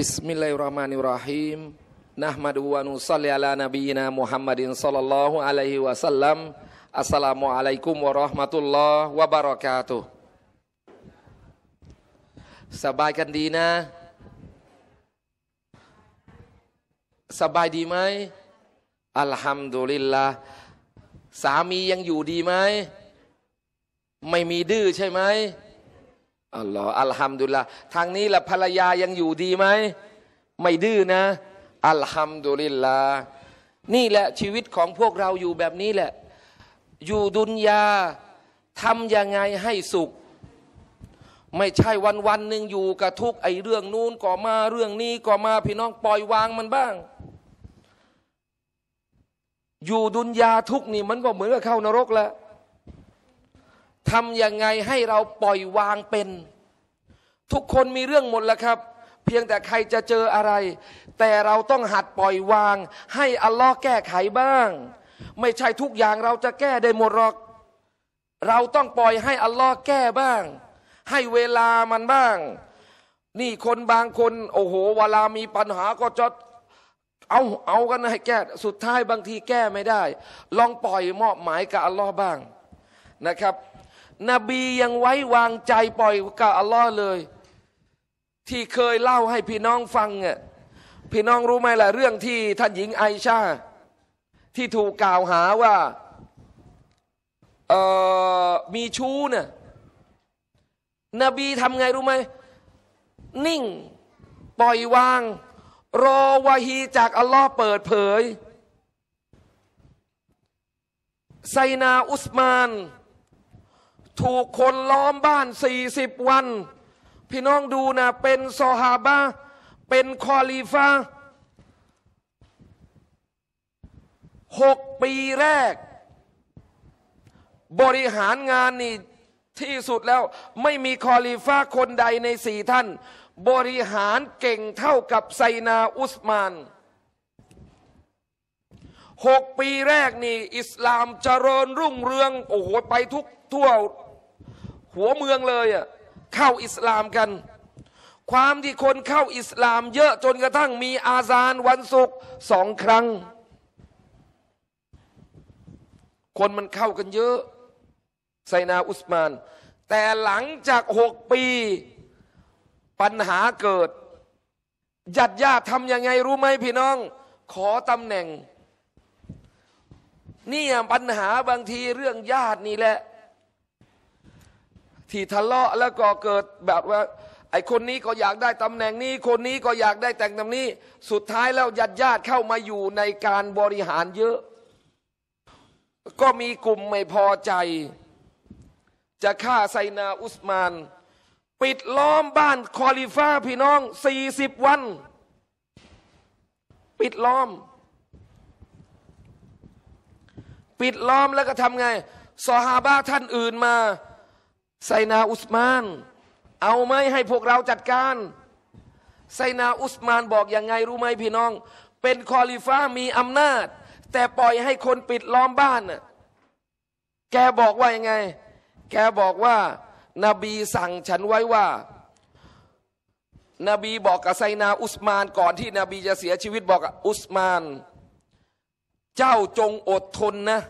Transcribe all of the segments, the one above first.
Bismillahirrahmanirrahim. Nahmadu wa nusalli ala nabiyyina Muhammadin sallallahu alaihi wasallam. Assalamualaikum warahmatullahi wabarakatuh. สบายกันดีนะสบายดีไหมอัลฮัมดุลิลละสามียังอยู่ดีไหมไม่มีดื้อใช่ไหมอัลลอฮ์อัลฮัมดุลิลละทางนี้ละภรรยายังอยู่ดีไหม ไม่ดื้อนะอัลฮัมดุลิลลา นี่แหละ ชีวิตของพวกเราอยู่แบบนี้แหละ อยู่ดุนยาทำยังไงให้สุข ไม่ใช่วันวันหนึ่งอยู่กับทุกไอเรื่องนู้นก่อมาเรื่องนี้ก่อมาพี่น้องปล่อยวางมันบ้าง อยู่ดุนยาทุกนี่มันก็เหมือนกับเข้านรกแล้วทำยังไงให้เราปล่อยวางเป็นทุกคนมีเรื่องหมดแล้วครับ เพียงแต่ใครจะเจออะไร แต่เราต้องหัดปล่อยวาง ให้อัลลอฮ์แก้ไขบ้าง ไม่ใช่ทุกอย่างเราจะแก้ได้หมดหรอก เราต้องปล่อยให้อัลลอฮ์แก้บ้าง ให้เวลามันบ้าง นี่คนบางคน โอ้โหเวลามีปัญหาก็จะเอาเอากันให้แก้ สุดท้ายบางทีแก้ไม่ได้ ลองปล่อยมอบหมายกับอัลลอฮ์บ้างนะครับ นบียังไว้วางใจปล่อยกับอัลลอฮ์เลยที่เคยเล่าให้พี่น้องฟังอ่ยพี่น้องรู้ไหมล่ะเรื่องที่ท่านหญิงไอชา ที่ถูกกล่าวหาว่าเอ่อมีชู้เนี่ยนบีทำไงรู้ไหม นิ่ง ปล่อยวางรอวาฮีจากอัลลอฮ์เปิดเผยไซนาอุสมาน ถูกคนล้อมบ้านสี่สิบวันพี่น้องดูนะ เป็นซอฮาบะเป็นคอลีฟาหกปีแรก บริหารงานนี่ ที่สุดแล้ว ไม่มีคอลีฟาคนใดในสี่ท่าน บริหารเก่งเท่ากับไซนาอุสมานหกปีแรกนี่ อิสลามเจริญรุ่งเรือง โอ้โห ไปทุกทั่วหัวเมืองเลยอะ่ะเข้าอิสลามกัน ความที่คนเข้าอิสลามเยอะจนกระทั่งมีอาซาน วันศุกร์สองครั้ง คนมันเข้ากันเยอะไซนาอุสมาน แต่หลังจากหกปีปัญหาเกิดญาติญาติทำยังไงรู้ไหมพี่น้อง ขอตำแหน่งนี่ปัญหาบางทีเรื่องญาตินี่แหละที่ทะเลาะแล้วก็เกิดแบบว่าไอคนนี้ก็อยากได้ตำแหน่งนี้ คนนี้ก็อยากได้แต่งตำแหน่งนี้ สุดท้ายแล้วญาติญาติเข้ามาอยู่ในการบริหารเยอะ ก็มีกลุ่มไม่พอใจ จะฆ่าไซนาอุสมาน ปิดล้อมบ้านคอลิฟ้าพี่น้องสี่สิบวัน ปิดล้อม ปิดล้อมแล้วก็ทำไงซอฮาบะท่านอื่นมาไซนาอุสมาน เอาไหมให้พวกเราจัดการไซนาอุสมานบอกยังไงรู้ไหมพี่น้อง เป็นคอลิฟ้ามีอำนาจ แต่ปล่อยให้คนปิดล้อมบ้านน่ะแกบอกว่ายังไง แกบอกว่า นบีสั่งฉันไว้ว่า นบีบอกกับไซนาอุสมานก่อนที่นบี จะเสียชีวิตบอกอุสมาน เจ้าจงอดทนนะ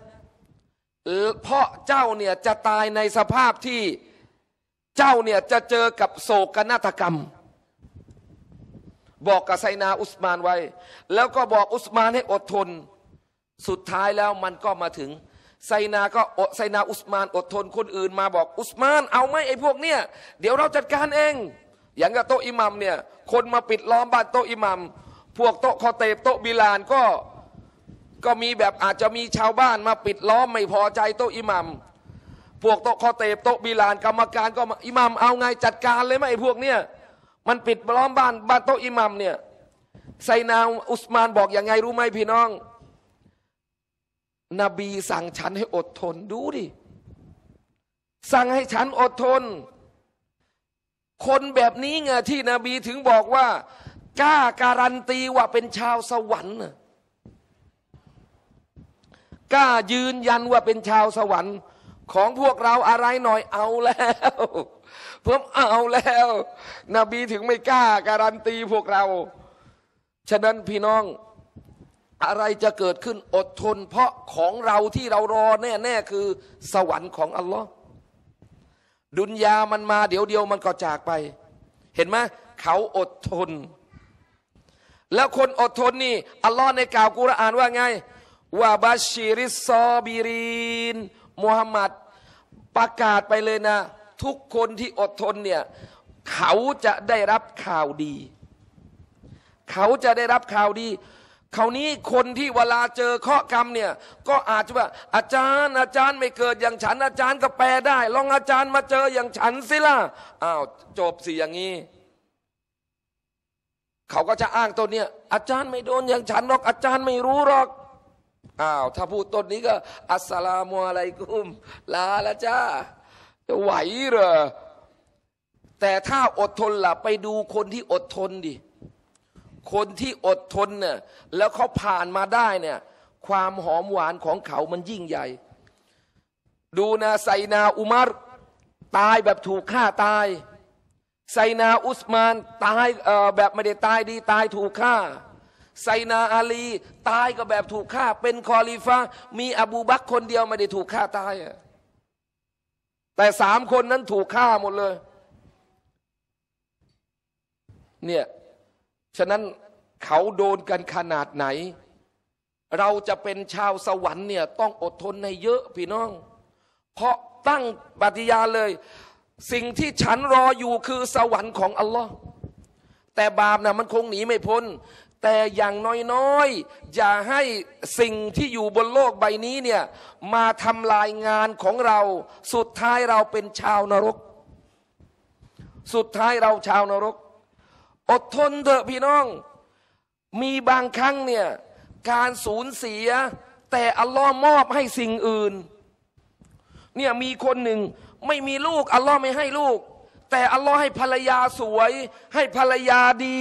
เพราะเจ้าเนี่ย จะตายในสภาพที่เจ้าเนี่ย จะเจอกับโศกนาฏกรรม บอกกับไซนาอุสมานไว้ แล้วก็บอกอุสมานให้อดทน สุดท้ายแล้วมันก็มาถึงไซนาก็อดไซนาอุสมานอดทน คนอื่นมาบอกอุสมานเอาไหมไอ้พวกเนี่ย เดี๋ยวเราจัดการเอง อย่างกับโตอิมัมเนี่ยคนมาปิดล้อมบ้านโตอิมัมพวกโตคอเตบโตบิลานก็ก็มีแบบอาจจะมีชาวบ้านมาปิดล้อมไม่พอใจ โต๊ะอิหมัมพวกโต๊ะคอเตบโต๊ะบีลานกรรมการ ก็อิหมัมเอาไงจัดการเลยไหมพวกเนี่ย มันปิดล้อมบ้าน บ้านโต๊ะอิหมัมเนี่ย ไซนาอุสมานบอกยังไงรู้ไหมพี่น้อง นบีสั่งฉันให้อดทนดูดิ สั่งให้ฉันอดทน คนแบบนี้ไงที่นบีถึงบอกว่ากล้าการันตีว่าเป็นชาวสวรรค์กล้ายืนยันว่าเป็นชาวสวรรค์ ของพวกเราอะไรหน่อยเอาแล้วเพิ่มเอาแล้วนบีถึงไม่กล้า การันตีพวกเรา ฉะนั้นพี่น้อง อะไรจะเกิดขึ้นอดทน เพราะของเราที่เรารอแน่ๆ คือสวรรค์ของอัลลอฮ์ดุนยามันมาเดี๋ยวเดียวมันก็จากไป เห็นไหมเขาอดทน แล้วคนอดทนนี่อัลลอฮ์ในกล่าวกุรอานว่าไงว่าบัชีริซอบิรินมูฮัมหมัดประกาศไปเลยนะ ทุกคนที่อดทนเนี่ยเขาจะได้รับข่าวดี เขาจะได้รับข่าวดีคราวนี้คนที่เวลาเจอข้อกรรมเนี่ย ก็อาจจะว่า อาจารย์ อาจารย์ไม่เกิดอย่างฉัน อาจารย์ก็แปลได้ ลองอาจารย์มาเจออย่างฉันสิล่ะอ้าวจบสิอย่างนี้ เขาก็จะอ้างตัวเนี่ยอาจารย์ไม่โดนอย่างฉันหรอก อาจารย์ไม่รู้หรอกอ้าวถ้าพูดต้นนี้ก็ อัสสลามุอะลัยกุมลาละจ้าจะไหวเหรอ แต่ถ้าอดทนล่ะ ไปดูคนที่อดทนดิ คนที่อดทนเนี่ยแล้วเขาผ่านมาได้เนี่ยความหอมหวานของเขามันยิ่งใหญ่ ดูนะไซนาอุมารตายแบบถูกฆ่าตายไซนาอุสมานตายแบบไม่ได้ตายดี ตายถูกฆ่าไซนาอาลี ตายก็แบบถูกฆ่า เป็นคอลีฟะมีอบูบักคนเดียวไม่ได้ถูกฆ่าตายแต่สามคนนั้นถูกฆ่าหมดเลย เนี่ย ฉะนั้นเขาโดนกันขนาดไหน เราจะเป็นชาวสวรรค์เนี่ย ต้องอดทนในเยอะพี่น้อง เพราะตั้งปฏิญาเลย สิ่งที่ฉันรออยู่คือสวรรค์ของอัลลอฮ์แต่บาปนะ่ะมันคงหนีไม่พ้นแต่อย่างน้อยๆ อย่าให้สิ่งที่อยู่บนโลกใบนี้เนี่ย มาทำลายงานของเรา สุดท้ายเราเป็นชาวนรก สุดท้ายเราชาวนรก อดทนเถอะพี่น้องมีบางครั้งเนี่ย การสูญเสีย แต่อัลลอฮ์มอบให้สิ่งอื่น เนี่ยมีคนหนึ่งไม่มีลูกอัลลอฮ์ไม่ให้ลูกแต่อัลลอฮ์ให้ภรรยาสวย ให้ภรรยาดี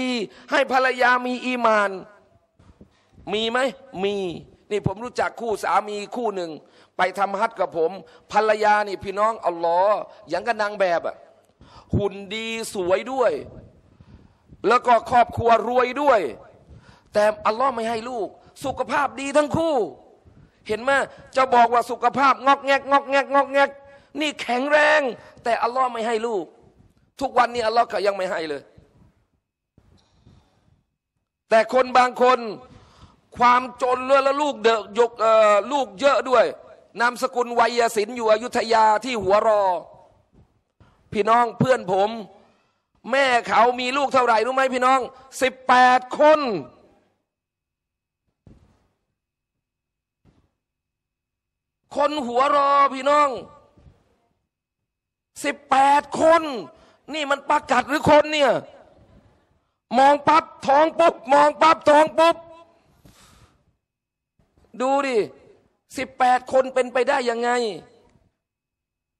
ให้ภรรยามี อีมาน มีไหมมี นี่ผมรู้จักคู่สามีคู่หนึ่ง ไปทำฮัทกับผม ภรรยานี่ พี่น้องอัลลอฮ์ยังกันนางแบบอะหุ่นดีสวยด้วย แล้วก็ครอบครัวรวยด้วย แต่อัลลอฮ์ไม่ ให้ลูก สุขภาพดีทั้งคู่ เห็นไหมจะบอกว่าสุขภาพงอกแงกงอก แงกงอกแงกนี่แข็งแรง แต่อัลลอฮ์ไม่ให้ลูกทุกวันนี้อัลลอฮ์ก็ยังไม่ให้เลย แต่คนบางคนความจนด้วยแล้วลูกเดกยกลูกเยอะด้วย นามสกุลวัยศิลป์อยู่อยุธยาที่หัวรอ พี่น้องเพื่อนผม แม่เขามีลูกเท่าไหร่รู้ไหมพี่น้องสิบแปดคน คนหัวรอพี่น้องสิบแปดคนนี่มันปลากัดหรือคนเนี่ย มองปั๊บท้องปุ๊บมองปั๊บท้องปุ๊บดูดิสิบแปดคนเป็นไปได้ยังไง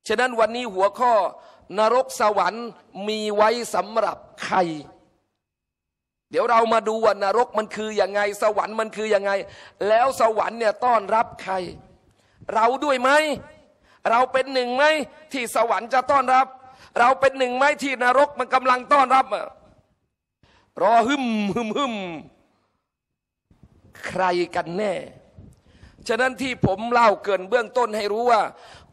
ฉะนั้นวันนี้หัวข้อ นรกสวรรค์มีไว้สำหรับใคร เดี๋ยวเรามาดูว่านรกมันคือยังไง สวรรค์มันคือยังไง แล้วสวรรค์เนี่ยต้อนรับใคร เราด้วยไหมเราเป็นหนึ่งไหมที่สวรรค์จะต้อนรับเราเป็นหนึ่งไหมที่นรกมันกำลังต้อนรับรอหึมหึมหึมใครกันแน่ ฉะนั้นที่ผมเล่าเกินเบื้องต้นให้รู้ว่า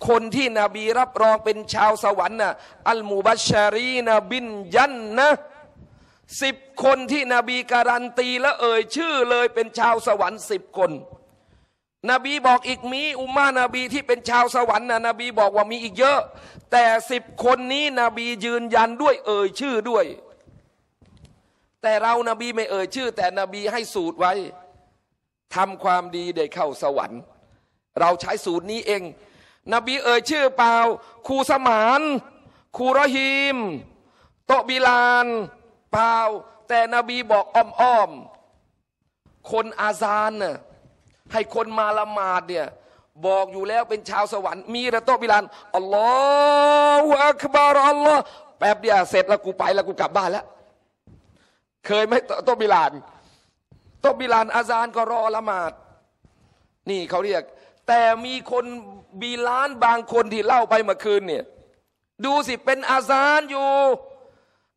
คนที่นบีรับรองเป็นชาวสวรรค์นะอัลมูบัชารีนบินยันนะ สิบคนที่นบีการันตีและเอ่ย ชื่อเลยเป็นชาวสวรรค์สิบคนนบีบอกอีกมีอุมมานาบีที่เป็นชาวสวรรค์นะนบีบอกว่ามีอีกเยอะ แต่สิบคนนี้นบียืนยันด้วยเอ่ยชื่อด้วย แต่เรานาบีไม่เอ่ยชื่อแต่นบีให้สูตรไว้ ทำความดีได้เข้าสวรรค์ เราใช้สูตรนี้เอง นบีเอ่ยชื่อเปล่าครูสมานครูรหิีมโตบิลาน เปล่า แต่นบีบอกอ้อมๆ คนอาซานน่ะให้คนมาละหมาดเนี่ย บอกอยู่แล้วเป็นชาวสวรรค์มีระโตบิลันอัลลอฮฺอักบารอัลลอฮฺแป๊บเดียวเสร็จแล้วกูไปแล้วกูกลับบ้านแล้ว เคยไหมโตบิลานโตบิลาน อาซานก็รอละหมาด นี่เขาเรียก แต่มีคนบีลานบางคนที่เล่าไปเมื่อคืนเนี่ย ดูสิ เป็นอาซานอยู่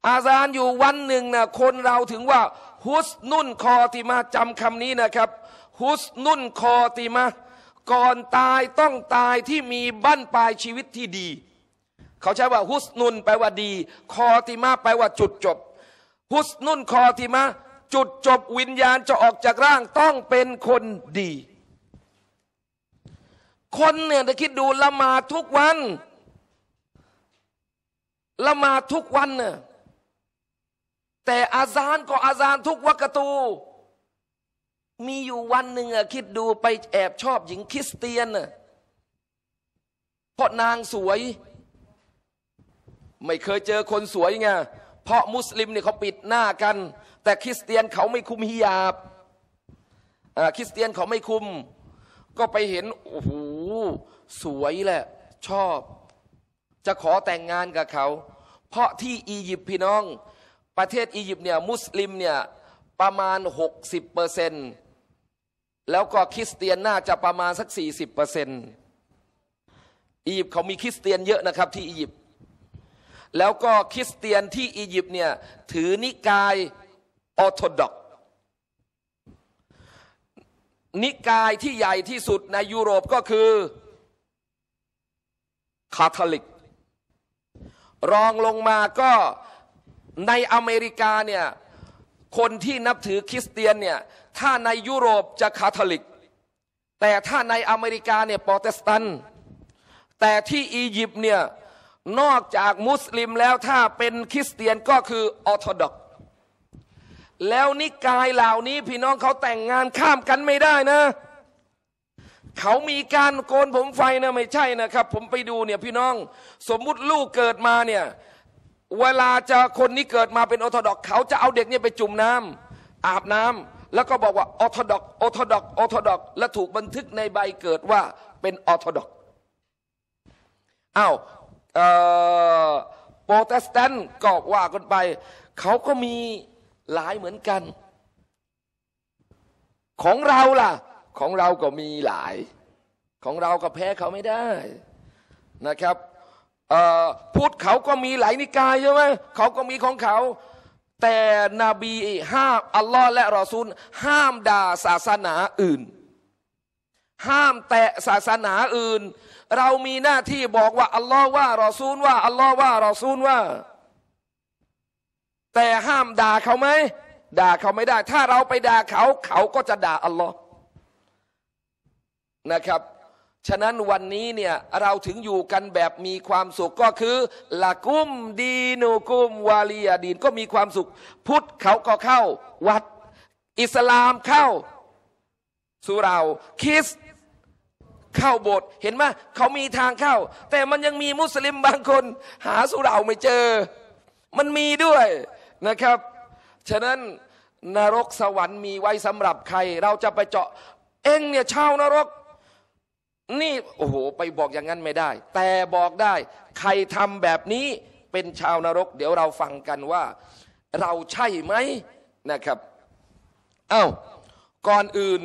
อาซานอยู่วันหนึ่งนะคนเราถึงว่าฮุสนุ่นคอที่มาจำคำนี้นะครับฮุสนุนคอติมาก่อนตายต้องตายที่มีบั้นปลายชีวิตที่ดี เขาใช้ว่าฮุสนุนแปลว่าดี คอติมาแปลว่าจุดจบฮุสนุนคอติมาจุดจบวิญญาณจะออกจากร่างต้องเป็นคนดี คนเนี่ยจะคิดดูละมาทุกวัน ละมาทุกวันเน่ยแต่อาซานก็อาซานทุกวักตูมีอยู่วันหนึ่งอะคิดดูไปแอบชอบหญิงคริสเตียนอะเพราะนางสวย ไม่เคยเจอคนสวยไงเพราะมุสลิมเนี่ยเขาปิดหน้ากัน แต่คริสเตียนเขาไม่คุมฮิญาบคริสเตียนเขาไม่คุม ก็ไปเห็นโอ้โหสวยแหละ ชอบจะขอแต่งงานกับเขาเพราะที่อียิปต์พี่น้อง ประเทศอียิปต์เนี่ย มุสลิมเนี่ยประมาณ60%เปอร์เซ็นต์แล้วก็คริสเตียนน่าจะประมาณสัก 40%เปอร์เซ็นต์อียิปต์เขามีคริสเตียนเยอะนะครับที่อียิปต์ แล้วก็คริสเตียนที่อียิปต์เนี่ยถือนิกายออร์โธดอกนิกายที่ใหญ่ที่สุดในยุโรปก็คือคาทอลิก รองลงมาก็ในอเมริกาเนี่ยคนที่นับถือคริสเตียนเนี่ยถ้าในยุโรปจะคาทอลิก แต่ถ้าในอเมริกาเนี่ยโปรเตสแตนต์แต่ที่อียิปต์เนี่ยนอกจากมุสลิมแล้วถ้าเป็นคริสเตียนก็คือออร์โธดอกแล้วนิกายเหล่านี้พี่น้องเขาแต่งงานข้ามกันไม่ได้นะเขามีการโกนผมไฟนะไม่ใช่นะครับ ผมไปดูเนี่ยพี่น้องสมมุติลูกเกิดมาเนี่ยเวลาจะคนนี้เกิดมาเป็นออร์โธดอกเขาจะเอาเด็กเนี่ยไปจุ่มน้ำ อาบน้ำแล้วก็บอกว่าออโ์ทดอกออโ์ทดอกออโ์ทดอกและถูกบันทึกในใบเกิดว่าเป็นออโ์ทดอกอ้าวโปรเตสแตนต์ก็ว่ากันไปเขาก็มีหลายเหมือนกัน ของเราล่ะ ของเราก็มีหลาย ของเราก็แพ้เขาไม่ได้นะครับพูดเขาก็มีหลายนิกายใช่ไหมเขาก็มีของเขาแต่นบีห้ามอัลลอฮ์และรอซูลห้ามด่าศาสนาอื่น ห้ามแตะศาสนาอื่นเรามีหน้าที่บอกว่าอัลลอฮ์ว่ารอซูลว่าอัลลอฮ์ว่ารอซูลว่า แต่ห้ามด่าเขาไหมด่าเขาไม่ได้ ถ้าเราไปด่าเขาเขาก็จะด่าอัลลอฮ์นะครับฉะนั้นวันนี้เนี่ย เราถึงอยู่กันแบบมีความสุขก็คือละกุมดีนูกุม วาลียดีนก็มีความสุข พุทธเขาก็เข้า วัด อิสลามเข้า สุราคิสเข้าโบสถ์เห็นไหมเขามีทางเข้า แต่มันยังมีมุสลิมบางคน หาสุราไม่เจอ มันมีด้วยนะครับฉะนั้นนรกสวรรค์มีไว้สำหรับใคร เราจะไปเจาะเองเนี่ยชาวนรกนี่ โอ้โห ไปบอกอย่างนั้นไม่ได้ แต่บอกได้ ใครทำแบบนี้เป็นชาวนรก เดี๋ยวเราฟังกันว่า เราใช่ไหมนะครับเอา้าก่อนอื่น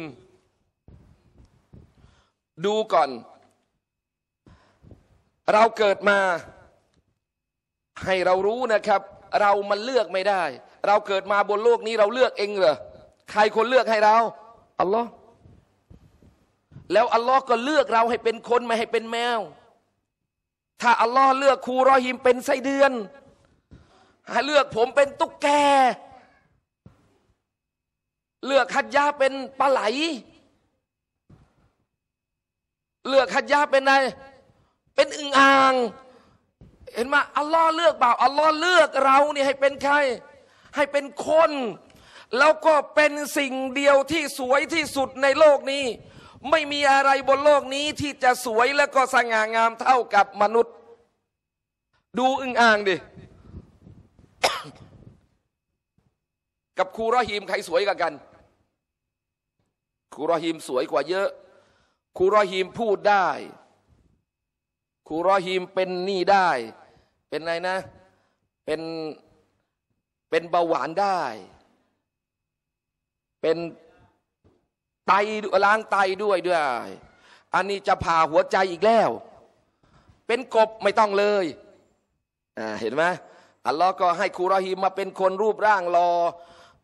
ดูก่อน เราเกิดมาให้เรารู้นะครับ เรามันเลือกไม่ได้ เราเกิดมาบนโลกนี้เราเลือกเองเหรอ ใครคนเลือกให้เราอัลลอฮ์แล้วอัลลอฮ์ก็เลือกเราให้เป็นคนไม่ให้เป็นแมว ถ้าอัลลอฮ์เลือกครูรอฮิมเป็นไส้เดือนให้เลือกผมเป็นตุ๊กแก เลือกฮัดยาเป็นปลาไหล เลือกฮัดยาเป็นอะไร เป็นอึ่งอ่าง เห็นไหมอัลลอฮ์เลือกบ่าวอัลลอฮ์เลือกเราเนี่ยให้เป็นใคร ให้เป็นคน แล้วก็เป็นสิ่งเดียวที่สวยที่สุดในโลกนี้ไม่มีอะไรบนโลกนี้ที่จะสวยและ ก็สง่างามเท่ากับมนุษย์ ดูอึ่งอ่างดิ กับครูรอฮีมใครสวยกว่ากันครูรอฮีมสวยกว่าเยอะครูรอฮีมพูดได้ครูรอฮีมเป็นนี่ได้ เป็นไรนะ เป็นเป็นเบาหวานได้เป็นไตล้างไตด้วยด้วย อันนี้จะผ่าหัวใจอีกแล้ว เป็นกบไม่ต้องเลย เห็นไหมอัลลอฮ์ก็ให้คูรอฮิมมาเป็นคนรูปร่างรอ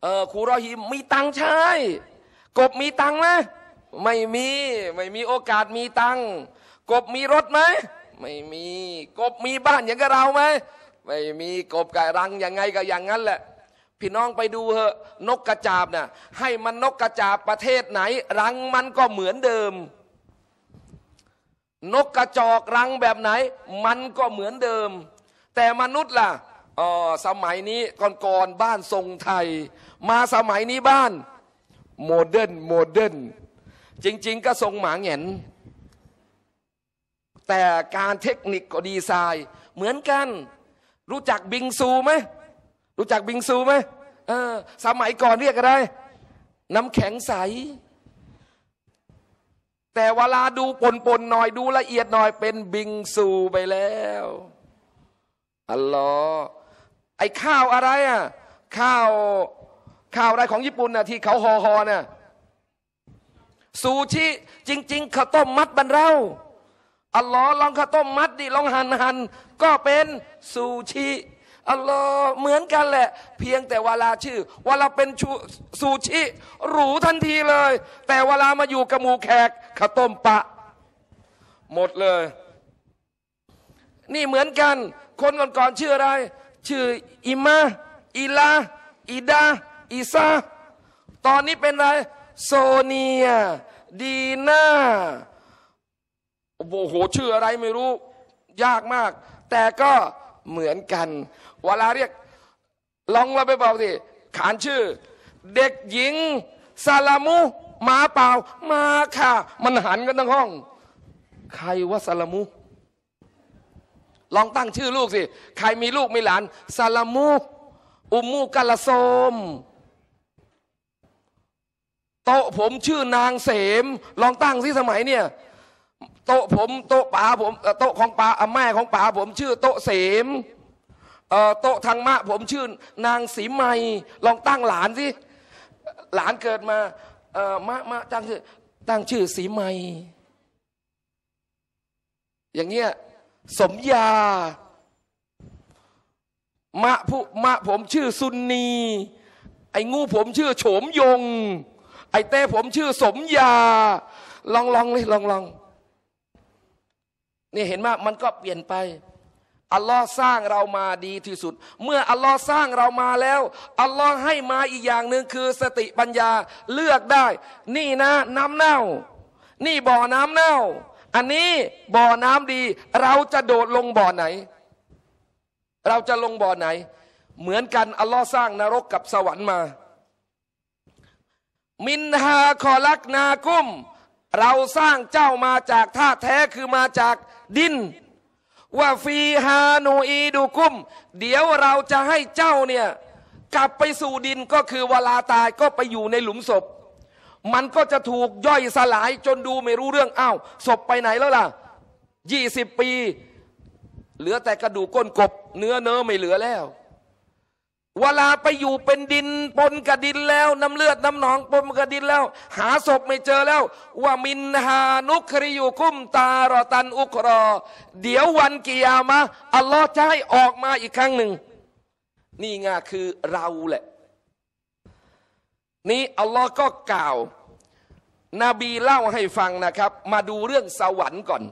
เออคูรอฮิมมีตังใช่ กบมีตังไหมไม่มี ไม่มีโอกาสมีตังกบมีรถไหม ไม่มี กบมีบ้านอย่างกับเราไหมไม่มี กบกับรังยังไงก็อย่างนั้นแหละพี่น้องไปดูเหอะนกกระจาบนะ่ะให้มันนกกระจาบประเทศไหน รังมันก็เหมือนเดิม นกกระจอกรังแบบไหน มันก็เหมือนเดิม แต่มนุษย์ล่ะอ๋อสมัยนี้ก่อนๆบ้านทรงไทย มาสมัยนี้บ้านโมเดิร์นโมเดิร์นจริง ๆ ก็ทรงหมาเหงนแต่การเทคนิคก็ดีไซน์ เหมือนกัน รู้จักบิงซูไหมู้จักบิงซูไหมเออสมัยก่อนเรียกอะไรน้ำแข็งใส แต่เวลาดูปนปนหน่อยดูละเอียดหน่อย เป็นบิงซูไปแล้ว อัลลอฮ์ไอ้ข้าวอะไรอ่ะ ข้าวข้าวอะไรของญี่ปุ่นน่ะ ที่เขาหอหอน่ะซูชิ จริงๆข้าวต้มมัดบรรเราอัลลอฮ์ลองข้าวต้มมัดดิ ลองหันหันก็เป็นซูชิอัลลอฮ์เหมือนกันแหละ เพียงแต่เวลาชื่อเวลาเป็นชูซูชิหรูทันทีเลย แต่เวลามาอยู่กับหมูแขกข้าต้มปะหมดเลย นี่เหมือนกัน คนก่อนๆชื่ออะไร ชื่ออิมาอิลาอิดาอิซาตอนนี้เป็นอะไรโซเนียดีนาโอ้โหชื่ออะไรไม่รู้ ยากมาก แต่ก็เหมือนกันเวลาเรียกลองเราไปบอกสิขานชื่อ เด็กหญิงซาลามูมาเปล่า มาค่ะมันหันกันทั้งห้อง ใครว่าซาลามูลองตั้งชื่อลูกสิใครมีลูกมีหลานซาลามูอุมมูกาลโซมโตผมชื่อนางเสม ลองตั้งสิสมัยเนี่ยโตผมโตป๋าผมโตของป๋าแม่ของป๋าผมชื่อโตเสมโตทางมะผมชื่อนางสีไมลองตั้งหลานสิหลานเกิดมามะมะตั้งชื่อตั้งชื่อสีไมอย่างเงี้ยสมยามะผู้มะผมชื่อซุนนี ไอ้งูผมชื่อโฉมยง ไอ้เต้ผมชื่อสมยา ลองลองเลยลองลองนี่เห็นไหมมันก็เปลี่ยนไปอัลลอฮ์สร้างเรามาดีที่สุด เมื่ออัลลอฮ์สร้างเรามาแล้ว อัลลอฮ์ให้มาอีกอย่างหนึ่งคือสติ ปัญญาเลือกได้ นี่นะน้ำเน่า นี่บ่อน้ำเน่า อันนี้บ่อน้ำดี เราจะโดดลงบ่อไหน เราจะลง บ่อไหน เหมือนกันอัลลอฮ์สร้างนรกกับสวรรค์มา มินฮาคอลักนากุม เราสร้างเจ้ามาจากธาตุแท้คือมาจากดินว่าฟีฮานูอีดูกุมเดี๋ยวเราจะให้เจ้าเนี่ย กลับไปสู่ดินก็คือเวลาตายก็ไปอยู่ในหลุมศพ มันก็จะถูกย่อยสลายจนดูไม่รู้เรื่องอ้าวศพไปไหนแล้วล่ะ ยี่สิบปี เหลือแต่กระดูกก้นกบเนื้อเนื้อไม่เหลือแล้วเวลาไปอยู่เป็นดินปนกับดินแล้วน้ำเลือดน้ำหนองปนกับดินแล้ว หาศพไม่เจอแล้วว่ามินฮานุคริยุคุมตารอตันอุครอ เดี๋ยววันกิยามะอัลลอฮ์จะให้ออกมาอีกครั้งหนึ่ง นี่ไงคือเราแหละ นี้อัลลอฮ์ก็กล่าวนบีเล่าให้ฟังนะครับ มาดูเรื่องสวรรค์ก่อน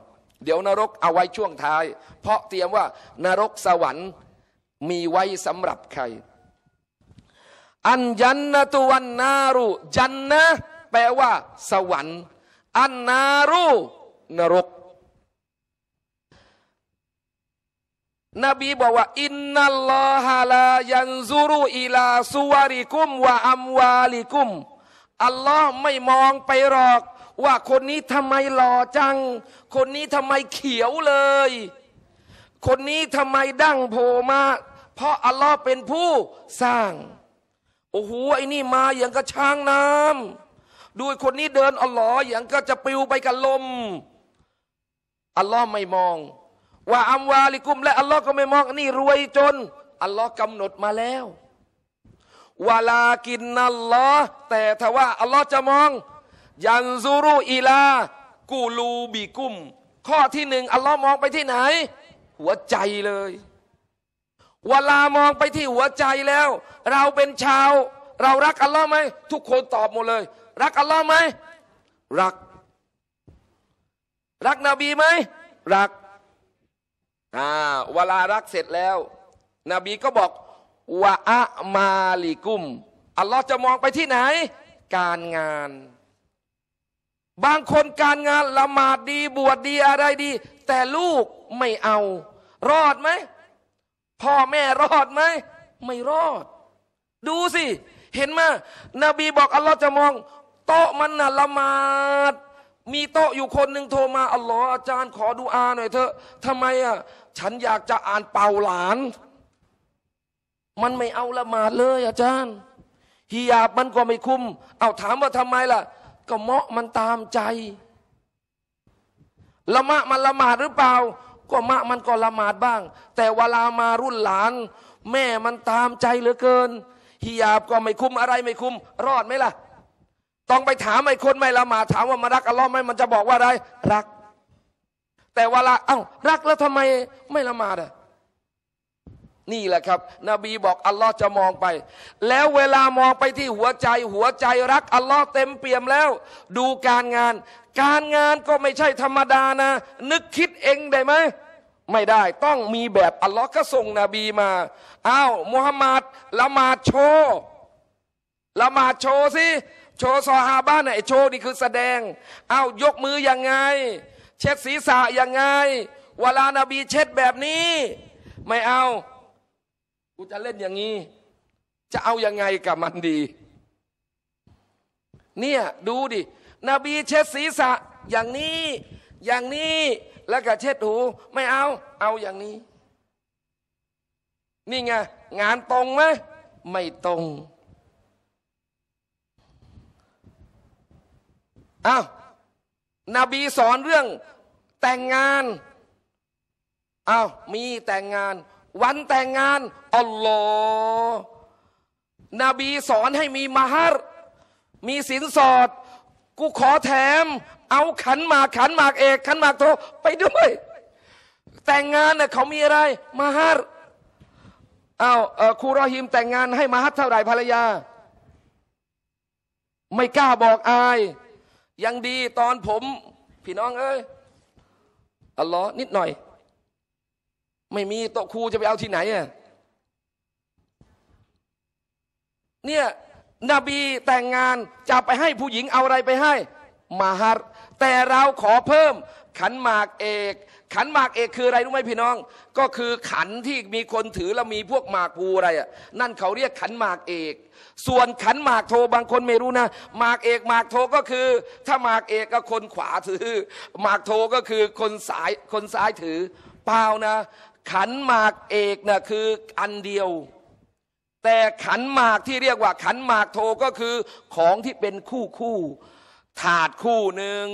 เดี๋ยวนรกเอาไว้ช่วงท้าย เพราะเตรียมว่า นรกสวรรค์มีไว้สำหรับใครอันยันนะตุวันนารุจันนะแปลว่า สวรรค์ อันนารุนรก นบีบอกว่า อินนัลลอฮะลายันซูรุอิลาสุวาริกุมวะอัมวาลิกุมอัลลอฮ์ไม่มองไปหรอก ว่าคนนี้ทำไมหล่อจัง คนนี้ทำไมเขียวเลย คนนี้ทำไมดั้งโผมาเพราะอัลลอฮ์เป็นผู้สร้างโอ้โหไอ้นี่มาอย่างกับช้างน้ำดูคนนี้เดินอัลลอฮ์อย่างก็จะปิวไปกับลมอัลลอฮ์ไม่มอง ว่าอัมวาลิกุม และอัลลอฮ์ก็ไม่มองนี่รวยจน อัลลอฮ์กำหนดมาแล้ววาลากินนัลลอฮ์แต่ถ้าว่าอัลลอฮ์จะมอง ยันซูรุอีลากูลูบีกุม ข้อที่หนึ่งอัลลอฮ์มองไปที่ไหน หัวใจเลยเวลามองไปที่หัวใจแล้ว เราเป็นชาว เรารักอัลลอฮ์ไหมทุกคนตอบหมดเลย รักอัลลอฮ์ไหม รัก รักนบีไหมรักอ่าเวลารักเสร็จแล้วนบีก็บอกวะอะมาลิกุมอัลลอฮ์จะมองไปที่ไหน การงาน บางคนการงานละหมาดดีบวชดดีอะไรดี แต่ลูกไม่เอารอดไหมพ่อแม่รอดไหม ไม่รอด ดูสิ เห็นไหมนบีบอกอัลลอฮ์จะมองโต๊ะมันน่ะละหมาด มีโต๊ะอยู่คนหนึ่งโทรมาอัลลอฮ์อาจารย์ ขอดูอาหน่อยเถอะทำไมอ่ะฉันอยากจะอ่านเป่าหลาน มันไม่เอาละหมาดเลยอาจารย์ฮิยาบมันก็ไม่คุ้มเอาถามว่าทำไมล่ะก็เหมาะมันตามใจละมะมันละหมาดหรือเปล่าก็มะมันก็ละหมาดบ้าง แต่เวลามารุ่นหลาน แม่มันตามใจเหลือเกินฮิยาบก็ไม่คุ้มอะไรไม่คุ้มรอดไหมล่ะต้องไปถามไอ้คนไม่ละหมาดถามว่ามารักอัลลอฮ์ไหมมันจะบอกว่าอะไรรัก แต่เวลาเอา้ารักแล้วทำไมไม่ละหมาดอ่ะนี่แหละครับ นบีบอกอัลลอฮ์จะมองไป แล้วเวลามองไปที่หัวใจ หัวใจรักอัลลอฮ์เต็มเปี่ยมแล้ว ดูการงาน การงานก็ไม่ใช่ธรรมดานะ นึกคิดเองได้ไหม ไม่ได้ ต้องมีแบบอัลลอฮ์ก็ส่งนบีมาอ้าวมุฮัมมัดละหมาดโชว์ละหมาดโชว์สิ โชว์ซอฮาบ้านไหนโชว์นี่คือแสดงอ้าวยกมือยังไง เช็ดศีรษะยังไง เวลานาบีเช็ดแบบนี้ ไม่เอากูจะเล่นอย่างนี้ จะเอายังไงกับมันดี เนี่ยดูดินบีเช็ดศีรษะอย่างนี้ อย่างนี้ แล้วก็เช็ดหูไม่เอา เอาอย่างนี้ นี่ไงงานตรงไหมไม่ตรงอา้าวนบีสอนเรื่อง แต่งงานอา้าวมีแต่งงานวันแต่งงาน อัลลอฮ์นบีสอนให้มีมาฮัร มีสินสอด กูขอแถม เอาขันหมาก ขันหมากเอกขันหมากโทไปด้วย แต่งงานเน่ยเขามีอะไรมาฮัรเอาเอาครูรอฮิมแต่งงานให้มาฮัรเท่าไหร่ภรรยา ไม่กล้าบอกอาย ยังดีตอนผม พี่น้อง เอ้ย อัลลอฮ์นิดหน่อยไม่มีโต๊ะครูจะไปเอาที่ไหนอ่ะ เนี่ยนบีแต่งงานจะไปให้ผู้หญิงเอาอะไรไปให้มาฮัดแต่เราขอเพิ่ม ขันหมากเอก ขันหมากเอกคืออะไรรู้ไหมพี่น้อง ก็คือขันที่มีคนถือแล้วมีพวกหมากภูอะไรอ่ะนั่นเขาเรียกขันหมากเอก ส่วนขันหมากโทบางคนไม่รู้นะหมากเอกหมากโทก็คือ ถ้าหมากเอกก็คนขวาถือหมากโทก็คือคนสายคนซ้ายถือเปล่านะขันหมากเอกนะ่ะคืออันเดียว แต่ขันหมากที่เรียกว่าขันหมากโทก็คือ ของที่เป็นคู่คู่ถาดคู่หนึ่ง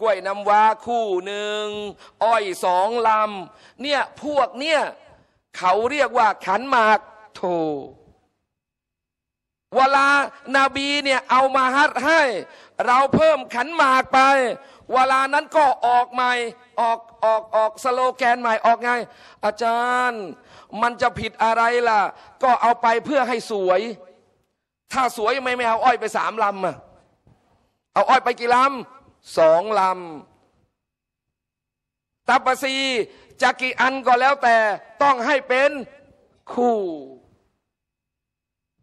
กล้วยน้ำว้าคู่หนึ่งอ้อยสองลำเนี่ยพวกเนี่ยเขาเรียกว่าขันหมากโทเวลานาบีเนี่ยเอามาฮัดให้ เราเพิ่มขันหมากไปเวลานั้นก็ออกใหม่ ออกออกออกสโลแกนใหม่ออกไง อาจารย์มันจะผิดอะไรล่ะ ก็เอาไปเพื่อให้สวย ถ้าสวยไม่ไม่เอาอ้อยไปสามลำอะเอาอ้อยไปกี่ลำสองลำตับปสีจะกกี่อันก็แล้วแต่ต้องให้เป็น คู่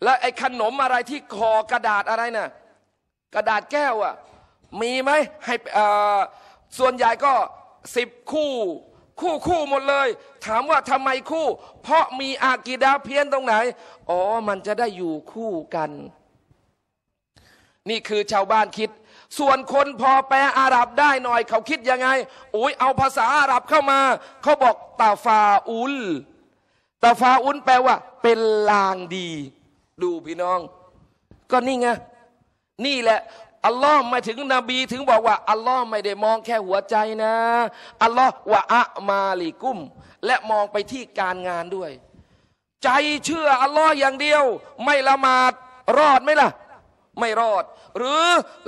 และไอ้ขนมอะไรที่คอกระดาษอะไรนะ่ะกระดาษแก้วอะ่ะมีไหมให้ส่วนใหญ่ก็สิบคู่ คู่คู่หมดเลย ถามว่าทำไมคู่ เพราะมีอากีดาเพี้ยนตรงไหน อ๋อมันจะได้อยู่คู่กัน นี่คือชาวบ้านคิด ส่วนคนพอแปลอาหรับได้หน่อยเขาคิดยังไง อุ้ยเอาภาษาอาหรับเข้ามา เขาบอกตาฟาอุล ตาฟาอุลแปลว่าเป็นลางดี ดูพี่น้อง ก็นี่ไง นี่แหละอัลลอฮ์มาถึงนบีถึงบอกว่า อัลลอฮ์ไม่ได้มองแค่หัวใจนะอัลลอฮ์ว่าอะมาลิกุมและมองไปที่การงานด้วย ใจเชื่ออัลลอฮ์อย่างเดียว ไม่ละหมาดรอดไหมล่ะ ไม่รอด หรือ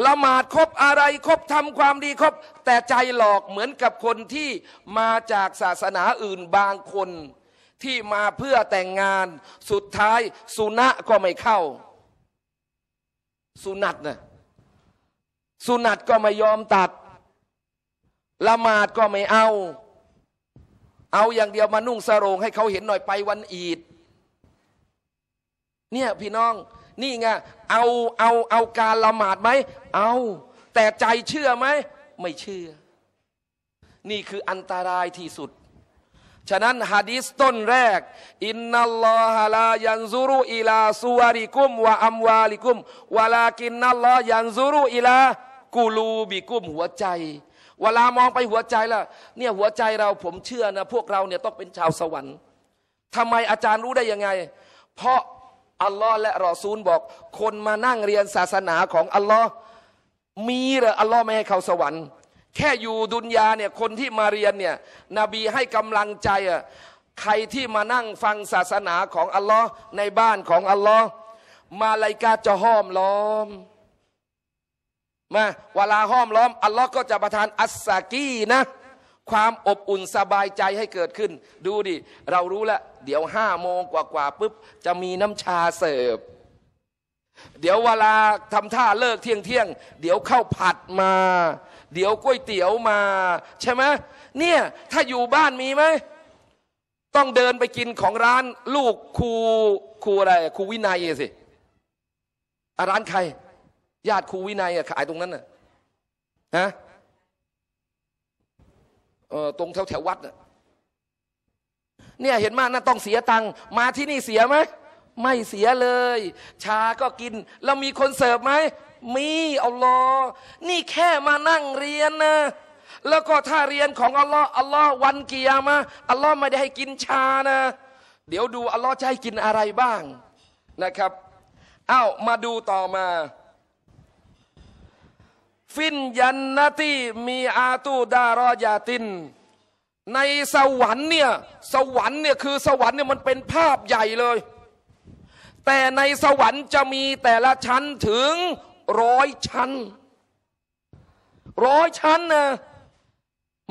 ละหมาดครบอะไร ครบทำความดีครบ แต่ใจหลอกเหมือนกับคนที่มาจากศาสนาอื่นบางคน ที่มาเพื่อแต่งงานสุดท้ายสุนะก็ไม่เข้า สุนัตนะ่ะสุนัตก็ไม่ยอมตัด ละหมาดก็ไม่เอา เอาอย่างเดียวมานุ่งสรง ให้เขาเห็นหน่อยไปวันอีด เนี่ยพี่น้อง นี่ไง เอาเอาเอาการละหมาดไหม เอา แต่ใจเชื่อไหม ไม่เชื่อ นี่คืออันตรายที่สุด ฉะนั้นฮะดีสต้นแรก อินนัลลอฮะลายันซูรุอิลาสุวาริกุมวะอัมวาลิกุมวะลากินนัลลอยันซูรุอิลากูรูบีกุ้มหัวใจ เวลามองไปหัวใจล่ะเนี่ยหัวใจเราผมเชื่อนะพวกเราเนี่ยต้องเป็นชาวสวรรค์ทำไมอาจารย์รู้ได้ยังไง เพราะอัลลอฮ์และรอซูลบอก คนมานั่งเรียนศาสนาของอัลลอฮ์มีหรืออัลลอฮ์ไม่ให้เขาสวรรค์ แค่อยู่ดุนยาเนี่ยคนที่มาเรียนเนี่ยนบีให้กำลังใจอ่ะใครที่มานั่งฟังศาสนาของอัลลอฮ์ในบ้านของอัลลอฮ์มาลายกาจะห้อมล้อมมาเวลาห้อมล้อม อัลลอฮ์ก็จะประทานอัสซากีนะ ความอบอุ่นสบายใจให้เกิดขึ้น ดูดิ เรารู้แล้ว เดี๋ยวห้าโมงกว่าๆปุ๊บ จะมีน้ำชาเสิร์ฟเดี๋ยวเวลาทำท่าเลิกเที่ยงเที่ยงเดี๋ยวข้าวผัดมา เดี๋ยวก๋วยเตี๋ยวมา ใช่ไหมเนี่ย ถ้าอยู่บ้านมีไหม ต้องเดินไปกินของร้านลูกครูครูอะไรครูวินัยสิร้านใครญาติครูวินัยขายตรงนั้นนะฮะเออตรงแถวแถววัดนะเนี่ย เห็นมากนะต้องเสียตังค์มาที่นี่เสียไหมไม่เสียเลย ชาก็กินแล้วมีคนเสิร์ฟไหมมีอัลลอฮ์นี่แค่มานั่งเรียนนะแล้วก็ถ้าเรียนของอัลลอฮ์อัลลอฮ์วันเกียมาอัลลอฮ์ไม่ได้ให้กินชานะ เดี๋ยวดูอัลลอฮ์จะให้กินอะไรบ้างนะครับเอ้ามาดูต่อมาฟินยันนาทีมีอาตูดารอยาตินในสวรรค์เนี่ยสวรรค์เนี่ยคือสวรรค์เนี่ยมันเป็นภาพใหญ่เลย แต่ในสวรรค์จะมีแต่ละชั้นถึงร้อยชั้นร้อยชั้นนะ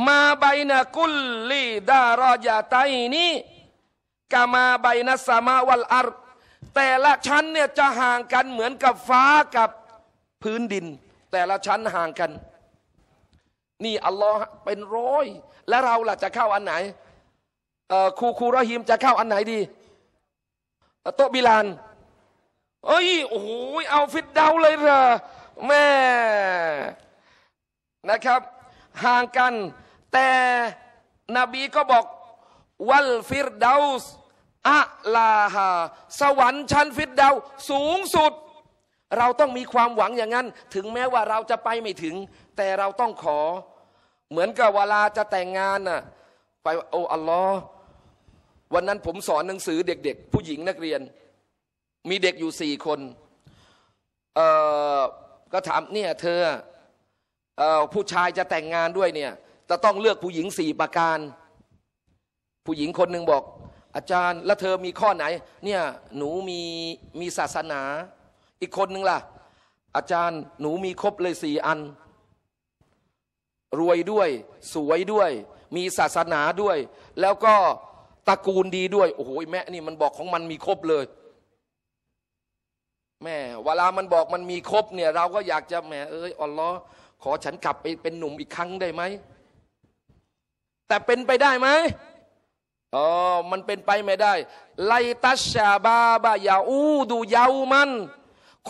มาใบนะกุลลีดารอยาไตนี้กามาใบนะสามาวัลอาร์แต่ละชั้นเนี่ยจะห่างกันเหมือนกับฟ้ากับพื้นดินแต่ละชั้นห่างกัน นี่อัลลอฮ์เป็นร้อยและเราล่ะจะเข้าอันไหนครูครูรอฮิมจะเข้าอันไหนดีโตบิลาน เอ้ยโอ้โหเอาฟิตเดาเลยเหรอแม่นะครับ ห่างกัน แต่นบีก็บอก วัลฟิรดาสอะลาฮาสวรรค์ชั้นฟิตเดาสูงสุดเราต้องมีความหวังอย่างนั้น ถึงแม้ว่าเราจะไปไม่ถึง แต่เราต้องขอเหมือนกับเวลาจะแต่งงานน่ะไปโอ้อัลลอฮ์วันนั้นผมสอนหนังสือเด็ก ๆ ผู้หญิงนักเรียน มีเด็กอยู่สี่คนเออก็ถามเนี่ยเธอเออผู้ชายจะแต่งงานด้วยเนี่ยจะต้องเลือกผู้หญิงสี่ประการ ผู้หญิงคนหนึ่งบอก อาจารย์แล้วเธอมีข้อไหนเนี่ยหนูมีมีศาสนาอีกคนหนึ่งล่ะ อาจารย์หนูมีครบเลยสี่อัน รวยด้วย สวยด้วย มีศาสนาด้วย แล้วก็ตระกูลดีด้วย โอ้โห แม่นี่มันบอกของมันมีครบเลย แม่ เวลามันบอกมันมีครบเนี่ย เราก็อยากจะแหมเอ้ย อัลลอฮ์ขอฉันกลับไปเป็นหนุ่มอีกครั้งได้ไหม แต่เป็นไปได้ไหมอ๋อมันเป็นไปไม่ได้ ไลตัชชาบาบายาอูดูยาวมัน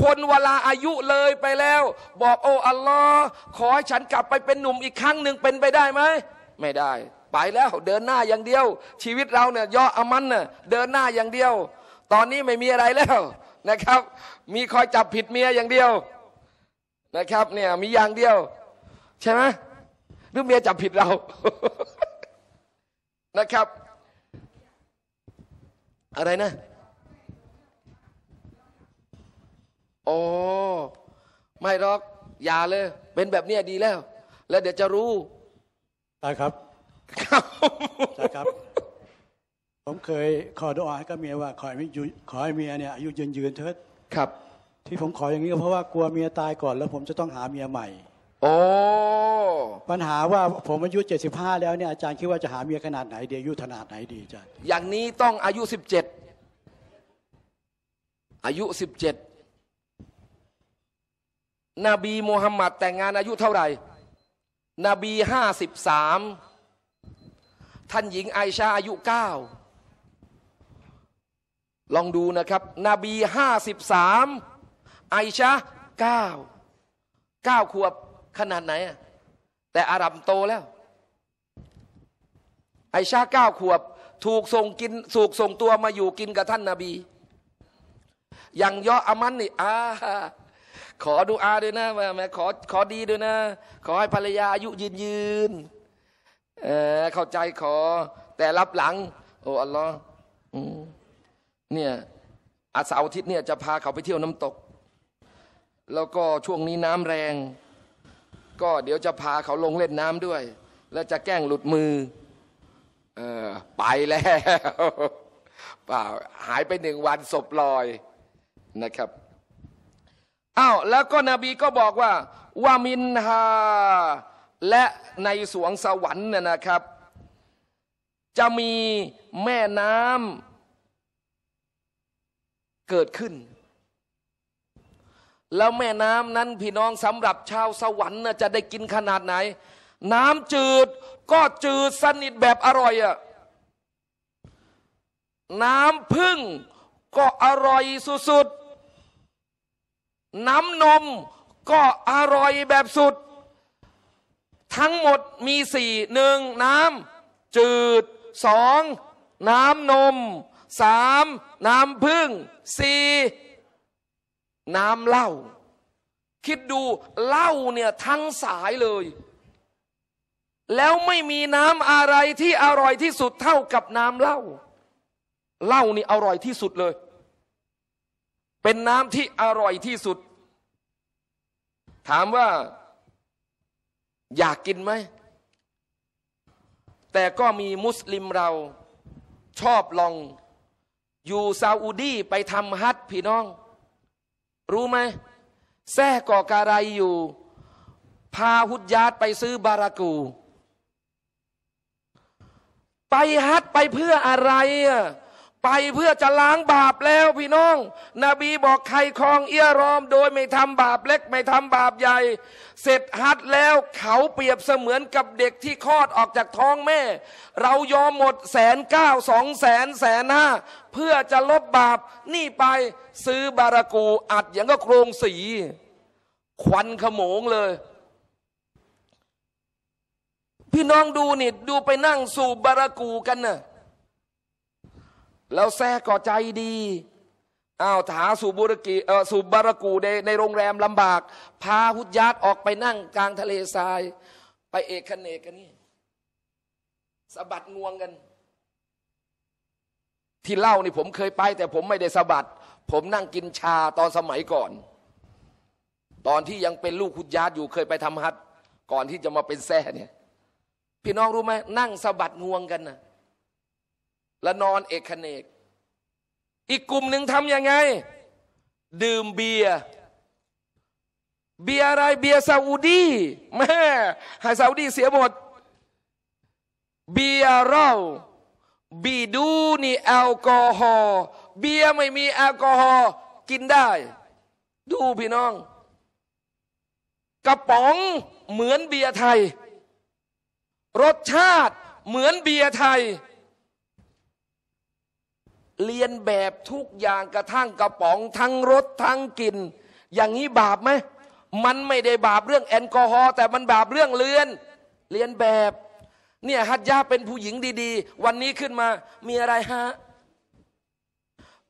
คนเวลาอายุเลยไปแล้ว บอก โอ้อัลลอฮ์ขอให้ฉันกลับไปเป็นหนุ่มอีกครั้งหนึ่งเป็นไปได้ไหม ไม่ได้ ไปแล้วเดินหน้าอย่างเดียว ชีวิตเราเนี่ยย่ออามันเน่ยเดินหน้าอย่างเดียว ตอนนี้ไม่มีอะไรแล้วนะครับ มีคอยจับผิดเมียอย่างเดียว นะครับ เนี่ย มีอย่างเดียว ใช่ไหมหรือเมียจับผิดเรานะครับอะไรนะอ๋อไม่หรอกอย่าเลย เป็นแบบนี้ดีแล้ว แล้วเดี๋ยวจะรู้ตาครับใช่ครับ ผมเคย ขอดอาให้กับเมียว่า ขอให้อยู่ขอให้เมียเนี่ยอายุยืนยืนเถิดครับ ที่ผมขออย่างนี้ก็เพราะว่า กลัวเมียตายก่อนแล้ว ผมจะต้องหาเมียใหม่โอ้ปัญหาว่าผมอายุ75 แล้วเนี่ยอาจารย์คิดว่าจะหาเมียขนาดไหนเดียอายุขนาดไหนดีอาจารย์อย่างนี้ต้องอายุ17อายุ17นบีมูฮัมหมัดแต่งงานอายุเท่าไหร่นบีห้าสิบสามท่านหญิงไอชาอายุเก้าลองดูนะครับ นบีห้าสิบสามไอชาเก้าเก้าขวบขนาดไหน แต่อารับโตแล้ว ไอชาเก้าขวบ ถูกส่งกินสูกส่งตัวมาอยู่กินกับท่านนาบี อย่างย่ออามัน นี่อ่าขอดูอาด้วยนะแม่ขอขอดีด้วยนะ ขอให้ภรรยาอายุยืนยืน เออเข้าใจขอแต่รับหลัง โอ้ อัลลอฮ์เนี่ย อาสาอาทิตย์เนี่ยจะพาเขาไปเที่ยวน้ำตก แล้วก็ช่วงนี้น้ำแรง ก็เดี๋ยวจะพาเขาลงเล่นน้ำด้วย แล้วจะแกล้งหลุดมือ เออไปแล้วเปล่าหายไปหนึ่งวันศพลอยนะครับอ้าวแล้วก็นบีก็บอกว่าวามินฮา และในสวงสวรรค์เนี่ยนะครับ จะมีแม่น้ำเกิดขึ้น แล้วแม่น้ำนั้นพี่น้องสำหรับชาวสวรรค์จะได้กินขนาดไหน น้ำจืดก็จืดสนิทแบบอร่อยอะน้ำพึ่งก็อร่อยสุดๆน้ำนมก็อร่อยแบบสุด ทั้งหมดมีสี่หนึ่งน้ำ จืดสองน้ำนมสามน้ำพึ่งสี่น้ำเหล้าคิดดูเหล้าเนี่ยทั้งสายเลย แล้วไม่มีน้ำอะไรที่อร่อยที่สุดเท่ากับน้ำเหล้าเหล้านี่อร่อยที่สุดเลย เป็นน้ำที่อร่อยที่สุดถามว่า อยากกินไหม แต่ก็มีมุสลิมเรา ชอบลอง อยู่ซาอุดีไปทำฮัทพี่น้อง รู้ไหมแท่ก่อการายอยู่ พาฮุดยาตไปซื้อบารากู ไปฮัทไปเพื่ออะไรอ่ะไปเพื่อจะล้างบาปแล้วพี่น้อง นบีบอกใครคลองเอียรอมโดยไม่ทำบาปเล็กไม่ทำบาปใหญ่ เสร็จฮัดแล้วเขาเปรียบเสมือนกับเด็กที่คลอดออกจากท้องแม่ เรายอมหมดแสนเก้าสองแสนแสนห้าเพื่อจะลบบาปนี่ไปซื้อบารากูอัดอย่างก็โครงสีควันขโมงเลย พี่น้องดูนี่ดูไปนั่งสูบบารากูกันนะ่ะแล้วแซ่ก่อใจดี อ้าว หาสูบุรกีเออ สูบารากูในในโรงแรมลำบาก พาหุยาดออกไปนั่งกลางทะเลทราย ไปเอกเนกกันนี่สะบัดงวงกัน ที่เล่านี่ผมเคยไป แต่ผมไม่ได้สะบัด ผมนั่งกินชาตอนสมัยก่อน ตอนที่ยังเป็นลูกคุญยาตอยู่เคยไปทำฮัทก่อนที่จะมาเป็นแซ่เนี่ย พี่น้องรู้ไหมนั่งสะบัดงวงกันนะ่ะและนอนเอกเนก อีกกลุ่มหนึ่งทำยังไง ดื่มเบียร์เบียร์อะไรเบียร์ซาอุดีแม่ให้ซาอุดีเสียหมด เบียร์เราบีดูนี่แอลกอฮอล์เบียร์ไม่มีแอลกอฮอล์กินได้ ดูพี่น้อง กระป๋องเหมือนเบียร์ไทย รสชาติเหมือนเบียร์ไทยเรียนแบบทุกอย่างกระทั่งกระป๋องทั้งรสทั้งกลิ่นอย่างนี้บาปไหม มันไม่ได้บาปเรื่อง แอลกอฮอล์แต่มันบาปเรื่องเลือนเรียนแบบ เนี่ยฮัตยาเป็นผู้หญิงดีๆ วันนี้ขึ้นมา มีอะไรฮะ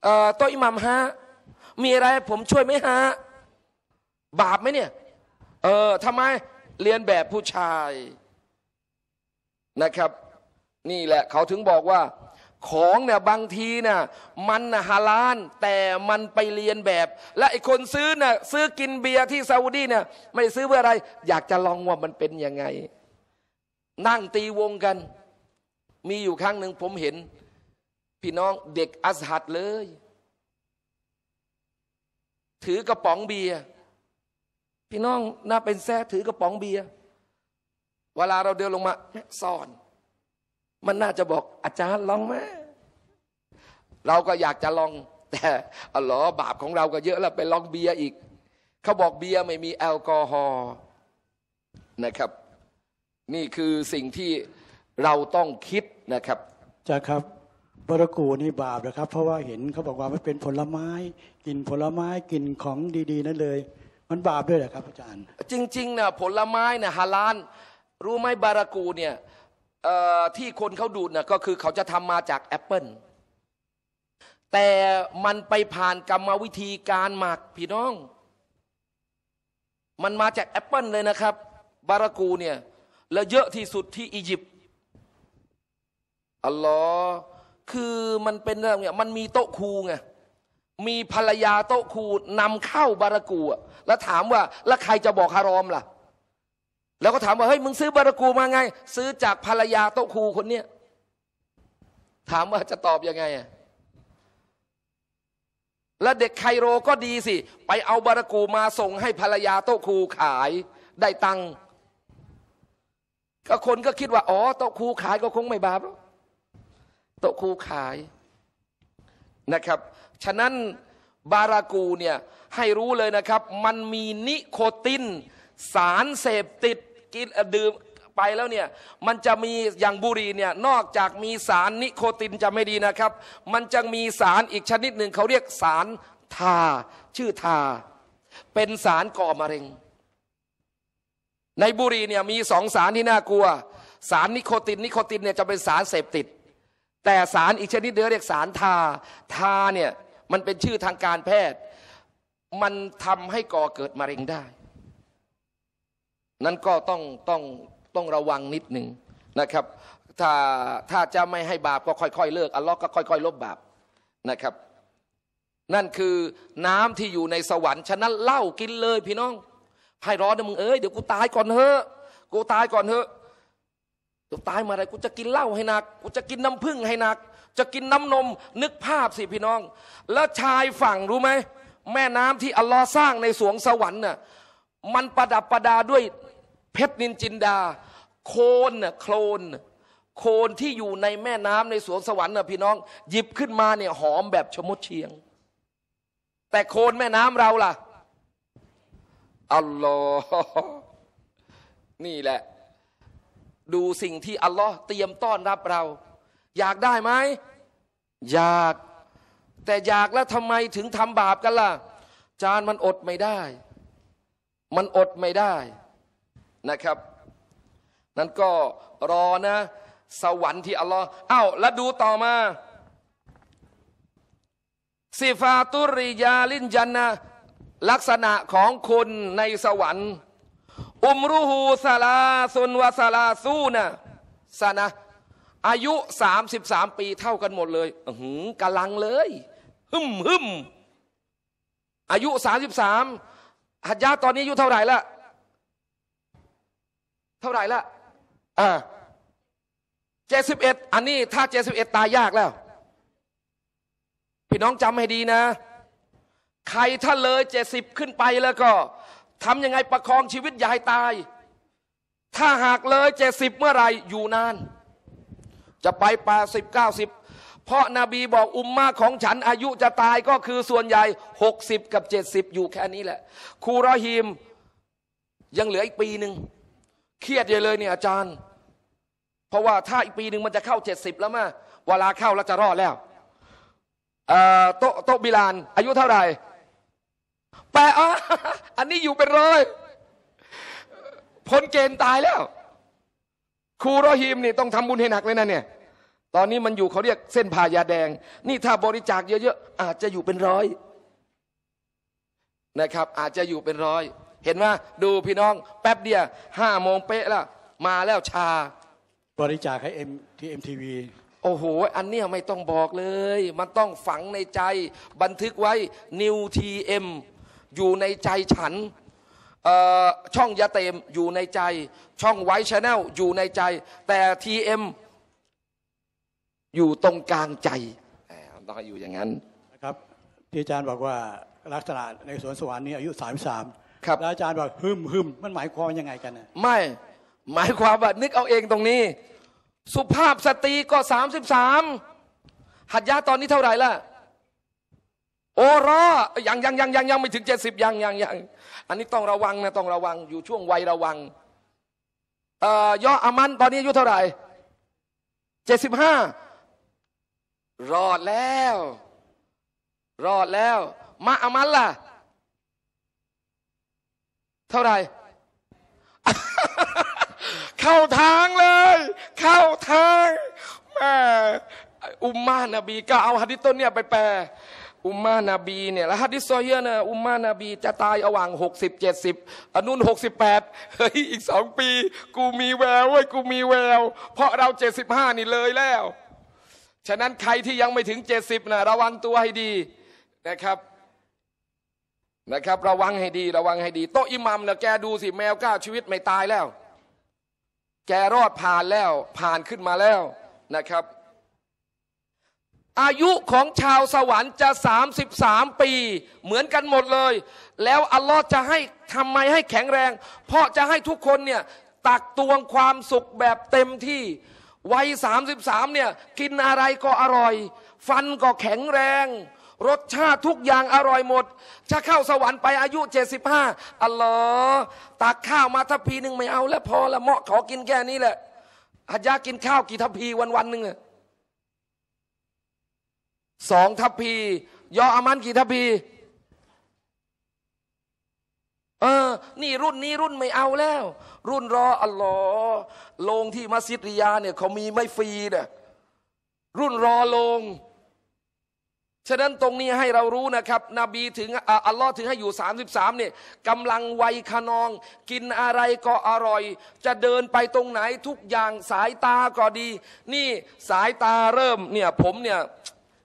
อต้อิมัมฮะมีอะไรผมช่วยไหมฮะ บาปไหมเนี่ย เออทำไมเรียนแบบผู้ชาย นะครับ นี่แหละเขาถึงบอกว่าของเนี่ยบางทีน่ะมันฮาลานแต่มันไปเรียนแบบ และไอ้คนซื้อน่ะซื้อกินเบียร์ที่ซาอุดีเนี่ยไม่ได้ซื้อเพื่ออะไร อยากจะลองว่ามันเป็นยังไง นั่งตีวงกันมีอยู่ครั้งหนึ่งผมเห็น พี่น้องเด็กอัสฮัดเลย ถือกระป๋องเบียร์พี่น้องน่าเป็นแซ่ถือกระป๋องเบียร์เวลาเราเดินลงมาซ่อนมันน่าจะบอกอาจารย์ลองไหม เราก็อยากจะลอง แต่อ๋อบาปของเราก็เยอะแล้วไปลองเบียร์อีก เขาบอกเบียร์ไม่มีแอลกอฮอล์นะครับ นี่คือสิ่งที่เราต้องคิดนะครับจะครับบรกูนี่บาปนะครับ เพราะว่าเห็นเขาบอกว่ามันเป็นผลไม้ กินผลไม้กินของดีๆนั่นเลย มันบาปด้วยแหละครับอาจารย์ จริงๆนะผลไม้นะฮาลานรู้ไหมบารากูเนี่ยที่คนเขาดูดน่ะก็คือเขาจะทำมาจากแอปเปิลแต่มันไปผ่านกรรมวิธีการหมัก พี่น้อง มันมาจากแอปเปิลเลยนะครับ บารากูเนี่ยและเยอะที่สุดที่อียิปต์อัลลอฮ์คือมันเป็นอะไรเนี่ยมันมีโต๊ะครูไงมีภรรยาโต๊ะครูนำเข้าบารากู แล้วถามว่า แล้วใครจะบอกฮารอมล่ะแล้วก็ถามว่าเฮ้ยมึงซื้อบารากูมาไง ซื้อจากภรรยาโตครูคนเนี้ย ถามว่าจะตอบยังไงอ่ะแล้วเด็กไคโรก็ดีสิ ไปเอาบารากูมาส่งให้ภรรยาโตครูขายได้ตังค์ก็คนก็คิดว่า อ๋อโตครูขายก็คงไม่บาปโตครูขายนะครับ ฉะนั้นบารากูเนี่ยให้รู้เลยนะครับ มันมีนิโคติน สารเสพติดกินดื่มไปแล้วเนี่ยมันจะมีอย่างบุรีเนี่ยนอกจากมีสารนิโคตินจะไม่ดีนะครับ มันจะมีสารอีกชนิดหนึ่งเขาเรียกสารทาชื่อทา เป็นสารก่อมะเร็ง ในบุรีเนี่ยมีสองสารที่น่ากลัว สารนิโคติน นิโคตินเนี่ยจะเป็นสารเสพติด แต่สารอีกชนิดเดียวเรียกสารทาทาเนี่ยมันเป็นชื่อทางการแพทย์ มันทำให้ก่อเกิดมะเร็งได้นั้นก็ต้อง ต้อง ต้องระวังนิดหนึ่งนะครับ ถ้าถ้าจะไม่ให้บาปก็ค่อยๆเลิก อัลลอฮ์ก็ ค่อยๆ ลบบาป นะครับ นั่นคือน้ำที่อยู่ในสวรรค์ฉะนั้นเหล้ากินเลยพี่น้องให้ร้อนนะมึงเอ้ยเดี๋ยวกูตายก่อนเถอะกูตายก่อนเถอะเดี๋ยวตายมาอะไรกู จะกินเหล้าให้หนักกู จะกินน้ำผึ้งให้หนัก จะกินน้ำนมนึกภาพสิพี่น้อง แล้วชายฝั่งรู้ไหมแม่น้ำที่อัลลอฮ์สร้างในสวงสวรรค์น่ะมันประดับประดาด้วยเพชรนินจินดา โคนน่ะโคลนโคนที่อยู่ในแม่น้ำ ในสวนสวรรค์น่ะพี่น้องหยิบขึ้นมาเนี่ย หอมแบบชมดเชียง แต่โคนแม่น้ำเราล่ะอัลลอฮ์นี่แหละ ดูสิ่งที่อัลลอฮ์เตรียมต้อนรับเรา อยากได้ไหมอยาก แต่อยากแล้วทำไมถึงทำบาปกันล่ะ จานมันอดไม่ได้มันอดไม่ได้นะครับนั้นก็รอนะ สวรรค์ที่อัลลอฮ์อ้าวแล้วดูต่อมาสิฟาตุริยาลินจันนะลักษณะของคนในสวรรค์อุมรุหูสาลาซุนวาสาลาซูนะสนะอายุ 33 ปีเท่ากันหมดเลยหืมกำลังเลยหึมหึมอายุ 33หัจยาตอนนี้อายุเท่าไหร่ละท่าไหร่ละอ่าเจ็สิบเอ็ดอันนี้ ถ้าเจ็สิบเอ็ดตายยากแล้ว พี่น้องจำให้ดีนะ ใครถ้าเลยเจ็สิบขึ้นไปแล้วก็ทำยังไงประคองชีวิตอย่าให้ตาย ถ้าหากเลยเจ็สิบเมื่อไรอยู่นาน จะไปแปดสิบเก้าสิบเพราะนาบีบอกอุมมาของฉันอายุจะตายก็คือส่วนใหญ่หกสิบกับเจ็ดสิบอยู่แค่นี้แหละครูรอฮิมยังเหลืออีกปีหนึ่งเครียดใหญ่เลยเนี่ยอาจารย์ เพราะว่าถ้าอีกปีหนึ่งมันจะเข้าเจ็ดสิบแล้วมาเวลาเข้าแล้วจะรอดแล้วโต๊ะโต๊ะบิลานอายุเท่าไหร่ แปะอันนี้อยู่เป็นร้อยพ้นเกณฑ์ตายแล้วครูรอฮิมนี่ต้องทำบุญให้หนักเลยนะ เนี่ย ตอนนี้มันอยู่เขาเรียกเส้นผ่ายาแดง นี่ถ้าบริจาคเยอะๆอาจจะอยู่เป็นร้อยนะครับ อาจจะอยู่เป็นร้อยเห็นไหมดูพี่น้องแป๊บเดียวห้าโมงเป๊ะแล้ว มาแล้วชาบริจาคให้เอ็มทีเอ็มทีวีโอ้โห อันเนี้ยไม่ต้องบอกเลย มันต้องฝังในใจบันทึกไว้นิวทีเอ็มอยู่ในใจฉันช่องยาเต็มอยู่ในใจช่องไวชาแนลอยู่ในใจ แต่ทีเอ็มอยู่ตรงกลางใจต้องอยู่อย่างนั้นนะครับที่อาจารย์บอกว่าลักษณะในสวนสวรรค์นี้อายุ 33ครับอาจารย์บอกหึมหึมมันหมายความยังไงกันนะไม่ หมายความว่านึกเอาเองตรงนี้ สุภาพสตรีก็สามสิบสามหัตยาตอนนี้เท่าไหร่ละโอรอยังยังยังยังยังไม่ถึงเจ็ดสิบยังยังยังอันนี้ต้องระวังนะ ต้องระวังอยู่ช่วงวัยระวังเอ่อย่ออามันตอนนี้อายุเท่าไหร่เจ็ดสิบห้ารอดแล้ว รอดแล้วมาอามันล่ะเท่าไหร่เข้าทางเลย เข้าทางแม่อุมมานบีก็เอาฮะดิษต้นเนี่ยไปแปลอุมมานบีเนี่ย แล้วฮัดดิโซอฮีย์นะอุมมานบีจะตายระหว่างหกสิบเจ็ดสิบอนุนหกสิบแปดเฮ้ยอีกสองปี กูมีแววเว้ยกูมีแวว เพราะเราเจ็ดสิบห้านี่เลยแล้ว ฉะนั้นใครที่ยังไม่ถึงเจ็ดสิบนะระวังตัวให้ดีนะครับนะครับระวังให้ดีระวังให้ดี โตอิหมัมนะแกดูสิแมวก้าชีวิตไม่ตายแล้ว แกรอดผ่านแล้วผ่านขึ้นมาแล้วนะครับ อายุของชาวสวรรค์จะ 33 ปีเหมือนกันหมดเลย แล้วอัลลอฮ์จะให้ทำไมให้แข็งแรง เพราะจะให้ทุกคนเนี่ยตักตวงความสุขแบบเต็มที่ วัย 33 เนี่ย กินอะไรก็อร่อย ฟันก็แข็งแรงรสชาติทุกอย่างอร่อยหมด จะเข้าสวรรค์ไปอายุ 75อัลลอฮ์ตักข้าวมาทัพพีหนึ่งไม่เอา แล้วพอละเหมาะขอกินแค่นี้แหละฮัจยากินข้าวกี่ทัพพีวันวันหนึ่งสองทัพพียออามันกี่ทัพพี เออนี่รุ่นนี้รุ่นไม่เอาแล้ว รุ่นรอ อัลลอฮ์ลงที่มัสยิดริยา เนี่ย เขามีไม่ฟรีเนี่ยรุ่นรอลงฉะนั้นตรงนี้ให้เรารู้นะครับนบีถึงอัลลอฮ์ถึงให้อยู่33เนี่ยกำลังวัยขนองกินอะไรก็อร่อย จะเดินไปตรงไหนทุกอย่างสายตาก็ดี นี่สายตาเริ่มเนี่ยผมเนี่ย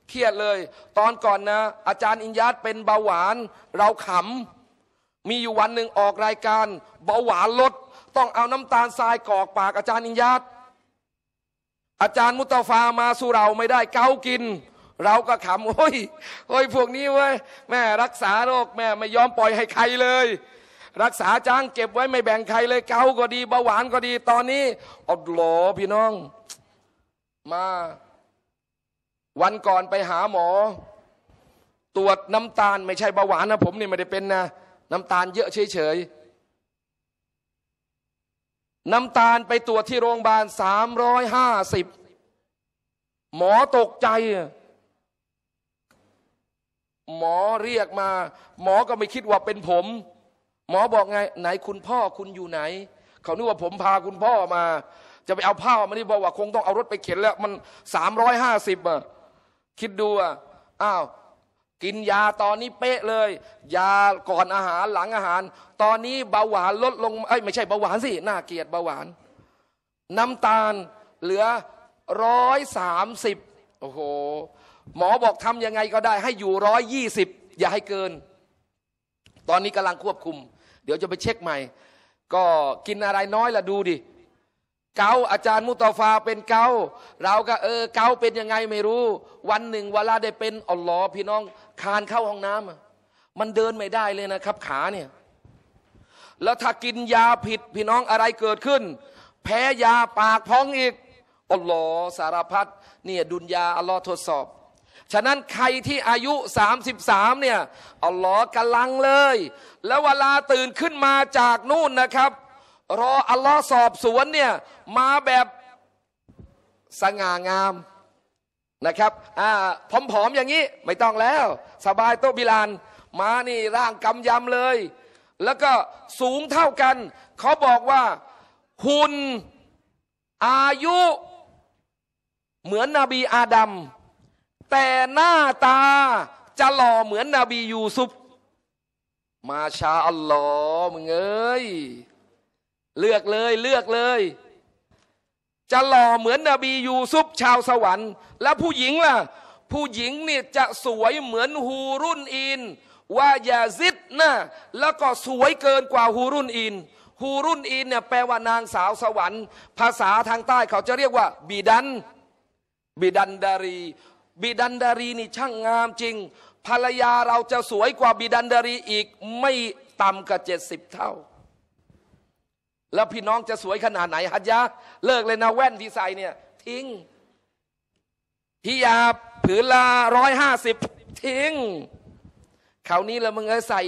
เครียดเลย ตอนก่อนนะ อาจารย์อินยัตเป็นเบาหวานเราขำมีอยู่วันหนึ่งออกรายการ เบาหวานลดต้องเอาน้ำตาลทรายกอกปากอาจารย์อินยัตอาจารย์มุตฟามาสุเราไม่ได้เกากินเราก็ขำโอ้ยโอ้ย พวกนี้เว้ยแม่รักษาโรคแม่ไม่ยอมปล่อยให้ใครเลย รักษาจ้างเก็บไว้ไม่แบ่งใครเลย เกาก็ดีเบาหวานก็ดีตอนนี้อดหลอพี่น้อง มา วันก่อนไปหาหมอ ตรวจน้ำตาลไม่ใช่เบาหวานนะผมนี่ไม่ได้เป็นนะน้ำตาลเยอะเฉยๆ น้ำตาลไปตรวจที่โรงพยาบาลสามร้อยห้าสิบหมอตกใจหมอเรียกมา หมอก็ไม่คิดว่าเป็นผม หมอบอกไง ไหนคุณพ่อคุณอยู่ไหน เขานึกว่าผมพาคุณพ่อมา จะไปเอาผ้ามานี่บอกว่าคงต้องเอารถไปเข็นแล้วมันสามร้อยห้าสิบอ่ะคิดดูอ่ะอ้าวกินยาตอนนี้เป๊ะเลย ยาก่อนอาหารหลังอาหาร ตอนนี้เบาหวานลดลงไอ้ไม่ใช่เบาหวานสิน่าเกลียดเบาหวานน้ำตาลเหลือร้อยสามสิบโอ้โหหมอบอกทำยังไงก็ได้ให้อยู่ร้อยยี่สิบ อย่าให้เกิน ตอนนี้กำลังควบคุม เดี๋ยวจะไปเช็คใหม่ก็กินอะไรน้อยละดูดิเกาอาจารย์มุตอฟาเป็นเกาเราก็เออเกาเป็นยังไงไม่รู้ วันหนึ่งเวลาได้เป็นออลลอพี่น้องคานเข้าห้องน้ำมันเดินไม่ได้เลยนะครับขาเนี่ย แล้วถ้ากินยาผิดพี่น้องอะไรเกิดขึ้น แพ้ยาปากพองอีกออลลอสารพัดเนี่ยดุนยาอัลลอฮ์ทดสอบฉะนั้นใครที่อายุ 33 เนี่ย อัลลอฮ์กำลังเลย แล้วเวลาตื่นขึ้นมาจากนู่นนะครับ รออัลลอฮ์สอบสวนเนี่ย มาแบบสง่างามนะครับอ่าผอมๆอย่างนี้ไม่ต้องแล้ว สบายโตบิลาน มานี่ร่างกำยำเลย แล้วก็สูงเท่ากันเขาบอกว่า หุ่นอายุ เหมือนนบีอาดัมแต่หน้าตาจะหล่อเหมือนนบียูซุฟมาชาอัลลอฮ์มึงเอ้ย เลือกเลยเลือกเลย จะหล่อเหมือนนบียูซุฟชาวสวรรค์ แล้วผู้หญิงล่ะผู้หญิงเนี่ยจะสวยเหมือนฮูรุนอินว่ายาซิดนะแล้วก็สวยเกินกว่าฮูรุนอินฮูรุนอินเนี่ยแปลว่านางสาวสวรรค์ ภาษาทางใต้เขาจะเรียกว่าบีดันบีดันดารีบิดันดารีนี่ช่างงามจริง ภรรยาเราจะสวยกว่าบิดันดารีอีกไม่ต่ำกว่าเจ็ดสิบเท่า แล้วพี่น้องจะสวยขนาดไหนฮัจยะ เลิกเลยนะแว่นที่ใส่เนี่ย ทิ้งพิยาผืนละร้อยห้าสิบทิ้งคราวนี้ละมึงเอใส่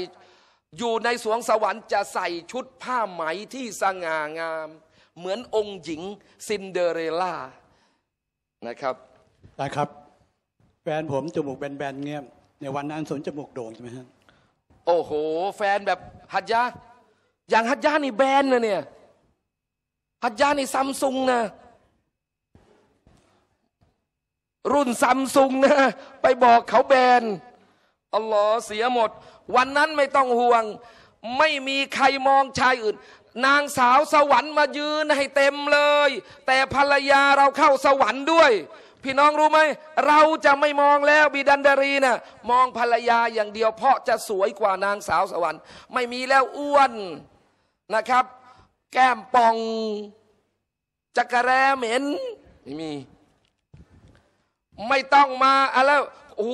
อยู่ในสวงสวรรค์จะใส่ชุดผ้าไหมที่สง่างาม เหมือนองค์หญิงซินเดอเรลล่า นะครับนะครับแฟนผม จมูกแบนๆเงี้ยในวันนั้นสนจมูกโด่งใช่ไหมฮะโอ้โห แฟนแบบฮัตยาอย่างฮัตยานี่แบนนะเนี่ย ฮัตยานี่ซัมซุงนะ รุ่นซัมซุงนะ ไปบอกเขาแบนอัลลอฮ์เสียหมด วันนั้นไม่ต้องห่วง ไม่มีใครมองชายอื่น นางสาวสวรรค์มายืนให้เต็มเลย แต่ภรรยาเราเข้าสวรรค์ด้วยพี่น้องรู้ไหม เราจะไม่มองแล้วบิดันดารีนะ่ะมองภรรยาอย่างเดียวเพราะจะสวยกว่านางสาวสวรรค์ ไม่มีแล้วอ้วนนะครับ แก้มปองจักรแร้เหม็นไม่มี ไม่ต้องมาอะไรโอ้โห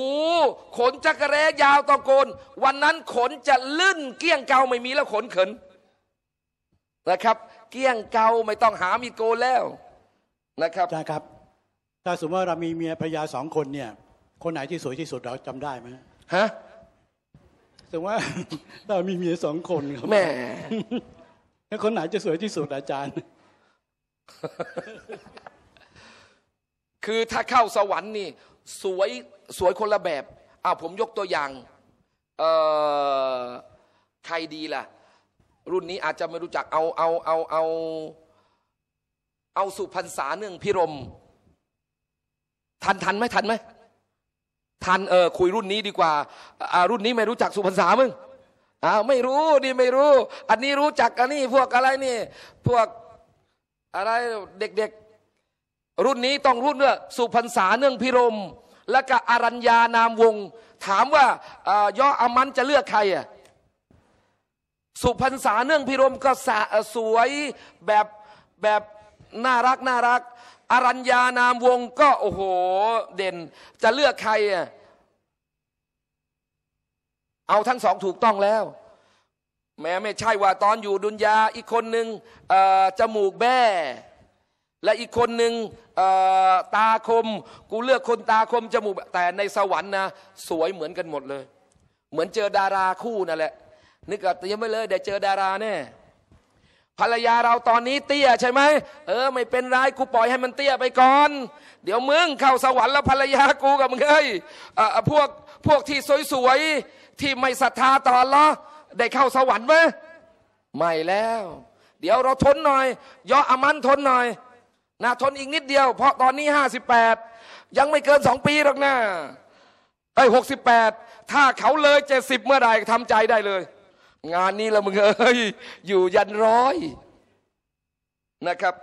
ขนจักรแร้ยาวตะโกนวันนั้นขนจะลื่น เกี้ยงเกาไม่มีแล้วขนเขินนะครับ เกี้ยงเกาไม่ต้องหามีโกแล้วนะครับนะครับถ้าสมมติว่าเรามีเมียภรรยาสองคนเนี่ย คนไหนที่สวยที่สุดเราจำได้ไหมฮะสมมติว่าเรามีเมียสองคนครับแม่แล้วคนไหนจะสวยที่สุดอาจารย์ คือถ้าเข้าสวรรค์นี่ สวยสวยคนละแบบอ้าวผมยกตัวอย่างเออใครดีล่ะ รุ่นนี้อาจจะไม่รู้จัก เอาเอาเอาเอาเอาสุพรรษาเนื่องพิรมทันทันไหมทันไหมทันเออคุยรุ่นนี้ดีกว่าอ่ารุ่นนี้ไม่รู้จักสุพรรษามึงอ้าวไม่รู้นี่ไม่รู้ อันนี้รู้จักอันนี้ พวกอะไรนี่ พวกอะไรเด็กๆรุ่นนี้ต้องรุ่นเนื้อสุพรรษาเนื่องพิรม และก็อรัญญานามวง ถามว่าย่ออมันจะเลือกใครอ่ะสุพรรษาเนื่องพิรมก็สวยแบบแบบน่ารักน่ารักอรัญญานามวงก็ โอ้โหเด่น จะเลือกใครอ่ะเอาทั้งสองถูกต้องแล้ว แม้ไม่ใช่ว่าตอนอยู่ดุนยาอีกคนหนึ่งจมูกแบ้และอีกคนหนึ่งตาคม กูเลือกคนตาคมจมูกแต่ในสวรรค์นะสวยเหมือนกันหมดเลย เหมือนเจอดาราคู่นั่นแหละนึกกับเตรียมไว้เลยเดี๋ยวเจอดาราแน่ภรรยาเราตอนนี้เตี้ยใช่ไหมเออไม่เป็นไรกูปล่อยให้มันเตี้ยไปก่อน เดี๋ยวมึงเข้าสวรรค์แล้วภรรยากูกับมึงเอ้ยพวกพวกที่สวยๆที่ไม่ศรัทธาต่อละได้เข้าสวรรค์ไหมไม่แล้ว เดี๋ยวเราทนหน่อยย่ออามันทนหน่อยนะทนอีกนิดเดียว เพราะตอนนี้ห้าสิบแปดยังไม่เกินสองปีหรอกนะไอ้หกสิบแปดถ้าเขาเลยเจ็ดสิบเมื่อใดทำใจได้เลยงานนี้ละมึงเอ้ยอยู่ยันร้อยนะครับ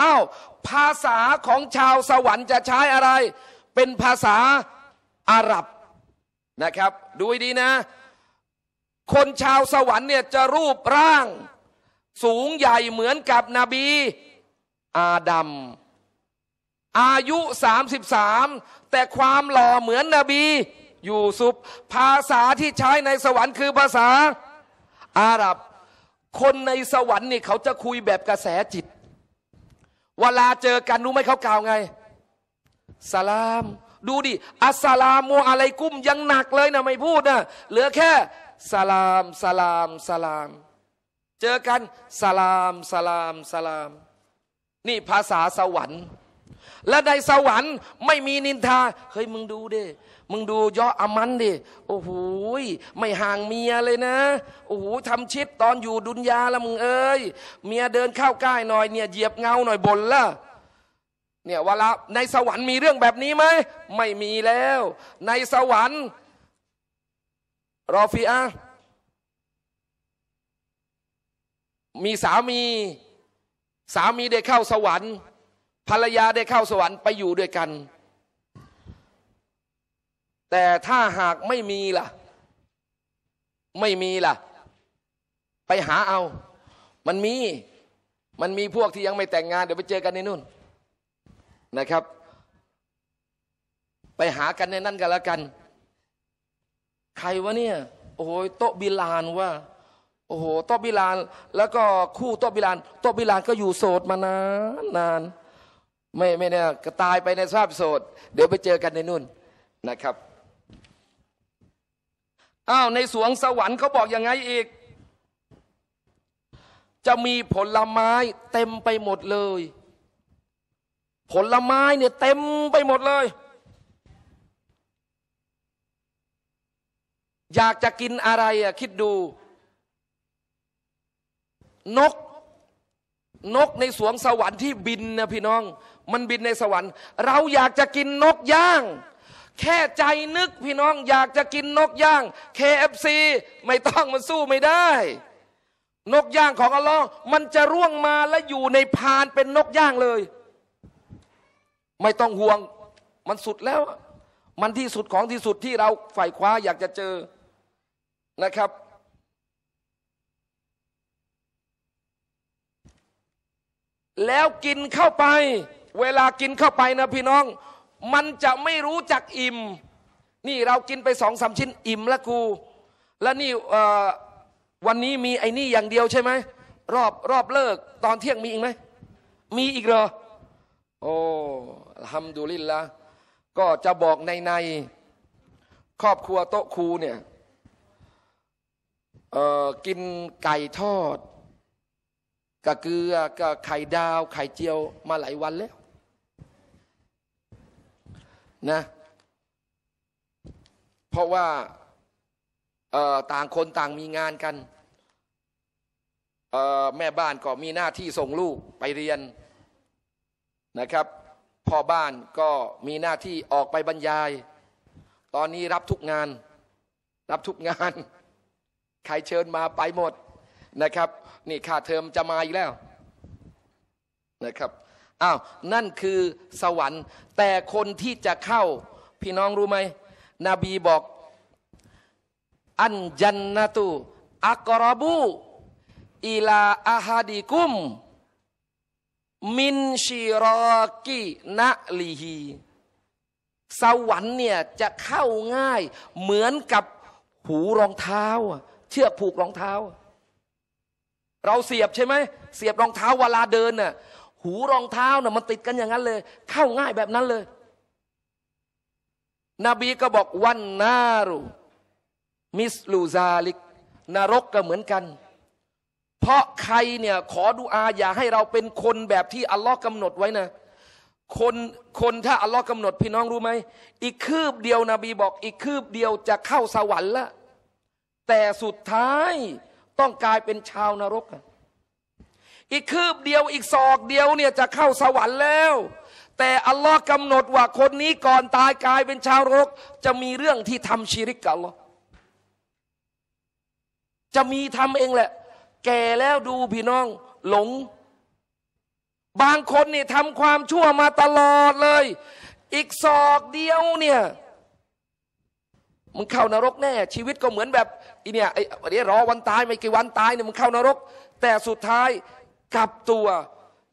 อ้าวภาษาของชาวสวรรค์จะใช้อะไร เป็นภาษาอาหรับนะครับ ดูดีนะ คนชาวสวรรค์เนี่ยจะรูปร่าง สูงใหญ่เหมือนกับนบี อาดัมอายุ 33 แต่ความหล่อเหมือนนบี ยูซุปภาษาที่ใช้ในสวรรค์คือภาษาอาหรับ คนในสวรรค์นี่เขาจะคุยแบบกระแสจิต เวลาเจอกันรู้ไหมเขากล่าวไง สลาม ดูดิอัสสลามูอะไรกุ้มยังหนักเลยนะไม่พูดนะเหลือแค่สลาม สลาม สลาม เจอกัน สลาม สลาม สลาม นี่ภาษาสวรรค์ และในสวรรค์ไม่มีนินทาเฮ้ยมึงดูดิมึงดูย่ออามันดิ โอ้โหไม่ห่างเมียเลยนะ โอ้โหทำชิปตอนอยู่ดุนยาละมึงเอ้ย เมียเดินเข้าใกล้หน่อยเนี่ย เหยียบเงาหน่อยบนละเนี่ยววลาในสวรรค์มีเรื่องแบบนี้ไหม ไม่มีแล้ว ในสวรรค์ รอฟีอามีสามี สามีได้เข้าสวรรค์ ภรรยาได้เข้าสวรรค์ไปอยู่ด้วยกันแต่ถ้าหากไม่มีล่ะ ไม่มีล่ะ ไปหาเอา มันมีมันมีพวกที่ยังไม่แต่งงาน เดี๋ยวไปเจอกันในนู่นนะครับ ไปหากันในนั่นกันแล้วกัน ใครวะเนี่ย โอ้โหโตบิลานว่าโอ้โหโตบิลานแล้วก็คู่โตบิลานโตบิลานก็อยู่โสดมานานนานไม่ไม่เนี่ยก็ตายไปในสภาพโสด เดี๋ยวไปเจอกันในนู่นนะครับอ้าวในสวงสวรรค์เขาบอกยังไงอีก จะมีผลไม้เต็มไปหมดเลย ผลไม้เนี่ยเต็มไปหมดเลย อยากจะกินอะไรอะคิดดู นก นกในสวงสวรรค์ที่บินนะพี่น้อง มันบินในสวรรค์ เราอยากจะกินนกย่างแค่ใจนึกพี่น้องอยากจะกินนกย่าง KFC ไม่ต้องมันสู้ไม่ได้ นกย่างของอัลลอฮ์มันจะร่วงมาและอยู่ในพานเป็นนกย่างเลย ไม่ต้องห่วง มันสุดแล้ว มันที่สุดของที่สุดที่เราฝ่ายคว้าอยากจะเจอ นะครับ แล้วกินเข้าไป เวลากินเข้าไปนะพี่น้องมันจะไม่รู้จักอิ่ม นี่เรากินไปสองสามชิ้นอิ่มแล้วกูแล้วนี่วันนี้มีไอ้นี่อย่างเดียวใช่ไหม รอบรอบเลิก ตอนเที่ยงมีอีกไหม มีอีกเหรอ โอ้ทำดูลินละ ก็จะบอกในในครอบครัวโต๊ะครูเนี่ย กินไก่ทอดกับเกลือกับไข่ดาวไข่เจียวมาหลายวันแล้วนะ เพราะว่าต่างคนต่างมีงานกันแม่บ้านก็มีหน้าที่ส่งลูกไปเรียนนะครับพ่อบ้านก็มีหน้าที่ออกไปบรรยาย ตอนนี้รับทุกงาน รับทุกงาน ใครเชิญมาไปหมดนะครับนี่ค่าเทอมจะมาอีกแล้วนะครับอ้าว นั่นคือสวรรค์ แต่คนที่จะเข้าพี่น้องรู้ไหมนบีบอก อันจันนตุ อักรบูอิลาอาฮาดิกุมมินชิรอกีนะลีฮี สวรรค์เนี่ยจะเข้าง่ายเหมือนกับหูรองเท้า เชือกผูกรองเท้า เราเสียบใช่ไหมเสียบรองเท้าเวลาเดินน่ะหูรองเท้านะ่ะมันติดกันอย่างนั้นเลย เข้าง่ายแบบนั้นเลยนบีก็บอกวันนารุมิสลูซาลิกนรกก็เหมือนกัน เพราะใครเนี่ยขอดูอาอย่าให้เราเป็นคนแบบที่อัลลอฮ์กำหนดไว้นะคนคนถ้าอัลลอฮ์กำหนดพี่น้องรู้ไหม อีกคืบเดียวนบีบอก อีกคืบเดียวจะเข้าสวรรค์ละแต่สุดท้ายต้องกลายเป็นชาวนรกอะอีกคืบเดียวอีกศอกเดียวเนี่ยจะเข้าสวรรค์แล้ว แต่อัลลอฮ์กำหนดว่า คนนี้ก่อนตายกลายเป็นชาวรก จะมีเรื่องที่ทำชีริกกับอัลลอฮ์จะมีทำเองแหละ แก่แล้วดูพี่น้องหลง บางคนเนี่ยทำความชั่วมาตลอดเลย อีกศอกเดียวเนี่ยมึงเข้านรกแน่ ชีวิตก็เหมือนแบบอีเนี่ยไอ้เนี้รอวันตายไม่กี่วันตายเนี่ยมึงเข้านรก แต่สุดท้ายกลับตัว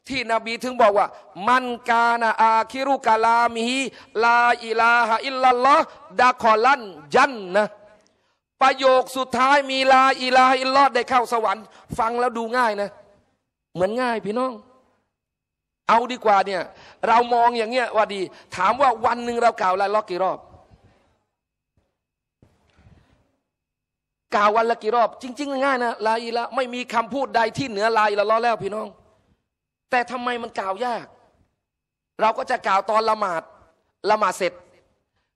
ที่นบีถึงบอกว่า มันกาณาอาคิรุกาลามีลาอิลาฮอิลลลลอฮดาคอลันยันนะประโยคสุดท้ายมีลา อิลาฮอิลลอดได้เข้าสวรรค์ ฟังแล้วดูง่ายนะ เหมือนง่ายพี่น้อง เอาดีกว่าเนี่ย เรามองอย่างเงี้ยว่าดี ถามว่าวันหนึ่งเรากล่าวลาล็อกกี่รอบกล่าววันละกี่รอบ จริงๆง่ายนะลาอิละไม่มีคำพูดใดที่เหนือลาอิละล้อแล้ว พี่น้อง แต่ทำไมมันกล่าวยาก เราก็จะกล่าวตอนละหมาดละหมาดเสร็จ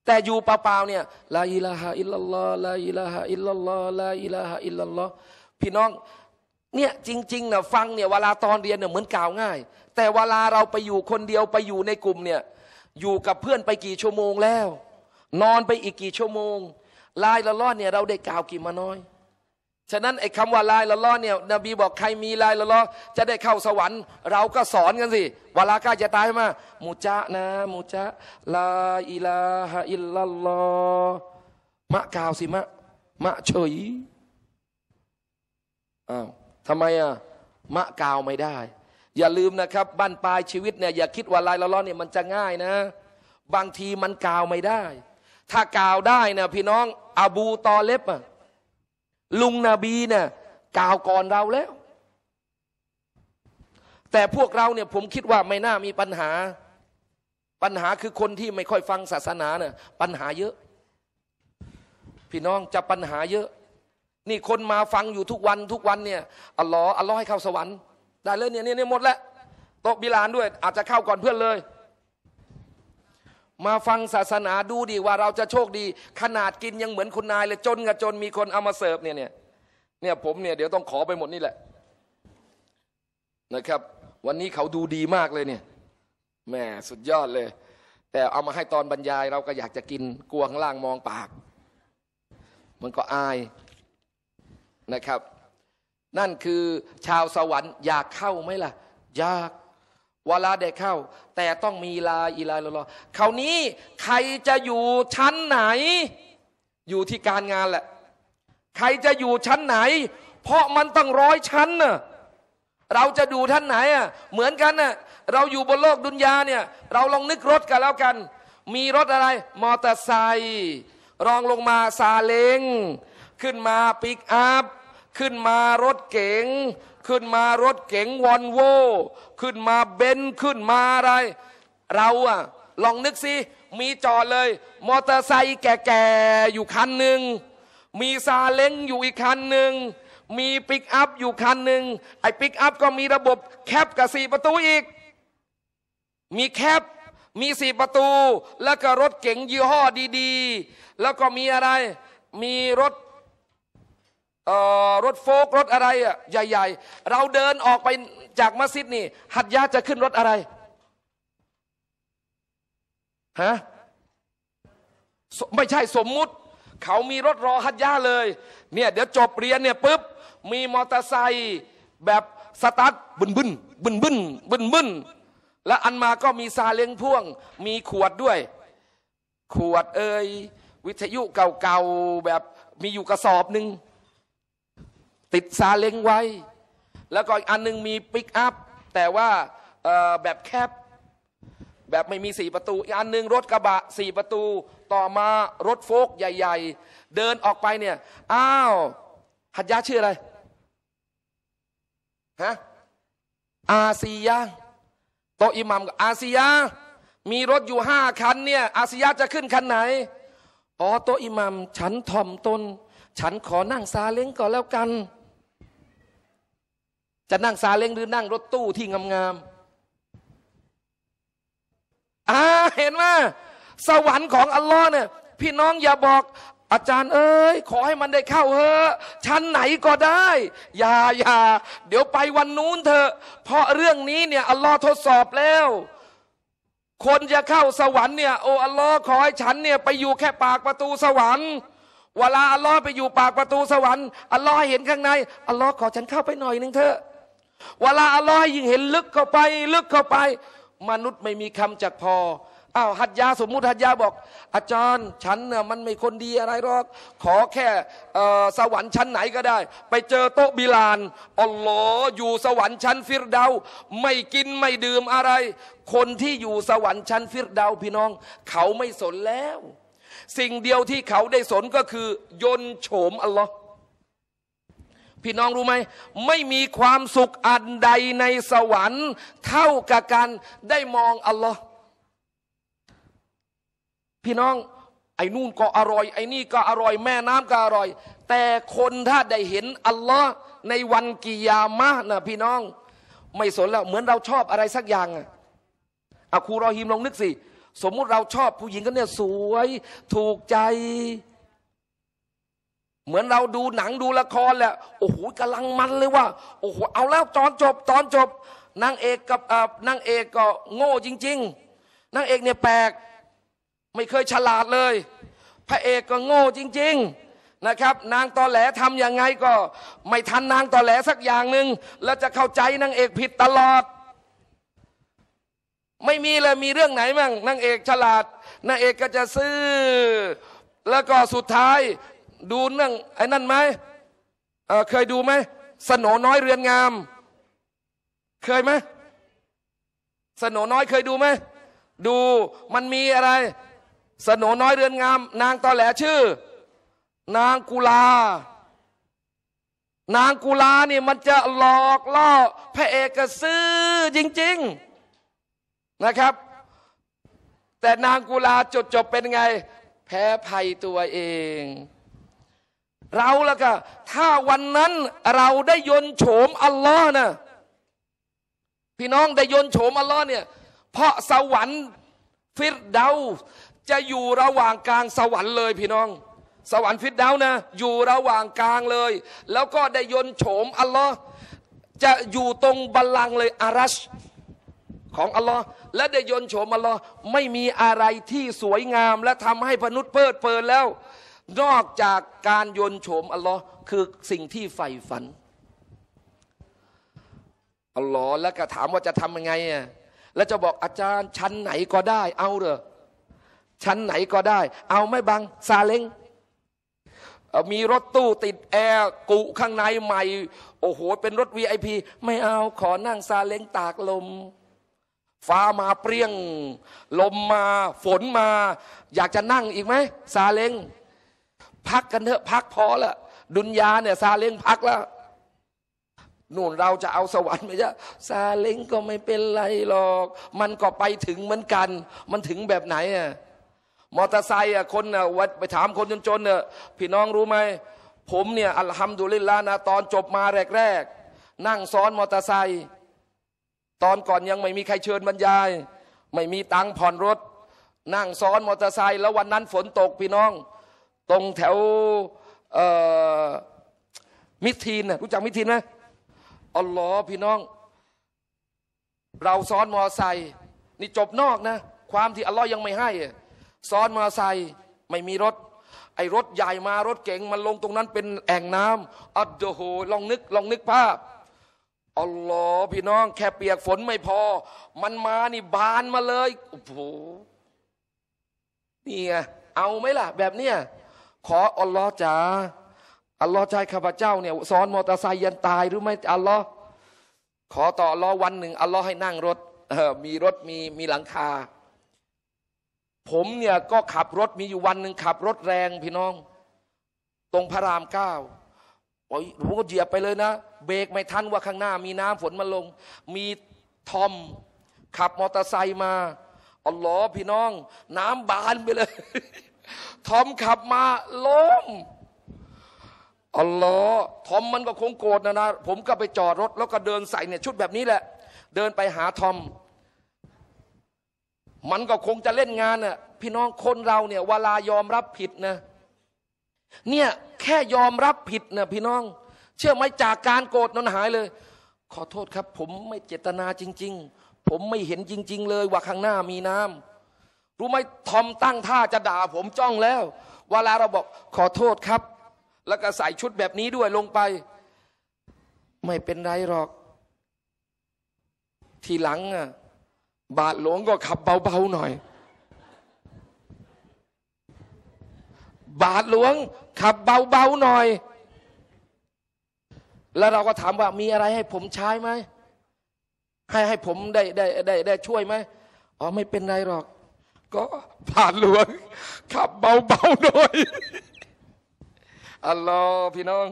แต่อยู่เปล่าๆเนี่ยลาอิละฮะอิลลัลลอฮลาอิละฮะอิลลัลลอฮลาอิละฮะอิลลัลลอฮพี่น้องเนี่ยจริง ๆนะฟังเนี่ยเวลาตอนเรียนเนี่ยเหมือนกล่าวง่าย แต่เวลาเราไปอยู่คนเดียวไปอยู่ในกลุ่มเนี่ยอยู่กับเพื่อนไปกี่ชั่วโมงแล้ว นอนไปอีกกี่ชั่วโมงลายละล่อเนี่ยเราได้กล่าวกี่มาน้อย ฉะนั้นไอ้คำว่าลายละล่อเนี่ยนบีบอกใครมีลายละล่อจะได้เข้าสวรรค์ เราก็สอนกันสิเวลาใกล้จะตายมามูจะนะมูจะลาอิลาฮอิลลัลลอมะกล่าวสิมะมะเฉยอ้าวทำไมอ่ะมะกล่าวไม่ได้ อย่าลืมนะครับบ้านปลายชีวิตเนี่ยอย่าคิดว่าลายละล่อเนี่ยมันจะง่ายนะ บางทีมันกล่าวไม่ได้ ถ้ากล่าวได้นะพี่น้องอบูตอเล็บอะลุงนบีเนี่ยกล่าวก่อนเราแล้ว แต่พวกเราเนี่ยผมคิดว่าไม่น่ามีปัญหา ปัญหาคือคนที่ไม่ค่อยฟังศาสนาเนี่ยปัญหาเยอะ พี่น้อง จะปัญหาเยอะ นี่คนมาฟังอยู่ทุกวัน ทุกวันเนี่ยอัลลอฮ์อัลลอฮ์ให้เข้าสวรรค์ ได้เลยเนี่ยเนี่ยหมดแล้วโต๊ะบิลานด้วย อาจจะเข้าก่อนเพื่อนเลยมาฟังศาสนาดูดีว่าเราจะโชคดี ขนาดกินยังเหมือนคุณนายเลย จนกับจนมีคนเอามาเสิร์ฟเนี่ยเนี่ยเนี่ยผมเนี่ยเดี๋ยวต้องขอไปหมดนี่แหละ นะครับ วันนี้เขาดูดีมากเลยเนี่ยแหมสุดยอดเลย แต่เอามาให้ตอนบรรยายเราก็อยากจะกินกลัวข้างล่างมองปาก มันก็อายนะครับ นั่นคือชาวสวรรค์อยากเข้าไหมล่ะ อยากวลาเด็กเข้า แต่ต้องมีลาอีลาลอคราวนี้ใครจะอยู่ชั้นไหน อยู่ที่การงานแหละ ใครจะอยู่ชั้นไหน เพราะมันต้องร้อยชั้นน่ะเราจะดูท่านไหนอ่ะเหมือนกันน่ะเราอยู่บนโลกดุนยาเนี่ยเราลองนึกรถกันแล้วกัน มีรถอะไรมอเตอร์ไซค์รองลงมาซาเล้งขึ้นมาปิกอัพ ขึ้นมารถเก๋งขึ้นมารถเก๋งวอนโวขึ้นมาเบนขึ้นมาอะไร เราอะลองนึกสิมีจอดเลย มอเตอร์ไซค์แก่ๆ อยู่คันหนึ่ง มีซาเล้งอยู่อีกคันหนึ่ง มีปิกอัพอยู่คันหนึ่ง ไอ้ปิกอัพก็มีระบบแคบกับสี่ ประตูอีก มีแคบมีสี่ ประตู แล้วก็รถเก๋งยี่ห้อดีๆ แล้วก็มีอะไรมีรถรถโฟกรถอะไรอ่ะใหญ่ๆ เราเดินออกไปจากมัสยิดนี่ หัดยาจะขึ้นรถอะไรฮะไม่ใช่สมมุติ เขามีรถรอหัดยาเลยเนี่ย เดี๋ยวจบเรียนเนี่ยปุ๊บ มีมอเตอร์ไซค์แบบสตาร์ทบึนบึนบึนบึนบึนบึนและอันมาก็มีซาเล้งพ่วง มีขวดด้วย ขวดเอ้ยวิทยุเก่าๆ แบบมีอยู่กระสอบหนึ่งติดซาเล้งไว้ แล้วก็อีกอันนึงมีปิกอัพแต่ว่าแบบแคบแบบไม่มีสี่ประตูอีกอันนึงรถกระบะสี่ประตู ต่อมารถโฟกใหญ่ ๆ เดินออกไปเนี่ย อ้าวหัตยาชื่ออะไร ฮะอาซียาโตอิหมัมกับอาซียามีรถอยู่ห้าคันเนี่ย อาซียาจะขึ้นคันไหนอ๋อโตอิหมัมฉันถ่อมตน ฉันขอนั่งซาเล้งก่อนแล้วกันจะนั่งซาเล้งหรือ นั่งรถตู้ที่งามๆอ่าเห็นไหม สวรรค์ของอัลลอฮ์เนี่ยพี่น้องอย่าบอก อาจารย์ เอ้ยขอให้มันได้เข้าเถอะชั้นไหนก็ได้ อย่าอย่าเดี๋ยวไปวันนู้นเถอะเพราะเรื่องนี้เนี่ยอัลลอฮ์ทดสอบแล้ว คนจะเข้าสวรรค์เนี่ยโอ้อัลลอฮ์ขอให้ฉันเนี่ยไปอยู่แค่ปากประตูสวรรค์ เวลาอัลลอฮ์ไปอยู่ปากประตูสวรรค์อัลลอฮ์เห็นข้างในอัลลอฮ์ขอฉันเข้าไปหน่อยนึงเถอะเวลาอัลลอฮ์ยิ่งเห็นลึกเข้าไป ลึกเข้าไป มนุษย์ไม่มีคำจักพออ้าวหัตยาสมมุติหัตยาบอก อาจารย์ฉันน่ะมันไม่คนดีอะไรหรอก ขอแค่สวรรค์ชั้นไหนก็ได้ ไปเจอโต๊ะบิลานอัลลอฮ์อยู่สวรรค์ชั้นฟิรเดาไม่กินไม่ดื่มอะไร คนที่อยู่สวรรค์ชั้นฟิรเดาพี่น้อง เขาไม่สนแล้ว สิ่งเดียวที่เขาได้สนก็คือยนโฉมอัลลอฮ์พี่น้องรู้ไหมไม่มีความสุขอันใดในสวรรค์ เท่ากับการได้มองอัลลอฮ์พี่น้อง ไอ้นู่นก็อร่อย ไอ้นี่ก็อร่อยแม่น้ำก็อร่อย แต่คนถ้าได้เห็น อัลลอฮ์ในวันกิยามะนะพี่น้องไม่สนแล้วเหมือนเราชอบอะไรสักอย่างอะอะครูรอฮิมลองนึกสิ สมมุติเราชอบผู้หญิงก็เนี่ยสวย ถูกใจเหมือนเราดูหนังดูละครแหละโอ้โหกำลังมันเลยว่าโอ้โหเอาแล้วตอนจบ ตอนจบนางเอกกับนางเอกก็โง่จริง ๆนางเอกเนี่ยแปลกไม่เคยฉลาดเลย พระเอกก็โง่จริง ๆนะครับ นางตอแหลทำยังไงก็ ไม่ทันนางตอแหลสักอย่างหนึ่งแล้วจะเข้าใจนางเอกผิดตลอด ไม่มีเลยมีเรื่องไหนมั่งนางเอกฉลาดนางเอกก็จะซื้อ แล้วก็สุดท้ายดูเรื่องไอ้นั่นไหมเเคยดูไหมสนน้อยเรือนงาม เคยไหมสนน้อยเคยดูไหม ดูมันมีอะไร สนน้อยเรือนงาม นางตอแหลชื่อ นางกุลา นางกุลานี่มันจะหลอกล่อพระเอกซื้อจริง ๆ นะครับ แต่นางกุลาจดจบเป็นไง แพ้ภัยตัวเองเราละวก็ถ้าวันนั้นเราได้ยนโฉมอัลลอฮ์นะพี่น้องได้ยนโฉมอัลลอฮ์เนี่ยเพราะสวรรค์ฟิรเดาจะอยู่ระหว่างกลางสวรรค์เลย พี่น้อง สวรรค์ฟิรเดานะอยู่ระหว่างกลางเลย แล้วก็ได้ยนโฉมอัลลอฮ์จะอยู่ตรงบัลลังก์เลยอารัชของอัลลอฮ์และได้ยนโฉมอัลลอฮ์ไม่มีอะไรที่สวยงาม และทำให้พนุษย์เพลิดเพลินแล้วนอกจากการยนโฉมอัลลอฮ์คือสิ่งที่ใฝ่ฝันอัลลอฮ์แล้วก็ถามว่าจะทำยังไงอ่ะแล้วจะบอกอาจารย์ ชั้นไหนก็ได้ เอาเถอะชั้นไหนก็ได้ เอาไม่บังซาเล้งมีรถตู้ติดแอร์กุข้างในใหม่ โอ้โหเป็นรถ VIP ไม่เอาขอนั่งซาเล้งตากลม ฟ้ามาเปรี้ยง ลมมา ฝนมา อยากจะนั่งอีกไหมซาเล้งพักกันเถอะ พักพอละดุนยาเนี่ย ซาเล้งพักแล้วนู่นเราจะเอาสวรรค์ไม่ใช่ซาเล้งก็ไม่เป็นไรหรอก มันก็ไปถึงเหมือนกัน มันถึงแบบไหนอ่ะมอเตอร์ไซค์อ่ะคนอ่ะวัดไปถามคนจนๆเนี่ยพี่น้องรู้ไหมผมเนี่ย อัลฮัมดุลิลล์นะ ตอนจบมาแรกๆ นั่งซ้อนมอเตอร์ไซค์ตอนก่อนยังไม่มีใครเชิญบรรยาย ไม่มีตังผ่อนรถ นั่งซ้อนมอเตอร์ไซค์แล้ววันนั้นฝนตกพี่น้องตรงแถวมิทีนนะรู้จักมิทีนไหมอัลลอฮ์พี่น้อง เราซ้อนมอไซค์นี่จบนอกนะ ความที่อัลลอฮ์ยังไม่ให้ซ้อนมอไซค์ไม่มีรถ ไอ้รถใหญ่มารถเก๋งมันลงตรงนั้นเป็นแอ่งน้ำอัดโหลองนึก ลองนึกภาพอัลลอฮ์พี่น้อง แค่เปียกฝนไม่พอ มันมานี่บานมาเลยโอ้โหนี่ไงเอาไหมล่ะ แบบเนี้ยขออัลลอฮ์จ๋าอัลลอฮ์ใจข้าพเจ้าเนี่ยซ้อนมอเตอร์ไซค์ยันตายหรือไม่อัลลอฮ์ขอต่ออัลลอฮ์วันหนึ่งอัลลอฮ์ให้นั่งรถ เออมีรถมีมีหลังคา ผมเนี่ย ก็ขับรถมีอยู่วันหนึ่ง ขับรถแรงพี่น้อง ตรงพระรามเก้าโอ้ยผมก็เหยียบไปเลยนะ เบรกไม่ทันว่าข้างหน้ามีน้ำฝนมาลง มีทอมขับมอเตอร์ไซค์มาอัลลอฮ์พี่น้อง น้ำบานไปเลยทอมขับมาล้มอัลลอฮ์ทอมมันก็คงโกรธนะนะ ผมก็ไปจอดรถ แล้วก็เดินใส่เนี่ยชุดแบบนี้แหละ เดินไปหาทอม มันก็คงจะเล่นงานน่ะพี่น้องคนเราเนี่ย เวลายอมรับผิดนะ เนี่ยแค่ยอมรับผิดนะพี่น้อง เชื่อไหมจากการโกรธนั้นหายเลย ขอโทษครับ ผมไม่เจตนาจริง ๆ ผมไม่เห็นจริง ๆ เลยว่าข้างหน้ามีน้ำรู้ไหมทอมตั้งท่าจะด่าผมจ้องแล้วเวลาเราบอกขอโทษครับ แล้วก็ใส่ชุดแบบนี้ด้วยลงไป ไม่เป็นไรหรอก ทีหลังอ่ะบาทหลวงก็ขับเบาๆหน่อย บาทหลวงขับเบาๆหน่อย แล้วเราก็ถามว่ามีอะไรให้ผมใช้ไหม ให้ให้ผมได้ได้ได้ได้ช่วยไหมอ๋อ ไม่เป็นไรหรอกก็ผ่านหลวงขับเบาๆหน่อย อัลลอฮ์พี่น้อง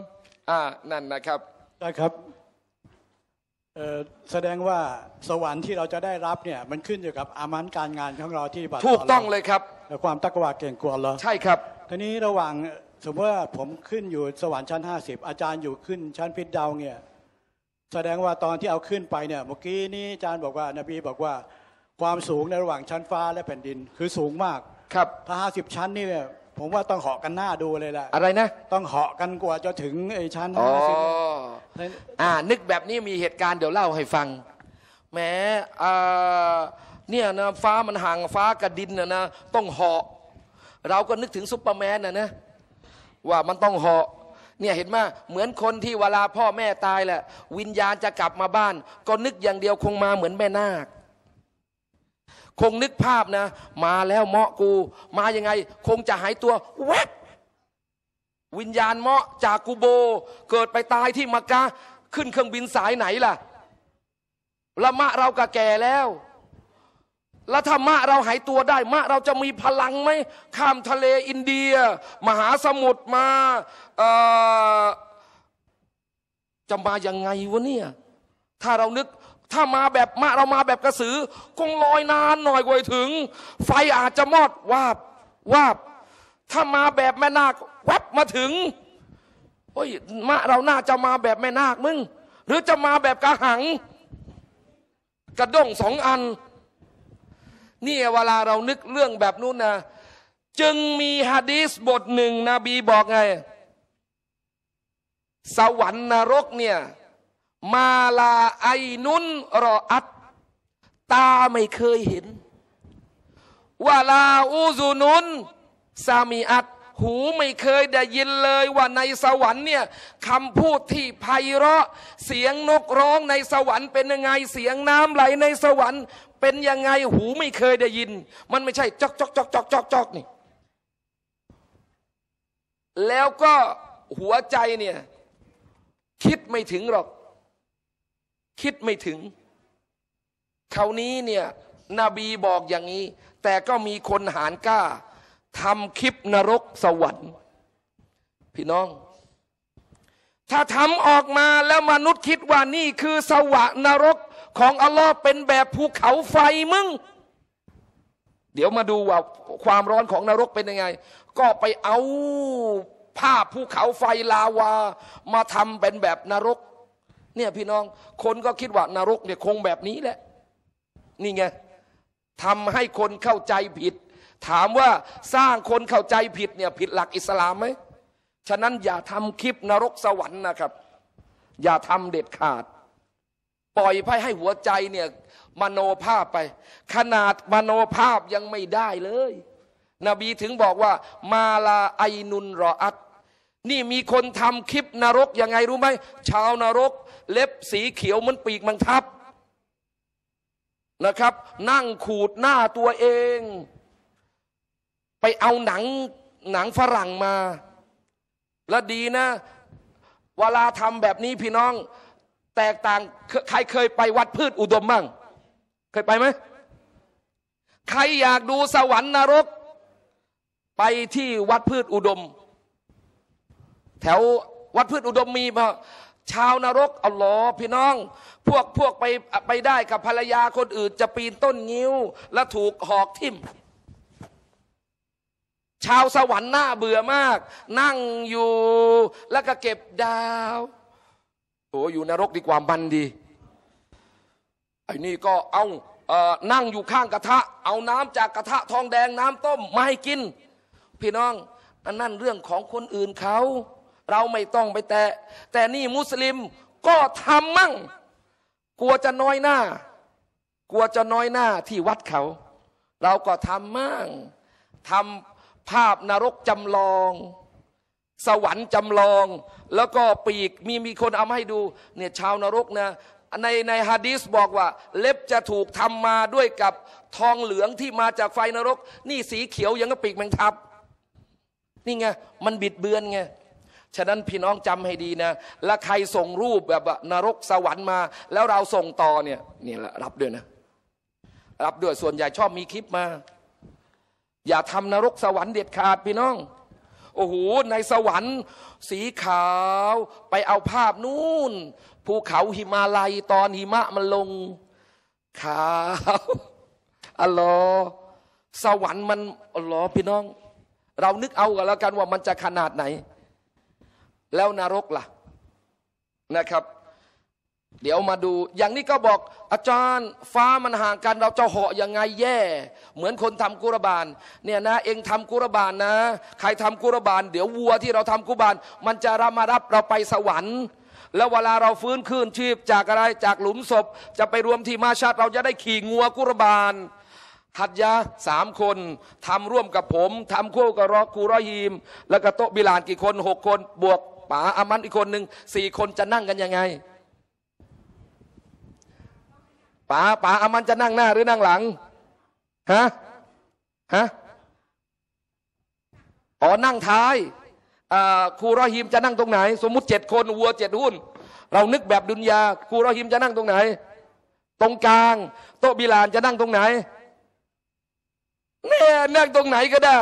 อ่า นั่นนะครับ นะครับแสดงว่าสวรรค์ที่เราจะได้รับเนี่ยมันขึ้นอยู่กับอามันการงานของเราที่บัตถูกต้องเลยครับและความตักวาเก่งกลัวเราใช่ครับ ทีนี้ระหว่างสมมติว่าผมขึ้นอยู่สวรรค์ชั้น50อาจารย์อยู่ขึ้น ชั้นพิษดาวเนี่ยแสดงว่าตอนที่เอาขึ้นไปเนี่ยเมื่อกี้นี้อาจารย์บอกว่านบีบอกว่าความสูงในระหว่างชั้นฟ้าและแผ่นดินคือสูงมาก ครับ ถ้าห้าสิบชั้น นี่เนี่ยผมว่าต้องเหาะกันหน้าดูเลยแหละ อะไรนะ ต้องเหาะกันกว่าจะถึงไอ้ชั้นห้าสิบอ่า นึกแบบนี้มีเหตุการณ์เดี๋ยวเล่าให้ฟังแหมเนี่ยนะ ฟ้ามันห่างฟ้ากับดินนะนะ ต้องเหาะ เราก็นึกถึงซุปเปอร์แมนนะนะว่ามันต้องเหาะ เนี่ยเห็นไหมเหมือนคนที่เวลาพ่อแม่ตายแหละวิญญาณจะกลับมาบ้าน ก็นึกอย่างเดียวคงมาเหมือนแม่นาคคงนึกภาพนะ มาแล้วเมาะกู มายังไง คงจะหายตัวแวบวิญญาณ เมาะจากกูโบ เกิดไปตายที่มักกะ ขึ้นเครื่องบินสายไหนล่ะละมะเราก็แก่แล้วแล้วถ้ามะเราหายตัวได้ มะเราจะมีพลังไหมข้ามทะเลอินเดีย มหาสมุทรมาจะมายังไงวะเนี่ยถ้าเรานึกถ้ามาแบบมาเรามาแบบกระสือ คงลอยนานหน่อยกว่าถึง ไฟอาจจะมอดวาบวาบ ถ้ามาแบบแม่นาคแวบมาถึงโอ้ยมาเราน่าจะมาแบบแม่นาคมึงหรือจะมาแบบกระหังกระด้งสองอันนี่เวลาเรานึกเรื่องแบบนู้นนะจึงมีฮะดีสบทหนึ่งนบีบอกไง สวรรค์นรกเนี่ยมาลาไอนุนรออัตตาไม่เคยเห็นว่าลาอูซูนุนซามีอัตหูไม่เคยได้ยินเลยว่าในสวรรค์เนี่ยคำพูดที่ไพเราะเสียงนกร้องในสวรรค์เป็นยังไงเสียงน้ำไหลในสวรรค์ เป็นยังไงหูไม่เคยได้ยิน มันไม่ใช่จอกจอกจอกจอกจอกจอกนี่แล้วก็หัวใจเนี่ยคิดไม่ถึงหรอกคิดไม่ถึงคราวนี้เนี่ยนบีบอกอย่างนี้ แต่ก็มีคนหานกล้าทำคลิปนรกสวรรค์ พี่น้อง ถ้าทำออกมาแล้วมนุษย์คิดว่านี่คือสวะนรกของอัลลอฮ์เป็นแบบภูเขาไฟมึง เดี๋ยวมาดูว่าความร้อนของนรกเป็นยังไง ก็ไปเอาภาพภูเขาไฟลาวามาทำเป็นแบบนรกเนี่ยพี่น้องคนก็คิดว่านรกเนี่ยคงแบบนี้แหละนี่ไงทำให้คนเข้าใจผิด ถามว่าสร้างคนเข้าใจผิดเนี่ยผิดหลักอิสลามไหมฉะนั้นอย่าทำคลิปนรกสวรรค์นะครับอย่าทำเด็ดขาด ปล่อยให้ให้หัวใจเนี่ยมโนภาพไป ขนาดมโนภาพยังไม่ได้เลยนบีถึงบอกว่า มาลาไอนุนรออัตนี่มีคนทำคลิปนรกยังไงรู้ไหมชาวนรกเล็บสีเขียวเหมือนปีกมังทับนะครับ นั่งขูดหน้าตัวเอง ไปเอาหนังหนังฝรั่งมา และดีนะ เวลาทำแบบนี้พี่น้อง แตกต่างใครเคยไปวัดพืชอุดมบ้าง เคยไปไหม ใครอยากดูสวรรค์นรก ไปที่วัดพืชอุดม แถววัดพืชอุดมมีชาวนรกเอาลลอพี่น้อง พวกพวกไปไปได้กับภรรยาคนอื่นจะปีนต้นงิ้วและถูกหอกทิ่ม ชาวสวรรค์หน้าเบื่อมาก นั่งอยู่แล้วก็เก็บดาวโอ้อยู่นรกดีกว่ามันดีไอ้นี่ก็เอาเออนั่งอยู่ข้างกระทะ เอาน้ำจากกระทะทองแดงน้ำต้มมาให้กิน พี่น้องอันนั่นเรื่องของคนอื่นเขาเราไม่ต้องไปแตะแต่นี่มุสลิมก็ทำมั่งกลัวจะน้อยหน้า กลัวจะน้อยหน้าที่วัดเขา เราก็ทำมั่งทำภาพนรกจำลอง สวรรค์จำลอง แล้วก็ปีกมีมีคนเอามาให้ดูเนี่ยชาวนรกนะ ในในฮะดีสบอกว่า เล็บจะถูกทำมาด้วยกับทองเหลืองที่มาจากไฟนรก นี่สีเขียวยังก็ปีกแมงทับนี่ไงมันบิดเบือนไงฉะนั้นพี่น้องจำให้ดีนะ และใครส่งรูปแบบนรกสวรรค์มา แล้วเราส่งต่อเนี่ยนี่รับด้วยนะ รับด้วยส่วนใหญ่ชอบมีคลิปมาอย่าทำนรกสวรรค์เด็ดขาดพี่น้อง โอ้โหในสวรรค์ สีขาวไปเอาภาพนู่นภูเขาหิมาลัยตอนหิมะมันลง ขาว อัลลอสวรรค์มันอัลลอพี่น้อง เรานึกเอากันแล้วกันว่ามันจะขนาดไหนแล้วนรกละ่ะนะครับ เดี๋ยวมาดู อย่างนี้ก็บอกอาจารย์ฟ้ามันห่างกันเราจะเหาะยังไงแย่ เหมือนคนทำกุรบานเนี่ยนะเองทำกุรบานนะ ใครทำกุรบาน เดี๋ยววัวที่เราทำกุรบานมันจะรับมารับเราไปสวรรค์ แล้วเวลาเราฟื้นคืนชีพจากอะไรจากหลุมศพ จะไปรวมที่มาชาติเราจะได้ขี่งัวกุรบานหัดยาสามคนทำร่วมกับผม ทำคู่กับรอคูรอฮีม แล้วก็โตบิลานกี่คนหกคนบวกป๋าอามันอีกคนหนึ่งสี่คนจะนั่งกันยังไงป๋าป๋าอามันจะนั่งหน้า หรือนั่งหลังฮะฮะอ๋อนั่งท้ายครูรอฮิมจะนั่งตรงไหน สมมุติเจ็ดคน วัวเจ็ดหุ้นเรานึกแบบดุนยาครูรอฮิมจะนั่งตรงไหน ตรงกลาง โต๊ะบิลานจะนั่งตรงไหนเนี่ยนั่งตรงไหนก็ได้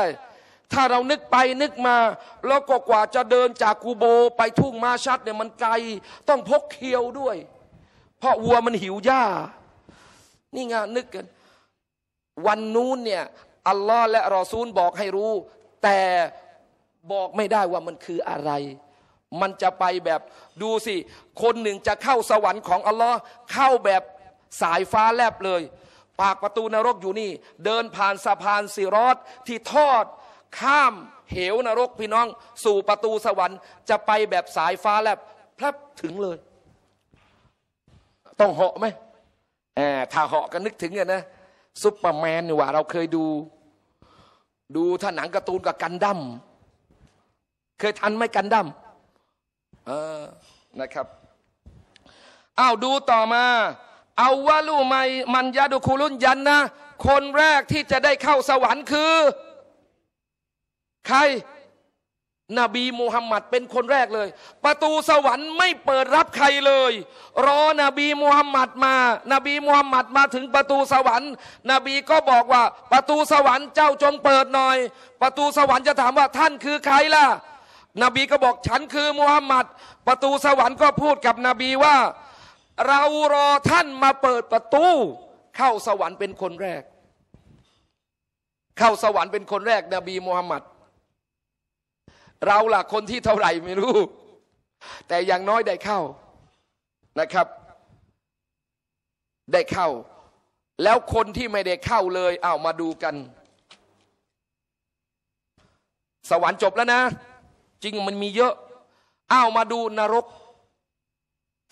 ถ้าเรานึกไปนึกมา แล้วก็กว่าจะเดินจากกูโบไปทุ่งมาชัดเนี่ยมันไกล ต้องพกเคียวด้วย เพราะวัวมันหิวหญ้า นี่ไงนึกกัน วันนู้นเนี่ยอัลลอฮ์และรอซูลบอกให้รู้ แต่บอกไม่ได้ว่ามันคืออะไร มันจะไปแบบดูสิ คนหนึ่งจะเข้าสวรรค์ของอัลลอฮ์เข้าแบบสายฟ้าแลบเลย ปากประตูนรกอยู่นี่ เดินผ่านสะพานสิรอดที่ทอดข้ามเหวนรกพี่น้อง สู่ประตูสวรรค์ จะไปแบบสายฟ้าแลบพลับถึงเลย ต้องเหาะไหมแอบถ้าเหาะก็นึกถึงองนะซุปเปอร์แมนนี่ว่าเราเคยดู ดูท่าหนังการ์ตูนกับกันดั้มเคยทันไหมกันดั้มเออนะครับอ้าวดูต่อมา เอาว่าลูไม มันยาดูคุลุนยันนะ คนแรกที่จะได้เข้าสวรรค์คือใครนบีมูฮัมหมัดเป็นคนแรกเลย ประตูสวรรค์ไม่เปิดรับใครเลย รอนบีมูฮัมหมัดมา นบีมูฮัมหมัดมาถึงประตูสวรรค์นบีก็บอกว่าประตูสวรรค์เจ้าจงเปิดหน่อย ประตูสวรรค์จะถามว่าท่านคือใครล่ะ นบีก็บอกฉันคือมูฮัมหมัดประตูสวรรค์ก็พูดกับนบีว่า เรารอท่านมาเปิดประตูเข้าสวรรค์เป็นคนแรก เข้าสวรรค์เป็นคนแรก นบีมูฮัมหมัดเราล่ะคนที่เท่าไหร่ไม่รู้ แต่อย่างน้อยได้เข้านะครับ ได้เข้า แล้วคนที่ไม่ได้เข้าเลย เอามาดูกัน สวรรค์จบแล้วนะ จริงมันมีเยอะ เอามาดูนรก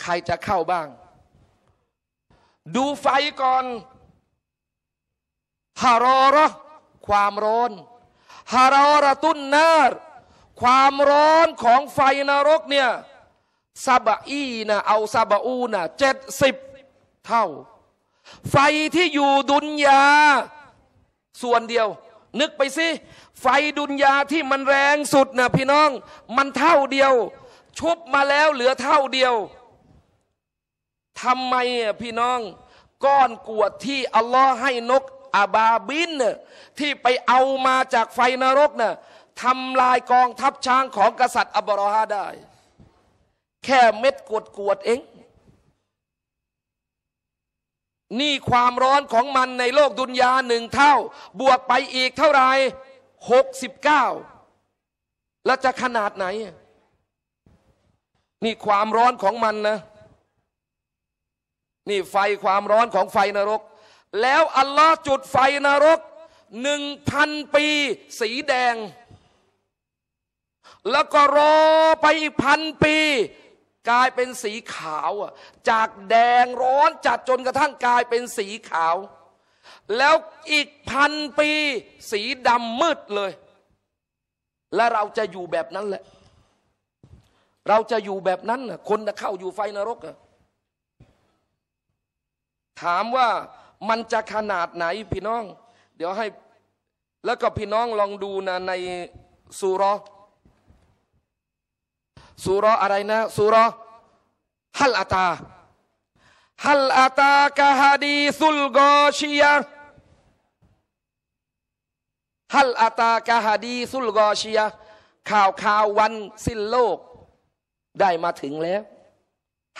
ใครจะเข้าบ้าง ดูไฟก่อนฮารอรอความร้อนฮารอรตุนนารความร้อนของไฟนรกเนี่ยซาบะอีนะเอาซาบะอูนะเจ็ดสิบเท่า ไฟที่อยู่ดุนยาส่วนเดียว นึกไปสิไฟดุนยาที่มันแรงสุดนะพี่น้องมันเท่าเดียว ชุบมาแล้วเหลือเท่าเดียวทำไมอ่ะพี่น้อง ก้อนกวดที่ อัลลอฮ์ให้นกอาบาบิน ที่ไปเอามาจากไฟนรกนะ่ะทำลายกองทัพช้างของกษัตริย์อับรอฮาได้ แค่เม็ดกวดกวดเอง นี่ความร้อนของมันในโลกดุนยาหนึ่งเท่า บวกไปอีกเท่าไรหกสิบเก้าแล้วจะขนาดไหน นี่ความร้อนของมันนะ นี่ไฟความร้อนของไฟนรก แล้วอัลลอฮ์จุดไฟนรกหนึ่งพันปีสีแดงแล้วก็รอไปอีกพันปี กลายเป็นสีขาวจากแดงร้อนจัดจนกระทั่งกลายเป็นสีขาว แล้วอีกพันปี สีดำมืดเลย และเราจะอยู่แบบนั้นแหละ เราจะอยู่แบบนั้นคนจะเข้าอยู่ไฟนรกถามว่ามันจะขนาดไหนพี่น้อง เดี๋ยวให้แล้วก็พี่น้องลองดูนะในสุรสุรอะไรนะสุรฮัลอาตาฮัลอาตากะฮดีสุลกอชียะฮัลอาตากะฮดีสุลกอชียะข่าวข่าววันสิ้นโลก ได้มาถึงแล้ว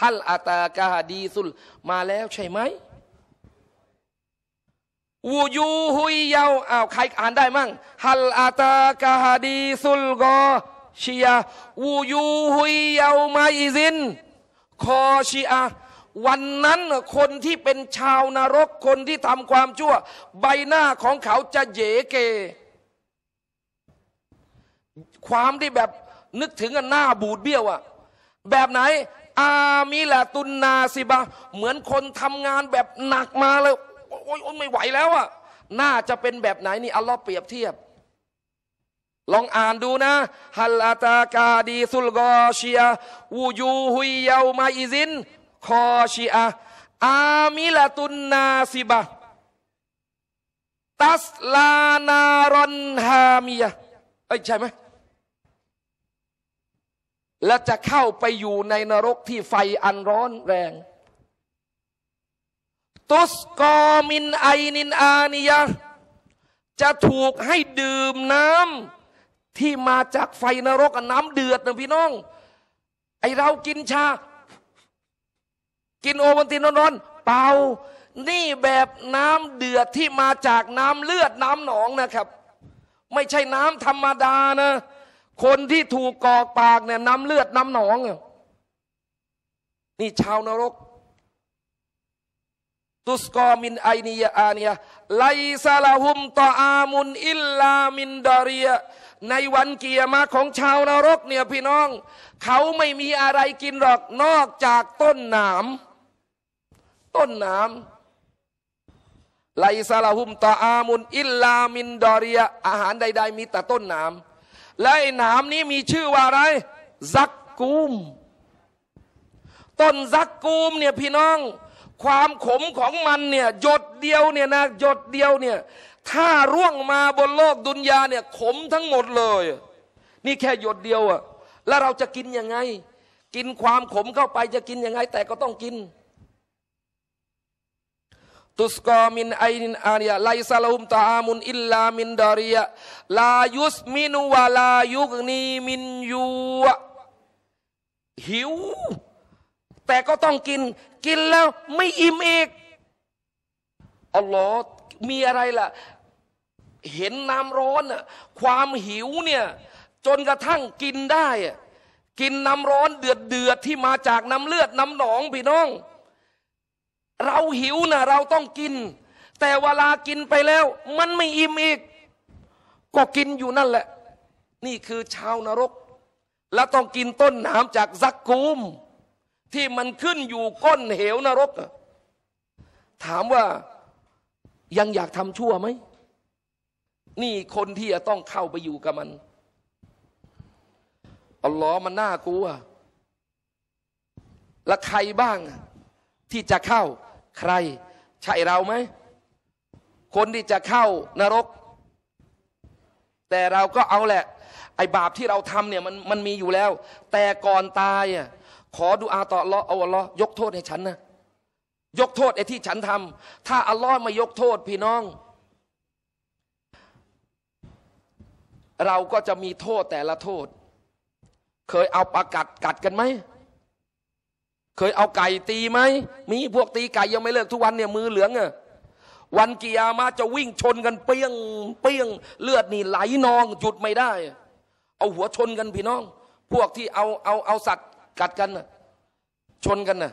ฮัลอาตากะฮดีสุล มาแล้วใช่ไหมวูยูฮุยเยาอ้าวใครอ่านได้มั่งฮัลอาตากะฮดีสุลกอชียวูยูฮุยเยามาอิซิน คอชีอวันนั้นคนที่เป็นชาวนรกคนที่ทำความชั่ว ใบหน้าของเขาจะเยเก ความที่แบบนึกถึงหน้าบูดเบี้ยวอะแบบไหน อามิละตุนนาสิบะเหมือนคนทำงานแบบหนักมาเลยโอ้ยไม่ไหวแล้วอะน่าจะเป็นแบบไหนนี่อัลลอฮ์เปรียบเทียบลองอ่านดูนะ ฮัลอาตากาดีสุลกอชียวูยูฮุยเยามาอิซิน คอชีอาอามิลตุนนาซิบะตัสลานารอนฮามียเอ้ใช่ไหมและจะเข้าไปอยู่ในนรกที่ไฟอันร้อนแรง ตุสกอมินไอนินอานียะจะถูกให้ดื่มน้ำที่มาจากไฟนรกน้ำเดือดนะพี่น้อง ไอเรากินชา กินโอวันตินนอนเปล่า นี่แบบน้ำเดือดที่มาจากน้ำเลือดน้ำหนองนะครับ ไม่ใช่น้ำธรรมดานะ คนที่ถูกกอกปากเนี่ยน้ำเลือดน้ำหนอง นี่ชาวนรก ตุสกอมินไอเนียอาเนียไลซาลาหุมตออามุนอิลลามินดารียในวันเกียรมาของชาวนรกเนี่ยพี่น้อง เขาไม่มีอะไรกินหรอกนอกจากต้นหนามต้นหนามไลซาลาหุมตออามุนอิลลามินดอริยอาหารใดๆมีแต่ต้นหนามและไอ้หนามนี้มีชื่อว่าอะไรซักกูม ต้นซักกูมเนี่ยพี่น้อง ความขมของมันเนี่ยหยดเดียวเนี่ยนะหยดเดียวเนี่ยถ้าร่วงมาบนโลกดุนยาเนี่ย ขมทั้งหมดเลย นี่แค่หยดเดียวอะแล้วเราจะกินยังไง กินความขมเข้าไปจะกินยังไง แต่ก็ต้องกินตุสกอมินไอนินอาเนียไลซาลฮุมตาอามุนอิลลามินดาริยะลายุสมินุวาลายุกนีมินยูหิวแต่ก็ต้องกิน กินแล้วไม่อิ่มอีกอัลลอฮ์มีอะไรล่ะเห็นน้ำร้อนน่ะความหิวเนี่ยจนกระทั่งกินได้ กินน้ำร้อนเดือดเดือดที่มาจากน้ำเลือดน้ำหนอง พี่น้อง เราหิวนะเราต้องกิน แต่เวลากินไปแล้ว มันไม่อิ่มอีก ก็กินอยู่นั่นแหละ นี่คือชาวนรก และต้องกินต้นน้ำจากซักกูม ที่มันขึ้นอยู่ก้นเหวนรก ถามว่ายังอยากทำชั่วไหมนี่คนที่จะต้องเข้าไปอยู่กับมัน อัลลอฮ์มันน่ากลัว และใครบ้างที่จะเข้า ใครใช่เราไหม คนที่จะเข้านรก แต่เราก็เอาแหละ ไอ้บาปที่เราทำเนี่ยมันมันมีอยู่แล้ว แต่ก่อนตายอ่ะขอดูอาต่ออัลลอฮ์เอาอัลลอฮ์ยกโทษให้ฉันนะ ยกโทษไอ้ที่ฉันทำ ถ้าอัลลอฮ์ไม่ยกโทษพี่น้องเราก็จะมีโทษแต่ละโทษ เคยเอาปากัดกัดกันไหม เคยเอาไก่ตีไหม มีพวกตีไก่ยังไม่เลิกทุกวันเนี่ยมือเหลืองอะวันกียามาจะวิ่งชนกันเปี้ยงเปี้ยงเลือดนี่ไหลนองหยุดไม่ได้ เอาหัวชนกันพี่น้อง พวกที่เอา เอาเอาสัตว์กัดกัน ชนกันน่ะ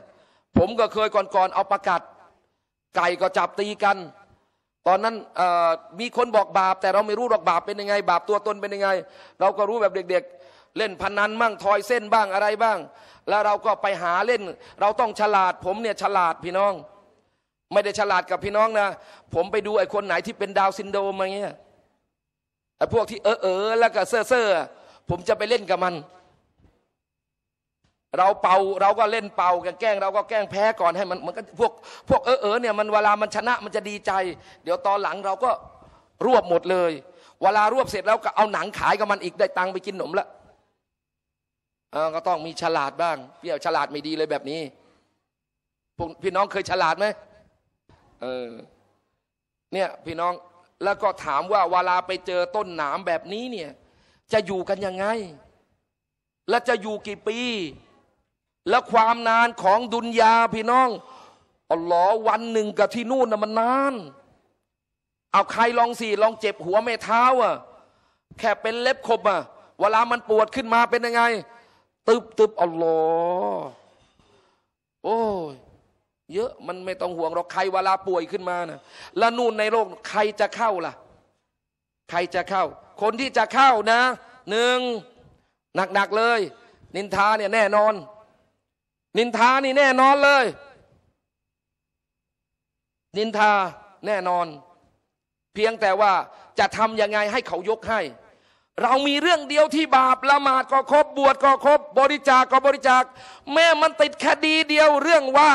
ผมก็เคยก่อนๆ เอาประกัด ไก่ก็จับตีกันตอนนั้นมีคนบอกบาป แต่เราไม่รู้หรอกบาปเป็นยังไง บาปตัวตนเป็นยังไง เราก็รู้แบบเด็ก ๆ เล่นพนันบ้างทอยเส้นบ้างอะไรบ้าง แล้วเราก็ไปหาเล่น เราต้องฉลาดผมเนี่ยฉลาดพี่น้องไม่ได้ฉลาดกับพี่น้องนะ ผมไปดูไอ้คนไหนที่เป็นดาวซินโดมอะไรเงี้ยไอ้พวกที่เออเออแล้วก็เซ่อเซ่อผมจะไปเล่นกับมันเราเป่าเราก็เล่นเป่ากันแกล้งเราก็แกล้งแพ้ก่อนให้ มันมันก็พวก พวกเออเออเนี่ยมันเวลามันชนะ มันจะดีใจ เดี๋ยวตอนหลังเราก็รวบหมดเลย เวลารวบเสร็จแล้วก็เอาหนังขายกับมันอีกได้ตังค์ไปกินขนมละก็ต้องมีฉลาดบ้างเปี้ยวฉลาดไม่ดีเลยแบบนี้พวกพี่น้องเคยฉลาดไหมเออ เนี่ย พี่น้องแล้วก็ถามว่า เวลาไปเจอต้นหนามแบบนี้เนี่ย จะอยู่กันยังไง และจะอยู่กี่ปีและความนานของดุนยาพี่น้อง อัลลอฮ์วันหนึ่งกับที่นู่นน่ะมันนาน เอาใครลองสิลองเจ็บหัวแม่เท้าอ่ะ แค่เป็นเล็บขบอ่ะ เวลามันปวดขึ้นมาเป็นยังไง ตึบตึบอัลลอฮ์โอ้ย เยอะมันไม่ต้องห่วงหรอกใครเวลาป่วยขึ้นมานะแล้วนู่นในโลกใครจะเข้าล่ะ ใครจะเข้า คนที่จะเข้านะ หนึ่งหนักๆ เลย นินทาเนี่ยแน่นอนนินทานี่แน่นอนเลย นินทาแน่นอน เพียงแต่ว่าจะทำยังไงให้เขายกให้ เรามีเรื่องเดียวที่บาปละหมาดก็ครบบวชก็ครบ บริจาคก็บริจาค แม่มันติดคดีเดียวเรื่องว่า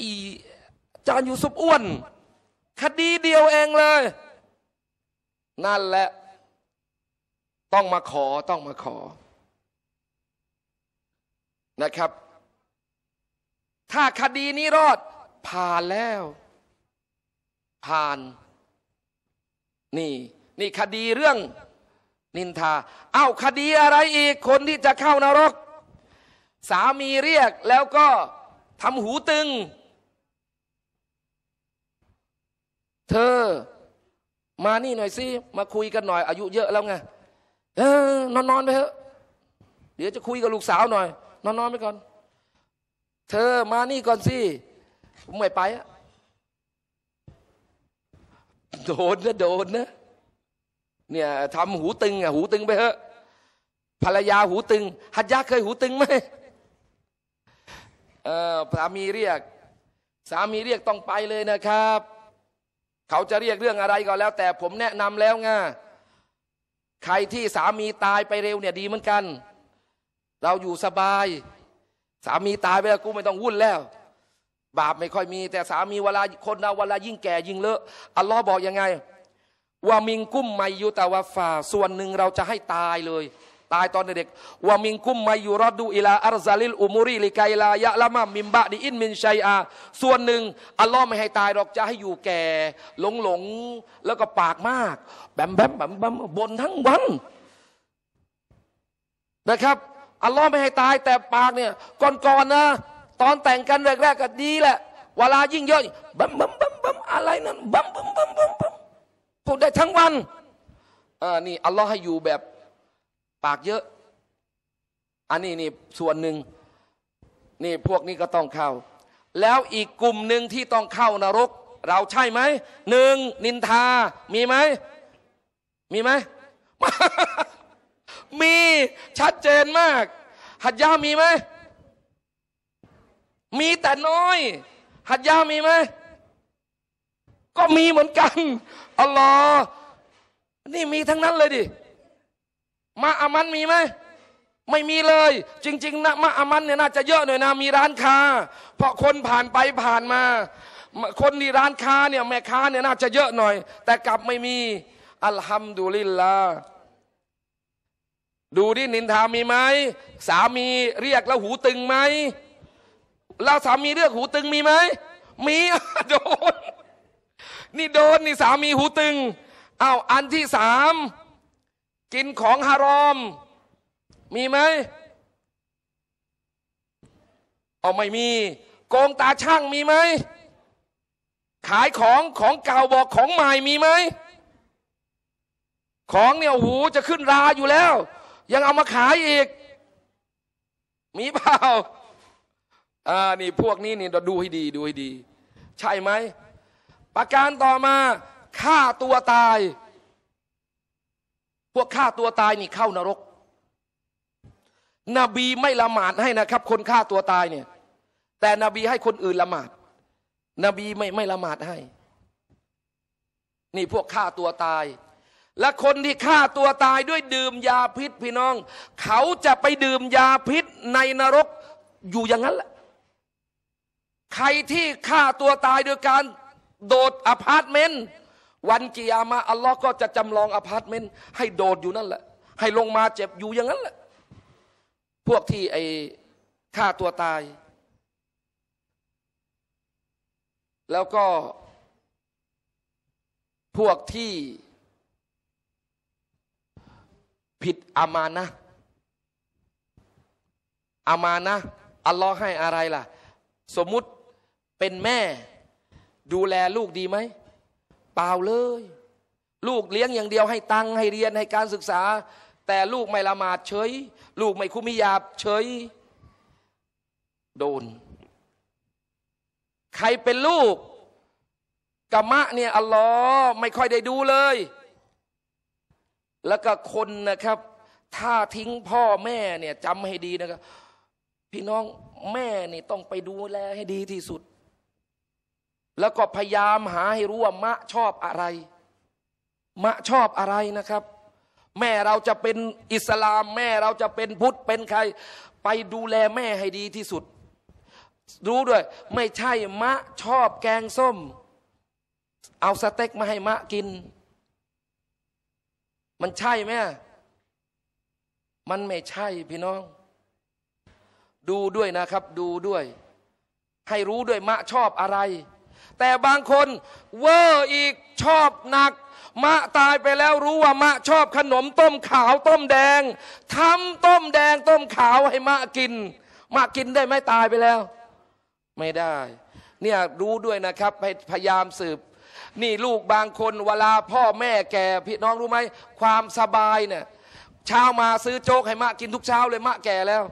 อีจานยูซุปอ้วน คดีเดียวเองเลย นั่นแหละ ต้องมาขอต้องมาขอนะครับ ถ้าคดีนี้รอด ผ่านแล้ว ผ่านนี่ นี่คดีเรื่อง นินทา เอา้าคดีอะไรอีก คนที่จะเข้านรก สามีเรียกแล้วก็ ทำหูตึง เธอ มานี่หน่อยสิ มาคุยกันหน่อย อายุเยอะแล้วไง เออนอนนอนไปเถอะ เดี๋ยวจะคุยกับลูกสาวหน่อยนอนนอนไปก่อน เธอมานี่ก่อนสิ ผมไม่ไปอะโดนนะโดนนะ เนี่ยทำหูตึงอ่ะ หูตึงไปเถอะ ภรรยาหูตึงหัดยาเคยหูตึงไหมเออสามีเรียก สามีเรียกต้องไปเลยนะครับ เขาจะเรียกเรื่องอะไรก็แล้ว แต่ผมแนะนำแล้วไง ใครที่สามีตายไปเร็วเนี่ยดีเหมือนกันเราอยู่สบาย สามีตายไปแล้วกูไม่ต้องวุ่นแล้ว บาปไม่ค่อยมี แต่สามีเวลาคนเราเวลายิ่งแก่ ยิ่งเลอะอัลลอฮ์บอกยังไง ว่ามิงกุ้มไมยแตาวาฟา ส่วนหนึ่งเราจะให้ตายเลย ตายตอนเด็ก ว่ามิงกุ้มไมยูรอดูอิลาอัลซาลิลอุมุริลิกายลายะละมามิมบะดิอินมินชัยอาส่วนหนึ่งอัลลอฮ์ไม่ให้ตายหรอกจะให้อยู่แก่ หลงหลงแล้วก็ปากมาก แบมแบมแบมแบมบนทั้งวันนะครับอัลลอฮ์ไม่ให้ตายแต่ปากเนี่ยก่อนๆนะ ตอนแต่งกันแรกๆก็ดีแหละเวลายิ่งเยอะบัมบัมบัมบัมอะไรนั่นบัมบัมบัมบัมบัมพูดได้ทั้งวันอ่านี่อัลลอฮ์ให้อยู่แบบปากเยอะ อันนี้นี่ส่วนหนึ่งนี่พวกนี้ก็ต้องเข้าแล้วอีกกลุ่มหนึ่งที่ต้องเข้านรก เราใช่ไหมหนึ่งนินทา มีไหมมีไหมมีชัดเจนมากหัดยามีไหม มีแต่น้อยหัดยามีไหมก็มีเหมือนกันอัลลอฮ์นี่มีทั้งนั้นเลยดิมาอามันมีไหมไม่มีเลย จริงๆนะมะอามันเนี่ยน่าจะเยอะหน่อยนะมีร้านค้า เพราะคนผ่านไปผ่านมา คนที่ร้านค้าเนี่ยแม่ค้าเนี่ยน่าจะเยอะหน่อย แต่กลับไม่มีอัลฮัมดุลิลลาห์ดูดินินทามีไหม สามีเรียกแล้วหูตึงไหมแล้วสามีเรียกหูตึงมีไหมมีโดนนี่โดนนี่สามีหูตึงอา้าวอันที่สามกินของฮารอม มีไหมเอาไม่มีโกงตาช่างมีไหมขายของของเก่าบอกของใหม่มีไหมของเนี่ย หูจะขึ้นราอยู่แล้วยังเอามาขายอีก มีเปล่า อ่า นี่พวกนี้นี่เราดูให้ดีดูให้ดี ใช่ไหม ประการต่อมาฆ่าตัวตาย พวกฆ่าตัวตายนี่เข้านรก นบีไม่ละหมาดให้นะครับ คนฆ่าตัวตายเนี่ย แต่นบีให้คนอื่นละหมาด นบีไม่ไม่ละหมาดให้ นี่พวกฆ่าตัวตายและคนที่ฆ่าตัวตายด้วยดื่มยาพิษพี่น้อง เขาจะไปดื่มยาพิษในนรกอยู่อย่างนั้นแหละ ใครที่ฆ่าตัวตายโดยการ โดดอพาร์ตเมนต์วันกิยามาอัลลอฮ์ก็จะจำลองอพาร์ตเมนต์ให้โดดอยู่นั่นแหละ ให้ลงมาเจ็บอยู่อย่างนั้นแหละพวกที่ไอ้ฆ่าตัวตาย แล้วก็พวกที่ผิดอามานะอามานะอัลลอฮ์ให้อะไรล่ะ สมมุติเป็นแม่ ดูแลลูกดีไหมเปล่าเลย ลูกเลี้ยงอย่างเดียวให้ตังให้เรียนให้การศึกษา แต่ลูกไม่ละหมาดเฉย ลูกไม่คุมิยาบเฉย โดน ใครเป็นลูกกะมะเนี่ย อัลลอฮ์ไม่ค่อยได้ดูเลยแล้วก็คนนะครับถ้าทิ้งพ่อแม่เนี่ยจำให้ดีนะครับ พี่น้องแม่นี่ต้องไปดูแลให้ดีที่สุด แล้วก็พยายามหาให้รู้ว่า มะชอบอะไร มะชอบอะไรนะครับ แม่เราจะเป็นอิสลาม แม่เราจะเป็นพุทธเป็นใคร ไปดูแลแม่ให้ดีที่สุด รู้ด้วย ไม่ใช่มะชอบแกงส้ม เอาสเต็กมาให้มะกินมันใช่ไหม มันไม่ใช่พี่น้อง ดูด้วยนะครับ ดูด้วย ให้รู้ด้วย มะชอบอะไร แต่บางคน เวอร์อีกชอบ หนัก มะตายไปแล้ว รู้ว่ามะชอบขนมต้มขาวต้มแดง ทำต้มแดง ต้มขาวให้มะกิน มะกินได้ไหมตายไปแล้ว ไม่ได้ เนี่ยรู้ด้วยนะครับ พยายามสืบนี่ลูกบางคน เวลาพ่อแม่แก่ พี่น้องรู้ไหม ความสบายเนี่ยเช้ามาซื้อโจ๊ก ให้มะกินทุกเช้า เลยมะแก่แล้ว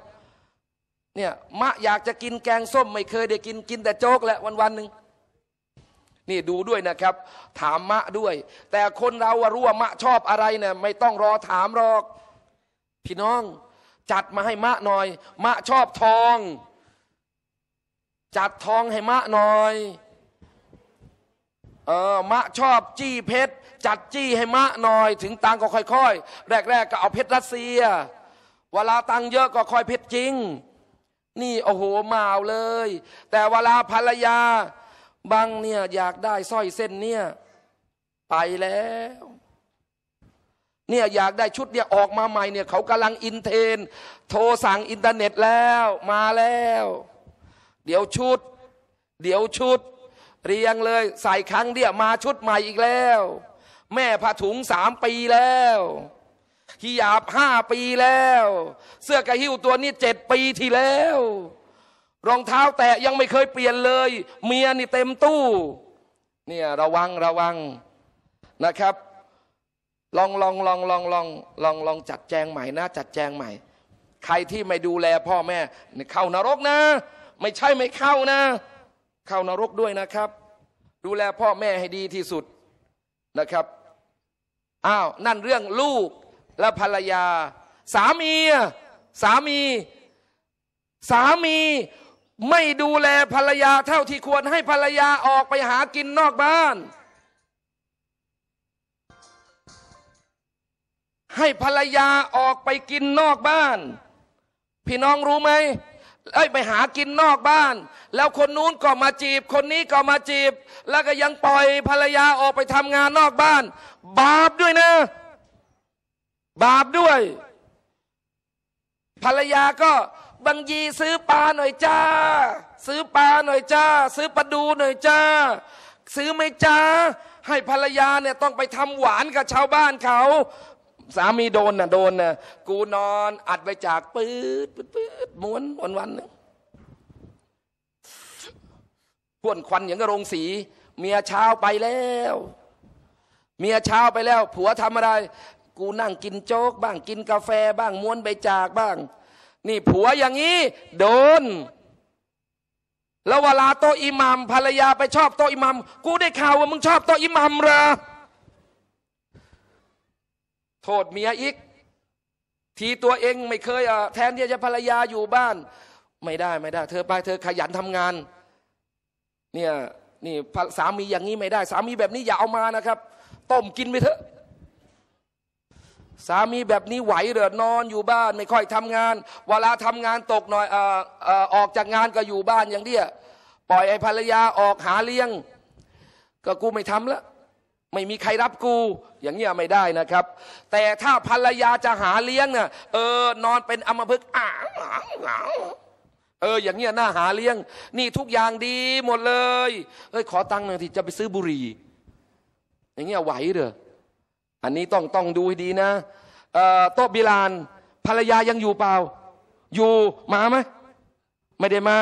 เนี่ยมะอยากจะกินแกงส้ม ไม่เคยได้ กินกินแต่โจ๊กแหละวันวันหนึ่งนี่ดูด้วยนะครับ ถามมะด้วย แต่คนเรารู้ว่ามะชอบอะไรเนี่ยไม่ต้องรอถามหรอก พี่น้อง จัดมาให้มะหน่อย มะชอบทอง จัดทองให้มะหน่อยเออมะชอบจี้เพชรจัดจี้ให้มะหน่อย ถึงตังก็ค่อยๆแรกๆก็เอาเพชรรัสเซียเวลาตังเยอะก็ค่อยเพชรจริง นี่โอ้โหมาวเลย แต่เวลาภรรยา บางเนี่ยอยากได้สร้อยเส้นเนี่ยไปแล้วเนี่ยอยากได้ชุดเนี่ยออกมาใหม่เนี่ยเขากำลังอินเทนโทรสั่งอินเทอร์เน็ตแล้ว มาแล้ว เดี๋ยวชุด เดี๋ยวชุดเรียงเลย ใส่ครั้งเดียวมาชุดใหม่อีกแล้ว แม่ผ้าถุงสามปีแล้วหิยาบห้าปีแล้ว เสื้อกระหิ้วตัวนี้เจ็ดปีที่แล้ว รองเท้าแตะยังไม่เคยเปลี่ยนเลย เมียนี่เต็มตู้เนี่ยระวังระวังนะครับ ลองลองลองลองลองลองลองจัดแจงใหม่นะ จัดแจงใหม่ ใครที่ไม่ดูแลพ่อแม่เข้านรกนะ ไม่ใช่ไม่เข้านะเข้านรกด้วยนะครับ ดูแลพ่อแม่ให้ดีที่สุดนะครับอ้าวนั่นเรื่องลูกและภรรยา สามีสามี สามี ไม่ดูแลภรรยาเท่าที่ควรให้ภรรยาออกไปหากินนอกบ้าน ให้ภรรยาออกไปกินนอกบ้าน พี่น้องรู้ไหมเอ้ยไปหากินนอกบ้าน แล้วคนนู้นก็มาจีบคนนี้ก็มาจีบ แล้วก็ยังปล่อยภรรยา ออกไปทำงานนอกบ้าน บาปด้วยนะ บาปด้วย ภรรยาก็บางยีซื้อปลาหน่อยจ้า ซื้อปลาหน่อยจ้า ซื้อปลาดูหน่อยจ้า ซื้อไม่จ้า ให้ภรรยาเนี่ยต้องไปทำหวานกับชาวบ้านเขาสามีโดนนะโดนนะกูนอนอัดไปจากปืดปืดปืดม้วนวันวันนึงพ่วนควันอย่างกระโรงสีเมียเช้าไปแล้ว เมียเช้าไปแล้ว ผัวทำอะไร กูนั่งกินโจ๊กบ้างกินกาแฟบ้างม้วนใบจากบ้าง นี่ผัวอย่างนี้โดน แล้วเวลาโตอิหมัมภรรยาไปชอบโตอิหมัมกูได้ข่าวว่ามึงชอบโตอิหมัมเหรอโทษเมียอีกทีตัวเองไม่เคยแทนที่จะภรรยาอยู่บ้าน ไม่ได้ ไม่ได้เธอไปเธอขยันทำงานเนี่ยนี่สามีอย่างนี้ไม่ได้ สามีแบบนี้อย่าเอามานะครับต้มกินไปเถอะ สามีแบบนี้ไหวเหรอนอนอยู่บ้านไม่ค่อยทำงาน เวลาทำงานตกหน่อย ออออกจากงานก็อยู่บ้านอย่างเดียวปล่อยไอ้ภรรยาออกหาเลี้ยง ก็กูไม่ทำแล้วไม่มีใครรับกู อย่างเงี้ยไม่ได้นะครับ แต่ถ้าภรรยาจะหาเลี้ยงเนี่ยเออ นอนเป็นอมพึกอ่างเอออย่างเงี้ย น่าหาเลี้ยง นี่ทุกอย่างดี หมดเลยเอ้ยขอตังค์หน่อยที่จะไปซื้อบุหรี่อย่างเงี้ยไหวเหรออันนี้ต้องต้องดูให้ดีนะโต๊ะบิลาน ภรรยายังอยู่เปล่า อยู่มาไหมไม่ได้มา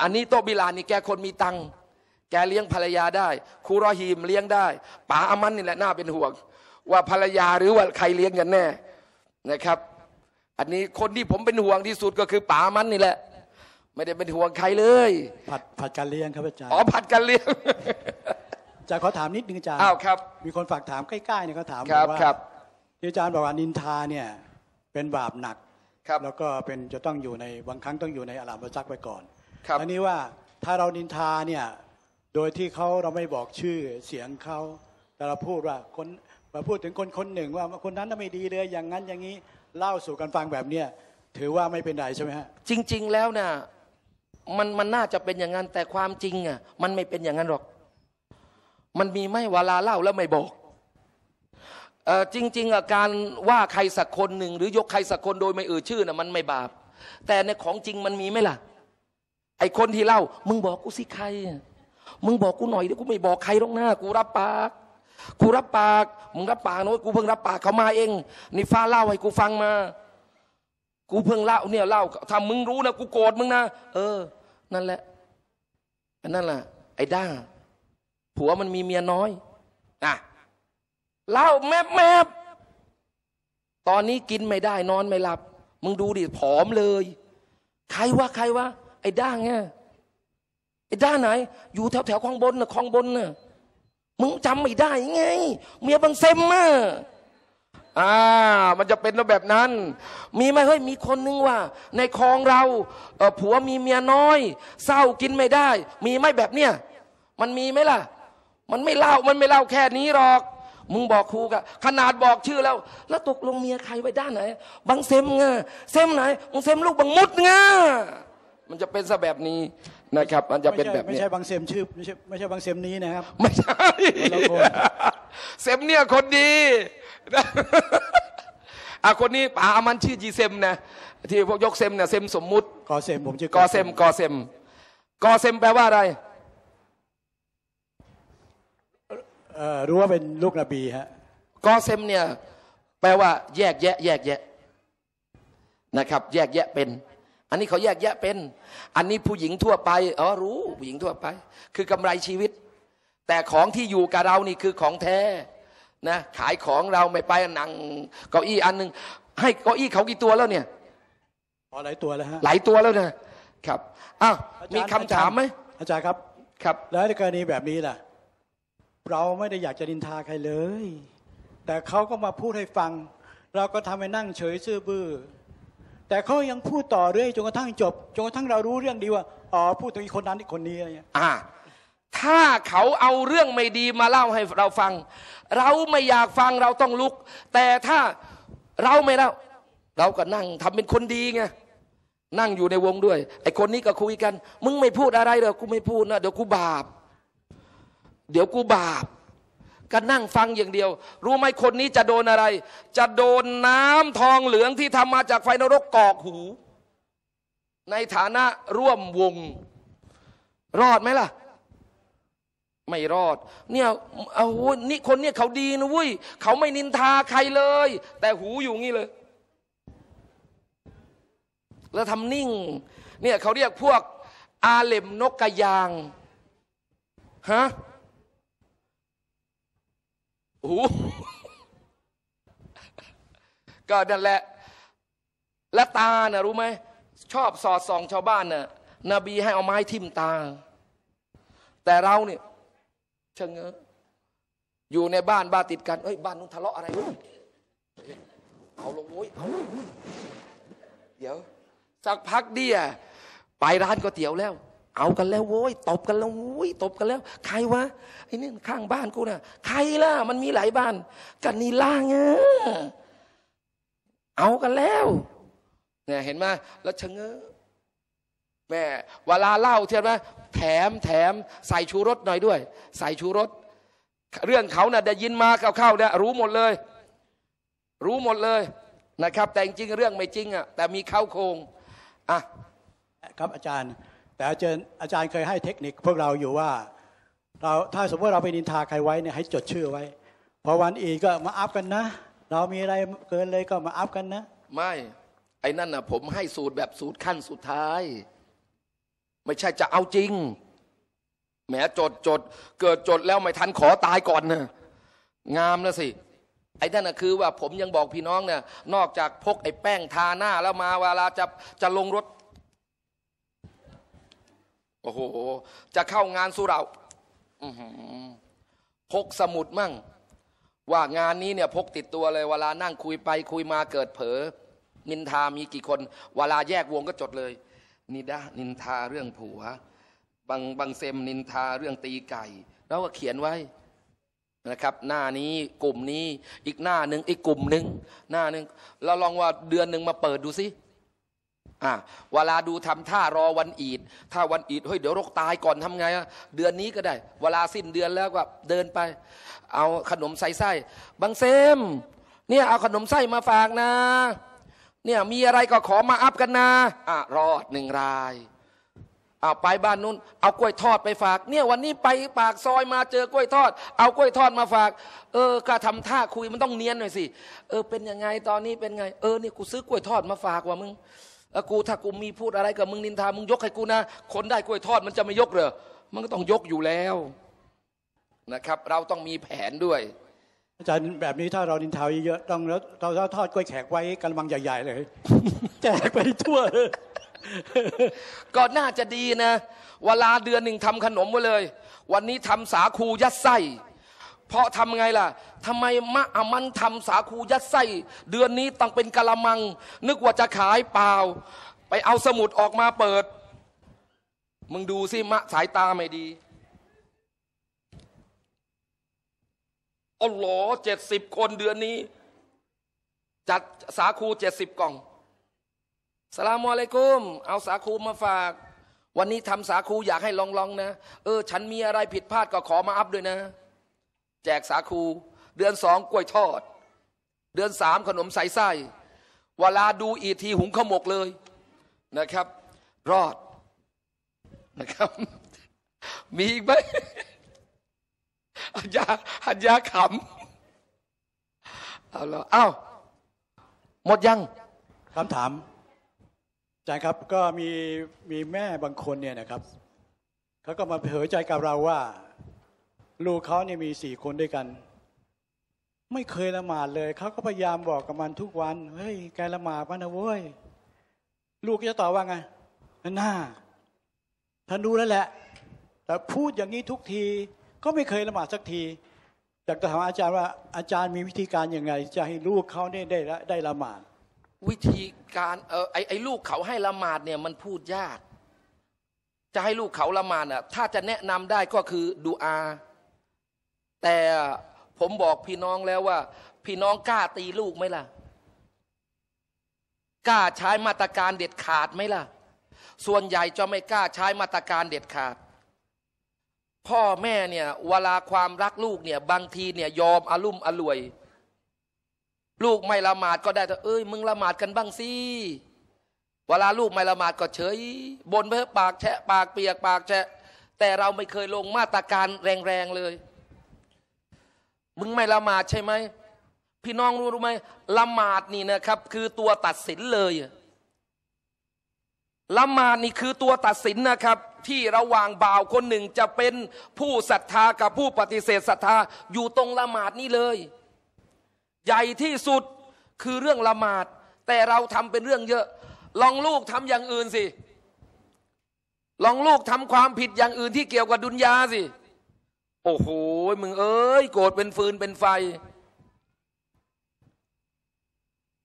อันนี้โต๊ะบิลานนี่แกคนมีตังค์แกเลี้ยงภรรยาได้ครูรอฮีมเลี้ยงได้ป๋าอามันนี่แหละ น่าเป็นห่วงว่าภรรยาหรือว่าใครเลี้ยงกันแน่ นะครับ อันนี้คนที่ผมเป็นห่วงที่สุดก็คือป๋ามันนี่แหละ ไม่ได้เป็นห่วงใครเลย ผัดผัดกันเลี้ยงครับอาจารย์อ๋อ ผัดกันเลี้ยง จะขอถามนิดนึงอาจารย์อ้าวครับ มีคนฝากถามใกล้ๆเนี่ยเขาถามว่าครับอาจารย์บอกว่านินทาเนี่ยเป็นบาปหนักครับ แล้วก็เป็นจะต้องอยู่ในบางครั้งต้องอยู่ในอาลามซักไว้ก่อนอันนี้ว่าถ้าเรานินทาเนี่ยโดยที่เขาเราไม่บอกชื่อเสียงเขา แต่เราพูดว่าคนมาพูดถึงคนคนหนึ่งว่าคนนั้นน่ไม่ดีเลย อย่างนั้นอย่างนี้เล่าสู่กันฟังแบบเนี้ยถือว่าไม่เป็นไรใช่ไหมฮะจริง ๆ แล้วน่ะมันมันน่าจะเป็นอย่างนั้นแต่ความจริงอ่ะมันไม่เป็นอย่างนั้นหรอก มันมีไม่เวลาเล่าแล้วไม่บอกจริง ๆอาการว่าใครสักคนหนึ่ง หรือยกใครสักคนโดยไม่เอ่ยชื่อน่ะมันไม่บาป แต่ในของจริงมันมีไหมล่ะไอคนที่เล่ามึงบอกกูสิใครมึงบอกกูหน่อยเดี๋ยวกูไม่บอกใครองหน้า กูรับปาก กูรับปากมึงรับปากน้กูเพิ่งรับปากเขามาเองนี่ฟ้าเล่าให้กูฟังมากูเพิ่งเล่าเนี่ยเล่าทำมึงรู้นะกูโกรธมึงนะเออนั่นแหละนั่นแหละไอ้ด้าผัวมันมีเมียน้อยนะเล่าแมบแมบตอนนี้กินไม่ได้นอนไม่หลับ มึงดูดิผอมเลย ใครวะใครวะไอ้ด้างเนี่ยด้านไหน อยู่แถวแถวคลองบนนะคลองบนนะมึงจำไม่ได้ ไง เมียบังเซม่าอ่า มันจะเป็นแบบนั้น มีไหมเฮ้ยมีคนนึงว่า ในคลองเราเออผัวมีเมียน้อย เศร้ากินไม่ได้ มีไหมแบบเนี้ยมันมีไหมล่ะ มันไม่เล่ามันไม่เล่าแค่นี้หรอก มึงบอกครูกะขนาดบอกชื่อแล้ว แล้วตกลงเมียใครไว้ด้านไหน บังเซมไงเซมไหนมึงเซมลูกบังมุดไงมันจะเป็นซะแบบนี้นะครับมันจะเป็นแบบนี้ไม่ใช่บางเซมชื่อไม่ใช่ไม่ใช่บางเซมนี้นะครับไม่ใช่เซมเนี่ยคนดีอ่ะคนนี้ป่ามันชื่อจีเซมนะ ที่พวกยกเซมเนี่ยเซมสมมุติกอเซมผมชื่อกอเซมกอเซมกอเซมแปลว่าอะไรรู้ว่าเป็นลูกนบีฮะกอเซมเนี่ยแปลว่าแยกแยะ แยกแยะ นะครับ แยกแยะเป็นอันนี้เขาแยกแยะเป็นอันนี้ผู้หญิงทั่วไปอ๋อรู้ผู้ หญิงทั่วไป คือกำไรชีวิต แต่ของที่อยู่กับเรานี่คือของแท้นะขายของเราไม่ไปนั่งเก้าอี้อันหนึ่งให้เก้าอี้เขากี่ตัวแล้วเนี่ยอ๋อหลายตัวแล้วฮะหลายตัวแล้วนะครับอ้าวมีคำถามไหมอาจารย์ครับ ครับแล้วในกรณีแบบนี้ล่ะ เราไม่ได้อยากจะดินทาใครเลย แต่เขาก็มาพูดให้ฟัง เราก็ทำให้นั่งเฉยซื่อบื้อแต่เขายังพูดต่อเรื่อยจนกระทั่งจบจนกระทั่งเรารู้เรื่องดีว่าอ๋อพูดถึงคนนั้นคนนี้อะไรเงี้ยอ่าถ้าเขาเอาเรื่องไม่ดีมาเล่าให้เราฟัง เราไม่อยากฟังเราต้องลุก แต่ถ้าเราไม่เล่าเราก็นั่งทำเป็นคนดีไงนั่งอยู่ในวงด้วยไอคนนี้ก็คุยกันมึงไม่พูดอะไรเด้ยกูไม่พูดนะเดี๋ยวกูบาปเดี๋ยวกูบาปก็นั่งฟังอย่างเดียว รู้ไหมคนนี้จะโดนอะไร จะโดนน้ำทองเหลืองที่ทำมาจากไฟนรกกอกหู ในฐานะร่วมวง รอดไหมล่ะ ไม่รอด เนี่ยเอานี่คนเนี่ยเขาดีนะวุ้ย เขาไม่นินทาใครเลย แต่หูอยู่งี้เลย แล้วทำนิ่ง เนี่ยเขาเรียกพวก อาเลมนกกระยางฮะโอ้ก็นั่นแหละและตานะ รู้ไหม ชอบสอดส่องชาวบ้านนะ่ะนบีให้เอาไม้ทิ่มตา แต่เราเนี่ยชะเง้ออยู่ในบ้านบ้านติดกันเอ้ยบ้านนู้นทะเลาะอะไรเอาลงโอ้ยเอาเดี๋ยวสักพักเดียไปร้านก๋วยเตี๋ยวแล้วเอากันแล้วโว้ยตบกันแล้วโว้ยตบกันแล้วใครวะไอ้นี่ข้างบ้านกูนะ่ะใครล่ะ มันมีหลายบ้าน กันนีล่างเออเอากันแล้ว เนี่ยเห็นไหมแล้วชะเง้อแม่เวลาเล่าเทียนไหมแถมแถมใส่ชูรสหน่อยด้วย ใส่ชูรสเรื่องเขานะ่ะได้ยินมาเข้าๆเนี่ยรู้หมดเลย รู้หมดเลยนะครับ แต่จริงเรื่องไม่จริงอะ่ะแต่มีเข้าโครงอ่ะครับอาจารย์แต่อาจารย์อาจารย์เคยให้เทคนิคพวกเราอยู่ว่า เราถ้าสมมติเราไปนินทาใครไว้เนี่ยให้จดชื่อไว้ พอวันอีกก็มาอัพกันนะ เรามีอะไรเกินเลยก็มาอัพกันนะ ไม่ ไอ้นั่นนะผมให้สูตรแบบสูตรขั้นสุดท้าย ไม่ใช่จะเอาจริงแหมจดจด เกิดจดแล้วไม่ทันขอตายก่อนนะงามแล้วสิ ไอ้นั่นนะคือว่าผมยังบอกพี่น้องเนี่ยนอกจากพกไอ้แป้งทาหน้าแล้วมาเวลาจะจะลงรถโอ้โห จะเข้างานสุเราพกสมุดมั่ง ว่างานนี้เนี่ยพกติดตัวเลย เวลานั่งคุยไปคุยมาเกิดเผลอนินทา มีกี่คน เวลาแยกวงก็จดเลย นิดานินทาเรื่องผัว บางบางเซมนินทาเรื่องตีไก่ แล้วก็เขียนไว้นะครับ หน้านี้กลุ่มนี้ อีกหน้าหนึ่งอีกกลุ่มหนึ่งหน้าหนึ่งเราลองว่าเดือนหนึ่งมาเปิดดูสิเวลาดูทำท่ารอวันอีด ถ้าวันอีดเฮ้ย เดี๋ยวโรคตายก่อนทำไงเดือนนี้ก็ได้ เวลาสิ้นเดือนแล้วก็เดินไป เอาขนมใส่ไส้บางเซม เนี่ย เอาขนมไส้มาฝากนะ เนี่ย มีอะไรก็ขอมาอัพกันนะอ่ะรอดหนึ่งราย เอาไปบ้านนู้น เอากล้วยทอดไปฝาก เนี่ยวันนี้ไปปากซอยมาเจอกล้วยทอด เอากล้วยทอดมาฝาก เออ ก็ทำท่าคุยมันต้องเนียนหน่อยสิ เออ เป็นยังไงตอนนี้เป็นไง เออนี่กูซื้อกล้วยทอดมาฝากว่ามึงแล้วกูถ้ากูมีพูดอะไรกับมึงนินทา มึงยกให้กูนะ คนได้กล้วยทอดมันจะไม่ยกเหรอ มันก็ต้องยกอยู่แล้วนะครับ เราต้องมีแผนด้วย อาจารย์แบบนี้ถ้าเรานินทาเยอะต้องเราเราทอดกล้วยแขกไว้กันบังใหญ่ๆเลย แจกไปทั่วก็น่าจะดีนะ เวลาเดือนหนึ่งทำขนมไว้เลย วันนี้ทำสาคูยัดไส้พราะทำไงล่ะ ทำไมมะอามันทำสาคูยัดไส้เดือนนี้ต้องเป็นกะละมัง นึกว่าจะขายเปล่า ไปเอาสมุดออกมาเปิด มึงดูสิมะสายตาไม่ดีอ๋อหลอเจ็ดสิบคนเดือนนี้ จัดสาคูเจ็ดสิบกล่อง สลามอะไรกุม เอาสาคูมาฝาก วันนี้ทำสาคูอยากให้ลอง ๆ นะ เออ ฉันมีอะไรผิดพลาดก็ขอมาอัพด้วยนะแจกสาคู เดือนสองกล้วยทอด เดือนสามขนมใส่ไส้เวลาดูอีทีหุงขมกเลย นะครับ รอดนะครับ มีอีกไหมอาญาอาญาขำเอาละอ้าวหมดยังคำถามอาจารย์ครับก็มีมีแม่บางคนเนี่ยนะครับ เขาก็มาเผยใจกับเราว่าลูกเขาเนี่ยมีสี่คนด้วยกัน ไม่เคยละหมาดเลย เขาก็พยายามบอกกับมันทุกวัน เฮ้ย แกละหมาดม่นนะเว้ย ลูกก็จะตอบว่าไงหน้าท่านรู้แล้วแหละ แต่พูดอย่างนี้ทุกที ก็ไม่เคยละหมาดสักทีอยากจะถามอาจารย์ว่าอาจารย์มีวิธีการยังไง จะให้ลูกเขาเนี่ยได้ได้ละหมาดวิธีการ เออไอไอลูกเขาให้ละหมาดเนี่ย มันพูดยากจะให้ลูกเขาละหมาดอ่ะถ้าจะแนะนำได้ก็คือดูอาแต่ผมบอกพี่น้องแล้วว่า พี่น้องกล้าตีลูกไหมล่ะ กล้าใช้มาตรการเด็ดขาดไหมล่ะ ส่วนใหญ่จะไม่กล้าใช้มาตรการเด็ดขาด พ่อแม่เนี่ย เวลาความรักลูกเนี่ย บางทีเนี่ยยอมอารุ่มอรวย ลูกไม่ละหมาด ก็ได้แต่เอ้ย มึงละหมาดกันบ้างสิเวลาลูกไม่ละหมาดก็เฉย บนเพื่อปากแฉะปากเปียกปากแฉะแต่เราไม่เคยลงมาตรการแรงๆเลยมึงไม่ละหมาดใช่ไหมพี่น้องรู้รู้ไหมละหมาดนี่นะครับ คือตัวตัดสินเลย ละหมาดนี่คือตัวตัดสินนะครับ ที่ระหว่างบ่าวคนหนึ่งจะเป็นผู้ศรัทธากับผู้ปฏิเสธศรัทธาอยู่ตรงละหมาดนี่เลย ใหญ่ที่สุดคือเรื่องละหมาด แต่เราทำเป็นเรื่องเยอะ ลองลูกทำอย่างอื่นสิ ลองลูกทำความผิดอย่างอื่นที่เกี่ยวกับดุนยาสิโอ้โห มึงเอ้ยโกรธเป็นฟืนเป็นไฟ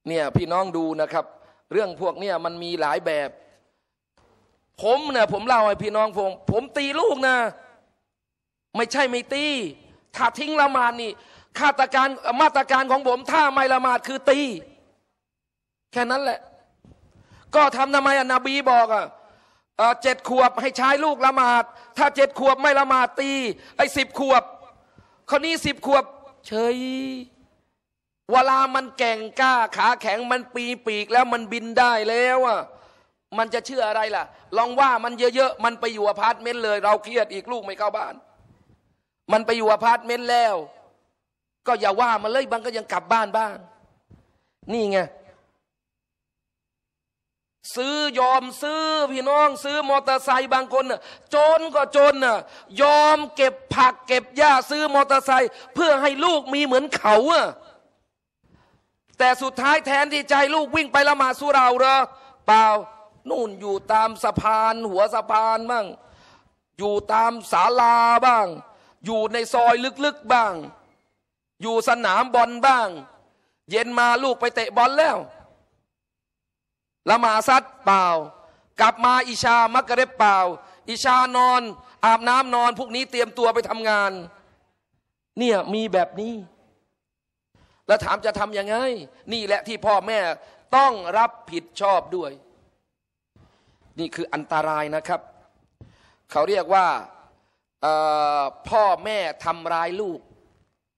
เนี่ย พี่น้องดูนะครับ เรื่องพวกเนี่ยมันมีหลายแบบ ผมนะผมเล่าให้พี่น้องังผมตีลูกนะ ไม่ใช่ไม่ตี ถ้าทิ้งละมาดนี่ฆาตการมาตรการของผม ถ้าไม่ละมาดคือตี แค่นั้นแหละ ก็ทำทำไมอ่ะนบีบอกอ่ะเจ็ดขวบให้ใช้ลูกละหมาดถ้าเจ็ดขวบไม่ละหมาดตีไอ้สิบขวบคนนี้สิบขวบ เฉย เวลามันแก่งกล้า ขาแข็งมันปีปีกแล้วมันบินได้แล้วอ่ะมันจะเชื่ออะไรล่ะ ลองว่ามันเยอะๆมันไปอยู่อพาร์ตเมนต์เลย เราเครียดอีกลูกไม่เข้าบ้าน มันไปอยู่อพาร์ตเมนต์แล้ว ก็อย่าว่ามันเลยบางก็ยังกลับบ้านบ้าง นี่ไงซื้อยอมซื้อพี่น้อง ซื้อมอเตอร์ไซค์บางคนจนก็จนน่ะ ยอมเก็บผักเก็บหญ้าซื้อมอเตอร์ไซค์เพื่อให้ลูกมีเหมือนเขาอะแต่สุดท้ายแทนที่ใจลูกวิ่งไปละหมาดสูเราเหรอเปล่านู่นอยู่ตามสะพานหัวสะพานบ้าง อยู่ตามศาลาบ้าง อยู่ในซอยลึกๆบ้าง อยู่สนามบอลบ้าง เย็นมาลูกไปเตะบอลแล้วละหมาซัดเปล่า กลับมาอิชามักกะเร็บเปล่า อิชานอนอาบน้ำนอน พวกนี้เตรียมตัวไปทำงานเนี่ยมีแบบนี้ แล้วถามจะทำยังไง นี่แหละที่พ่อแม่ต้องรับผิดชอบด้วย นี่คืออันตรายนะครับ เขาเรียกว่าพ่อแม่ทำร้ายลูก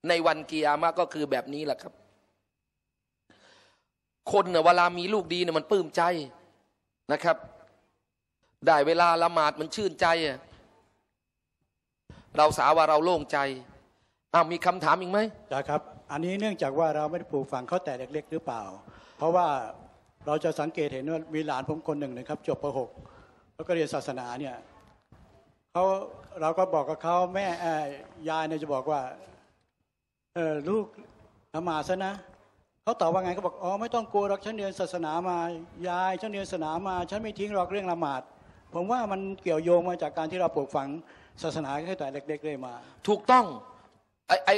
ในวันกิยามะก็คือแบบนี้แหละครับคนเนี่ยเวลามีลูกดีเนี่ยมันปลื้มใจนะครับ ได้เวลาละหมาดมันชื่นใจเราสาว่าเราโล่งใจอ้าวมีคำถามอีกไหมจครับ อันนี้เนื่องจากว่าเราไม่ได้ปลูกฝังเขาแต่เล็ก ๆ หรือเปล่า เพราะว่าเราจะสังเกตเห็นว่ามีหลานผมคนหนึ่งนะครับจบป .6 แล้วก็เรียนศาสนาเนี่ยเขาเราก็บอกกับเขาแม่ยายเนี่ยจะบอกว่าเออลูกละหมาดซะนะเขาตอบว่าไงเขาบอกอ๋อไม่ต้องกลัวหรอกฉันเรียนศาสนามายายฉันเรียนศาสนามาฉันไม่ทิ้งหรอกเรื่องละหมาดผมว่ามันเกี่ยวโยงมาจากการที่เราปลูกฝังศาสนาให้แต่เด็ก ๆ เลยมา ถูกต้องไอไอ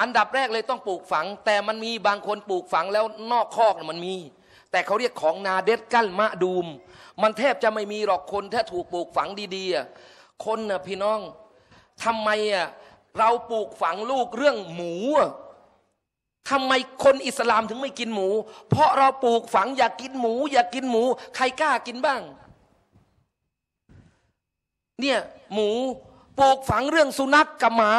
อันดับแรกเลยต้องปลูกฝัง แต่มันมีบางคนปลูกฝังแล้วนอกคอกมันมี แต่เขาเรียกของนาเด็ดกั้นมะดูม มันแทบจะไม่มีหรอกคนถ้าถูกปลูกฝังดีๆคนน่ะพี่น้องทำไมอ่ะเราปลูกฝังลูกเรื่องหมูทำไมคนอิสลามถึงไม่กินหมู เพราะเราปลูกฝังอยากกินหมู อยากกินหมู ใครกล้ากินบ้าง เนี่ยหมูปลูกฝังเรื่องสุนัขกับหมา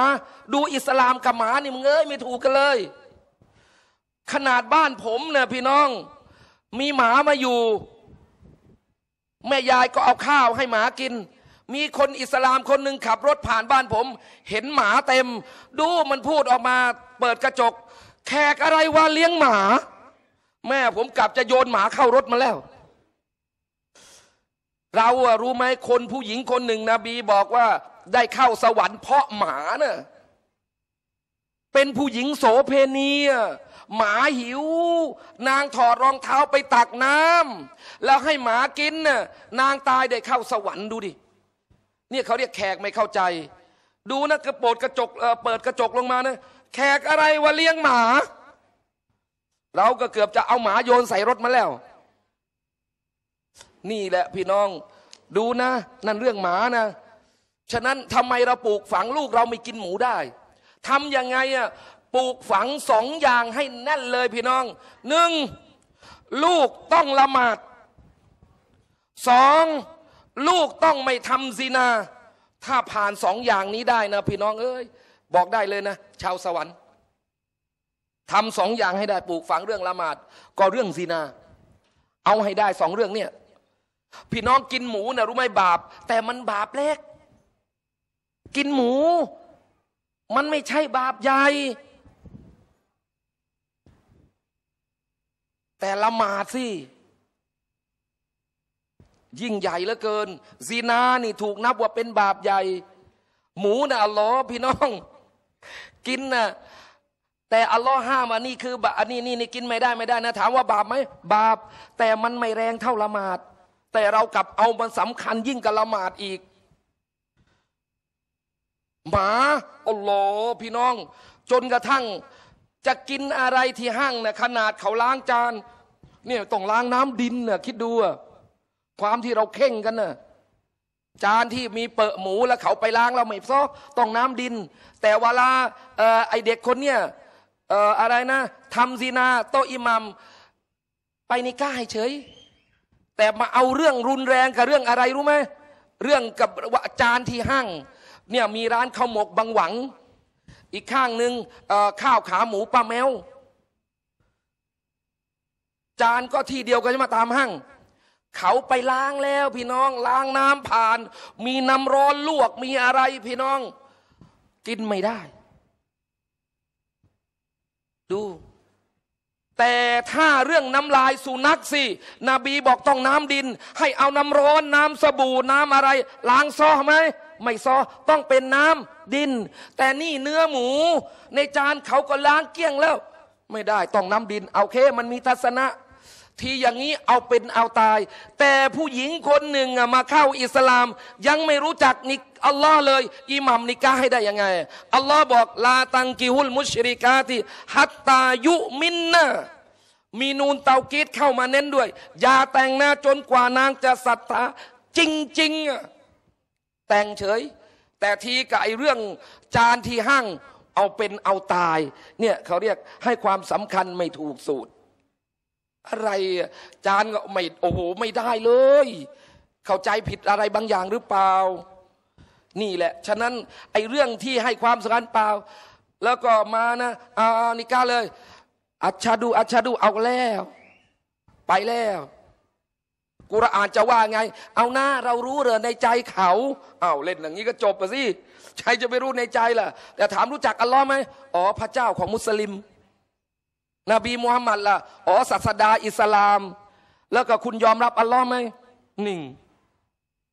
ดูอิสลามกับหมานี่มึงเอ้ยไม่ถูกกันเลย ขนาดบ้านผมเนี่ยพี่น้อง มีหมามาอยู่ แม่ยายก็เอาข้าวให้หมากิน มีคนอิสลามคนหนึ่งขับรถผ่านบ้านผม เห็นหมาเต็ม ดูมันพูดออกมาเปิดกระจกแขกอะไรวะเลี้ยงหมา แม่ผมกลับจะโยนหมาเข้ารถมาแล้ว เราอะรู้ไหมคนผู้หญิงคนหนึ่งนบีบอกว่าได้เข้าสวรรค์เพราะหมาเนะ่ะเป็นผู้หญิงโสเพณีหมาหิว นางถอดรองเท้าไปตักน้ำแล้วให้หมากินน่ะนางตายได้เข้าสวรรค์ดูดิเนี่ยเขาเรียกแขกไม่เข้าใจ ดูนะ กระโปดกระจกเปิดกระจกลงมานะแขกอะไรว่าเลี้ยงหมา เราก็เกือบจะเอาหมาโยนใส่รถมาแล้ว นี่แหละพี่น้อง ดูนะนั่นเรื่องหมานะ ฉะนั้นทำไมเราปลูกฝังลูกเราไม่กินหมูได้ ทำยังไงอ่ะปลูกฝังสองอย่างให้แน่นเลยพี่น้อง หนึ่งลูกต้องละหมาดสอง ลูกต้องไม่ทำซินา ถ้าผ่านสองอย่างนี้ได้นะพี่น้องเอ้ยบอกได้เลยนะ ชาวสวรรค์ทำสองอย่างให้ได้ปลูกฝังเรื่องละหมาดก็เรื่องซีนา เอาให้ได้สองเรื่องเนี่ยพี่น้องกินหมูนะรู้ไหมบาปแต่มันบาปเล็กกินหมู มันไม่ใช่บาปใหญ่ แต่ละหมาดสิ ยิ่งใหญ่เหลือเกินซีนานี่ถูกนับว่าเป็นบาปใหญ่หมูนะอัลลอฮ์พี่น้องกินนะแต่ อัลลอฮ์ห้ามอันนี้คือบอันนี้นี่นี่กินไม่ได้ไม่ได้นะถามว่าบาปไหม บาป แต่มันไม่แรงเท่าละหมาด แต่เรากลับเอามันสำคัญยิ่งกับละหมาดอีกหมาอัลลอฮ์พี่น้อง จนกระทั่ง จะกินอะไรที่ห้างนะขนาดเขาล้างจาน เนี่ยต้องล้างน้ำดินนะคิดดูความที่เราเข่งกันนะ่ะจานที่มีเปอะหมูแล้วเขาไปล้างเราไม่ซ้อต้องน้ำดิน แต่เวลาไอเด็กคนเนี้ยอะไรนะทำซีนาโตอิมัมไปนิก้าเฉย แต่มาเอาเรื่องรุนแรงกับเรื่องอะไรรู้ไหมเรื่องกับจานที่ห้างเนี่ยมีร้านข้าวหมกบางหวัง อีกข้างหนึ่งข้าวขาหมูป้าแมวจานก็ที่เดียวกันจะมาตามห้างเขาไปล้างแล้ว พี่น้อง ล้างน้ำผ่าน มีน้ำร้อนลวกมีอะไร พี่น้อง กินไม่ได้ ดู แต่ถ้าเรื่องน้ำลายสุนัขสินบีบอกต้องน้ำดิน ให้เอาน้ำร้อน น้ำสบู่น้ำอะไร ล้างซอไหมไม่ซอต้องเป็นน้ำดิน แต่นี่เนื้อหมู ในจานเขาก็ล้างเกลี้ยงแล้ว ไม่ได้ต้องน้ำดินเอาเค มันมีทัศนะทีอย่างนี้เอาเป็นเอาตาย แต่ผู้หญิงคนหนึ่งมาเข้าอิสลาม ยังไม่รู้จักนิกอัลลอฮ์เลยอิหมัมนิกาให้ได้ยังไงอัลลอฮ์บอกลาตังกิฮุล มุชริกาที่ฮัตตายุมินนามีนูนเตากีดเข้ามาเน้นด้วย อย่าแต่งหน้าจนกว่านางจะศรัทธา จริงๆ แต่งเฉย แต่ทีกับไอเรื่องจานที่ห้างเอาเป็นเอาตาย เนี่ยเขาเรียกให้ความสำคัญไม่ถูกสูตรอะไรจานก็ไม่โอ้โหไม่ได้เลย เข้าใจผิดอะไรบางอย่างหรือเปล่า นี่แหละฉะนั้นไอ้เรื่องที่ให้ความสำคัญเปล่า แล้วก็มานะอ่านิกาเลย อัชชาดู อัชชาดูเอาแล้วไปแล้วกุรอานจะว่าไง เอาหน้าเรารู้เหรอในใจเขาเอาเล่นอย่างนี้ก็จบไปสิใครจะไปรู้ในใจล่ะแต่ถามรู้จักอัลลอฮ์ไหมอ๋อพระ เจ้าของมุสลิมนบีมูฮัมมัดล่ะอ๋อศาสดา อิสลาม แล้วก็คุณยอมรับอัลลอฮ์ไหมหนึ่ง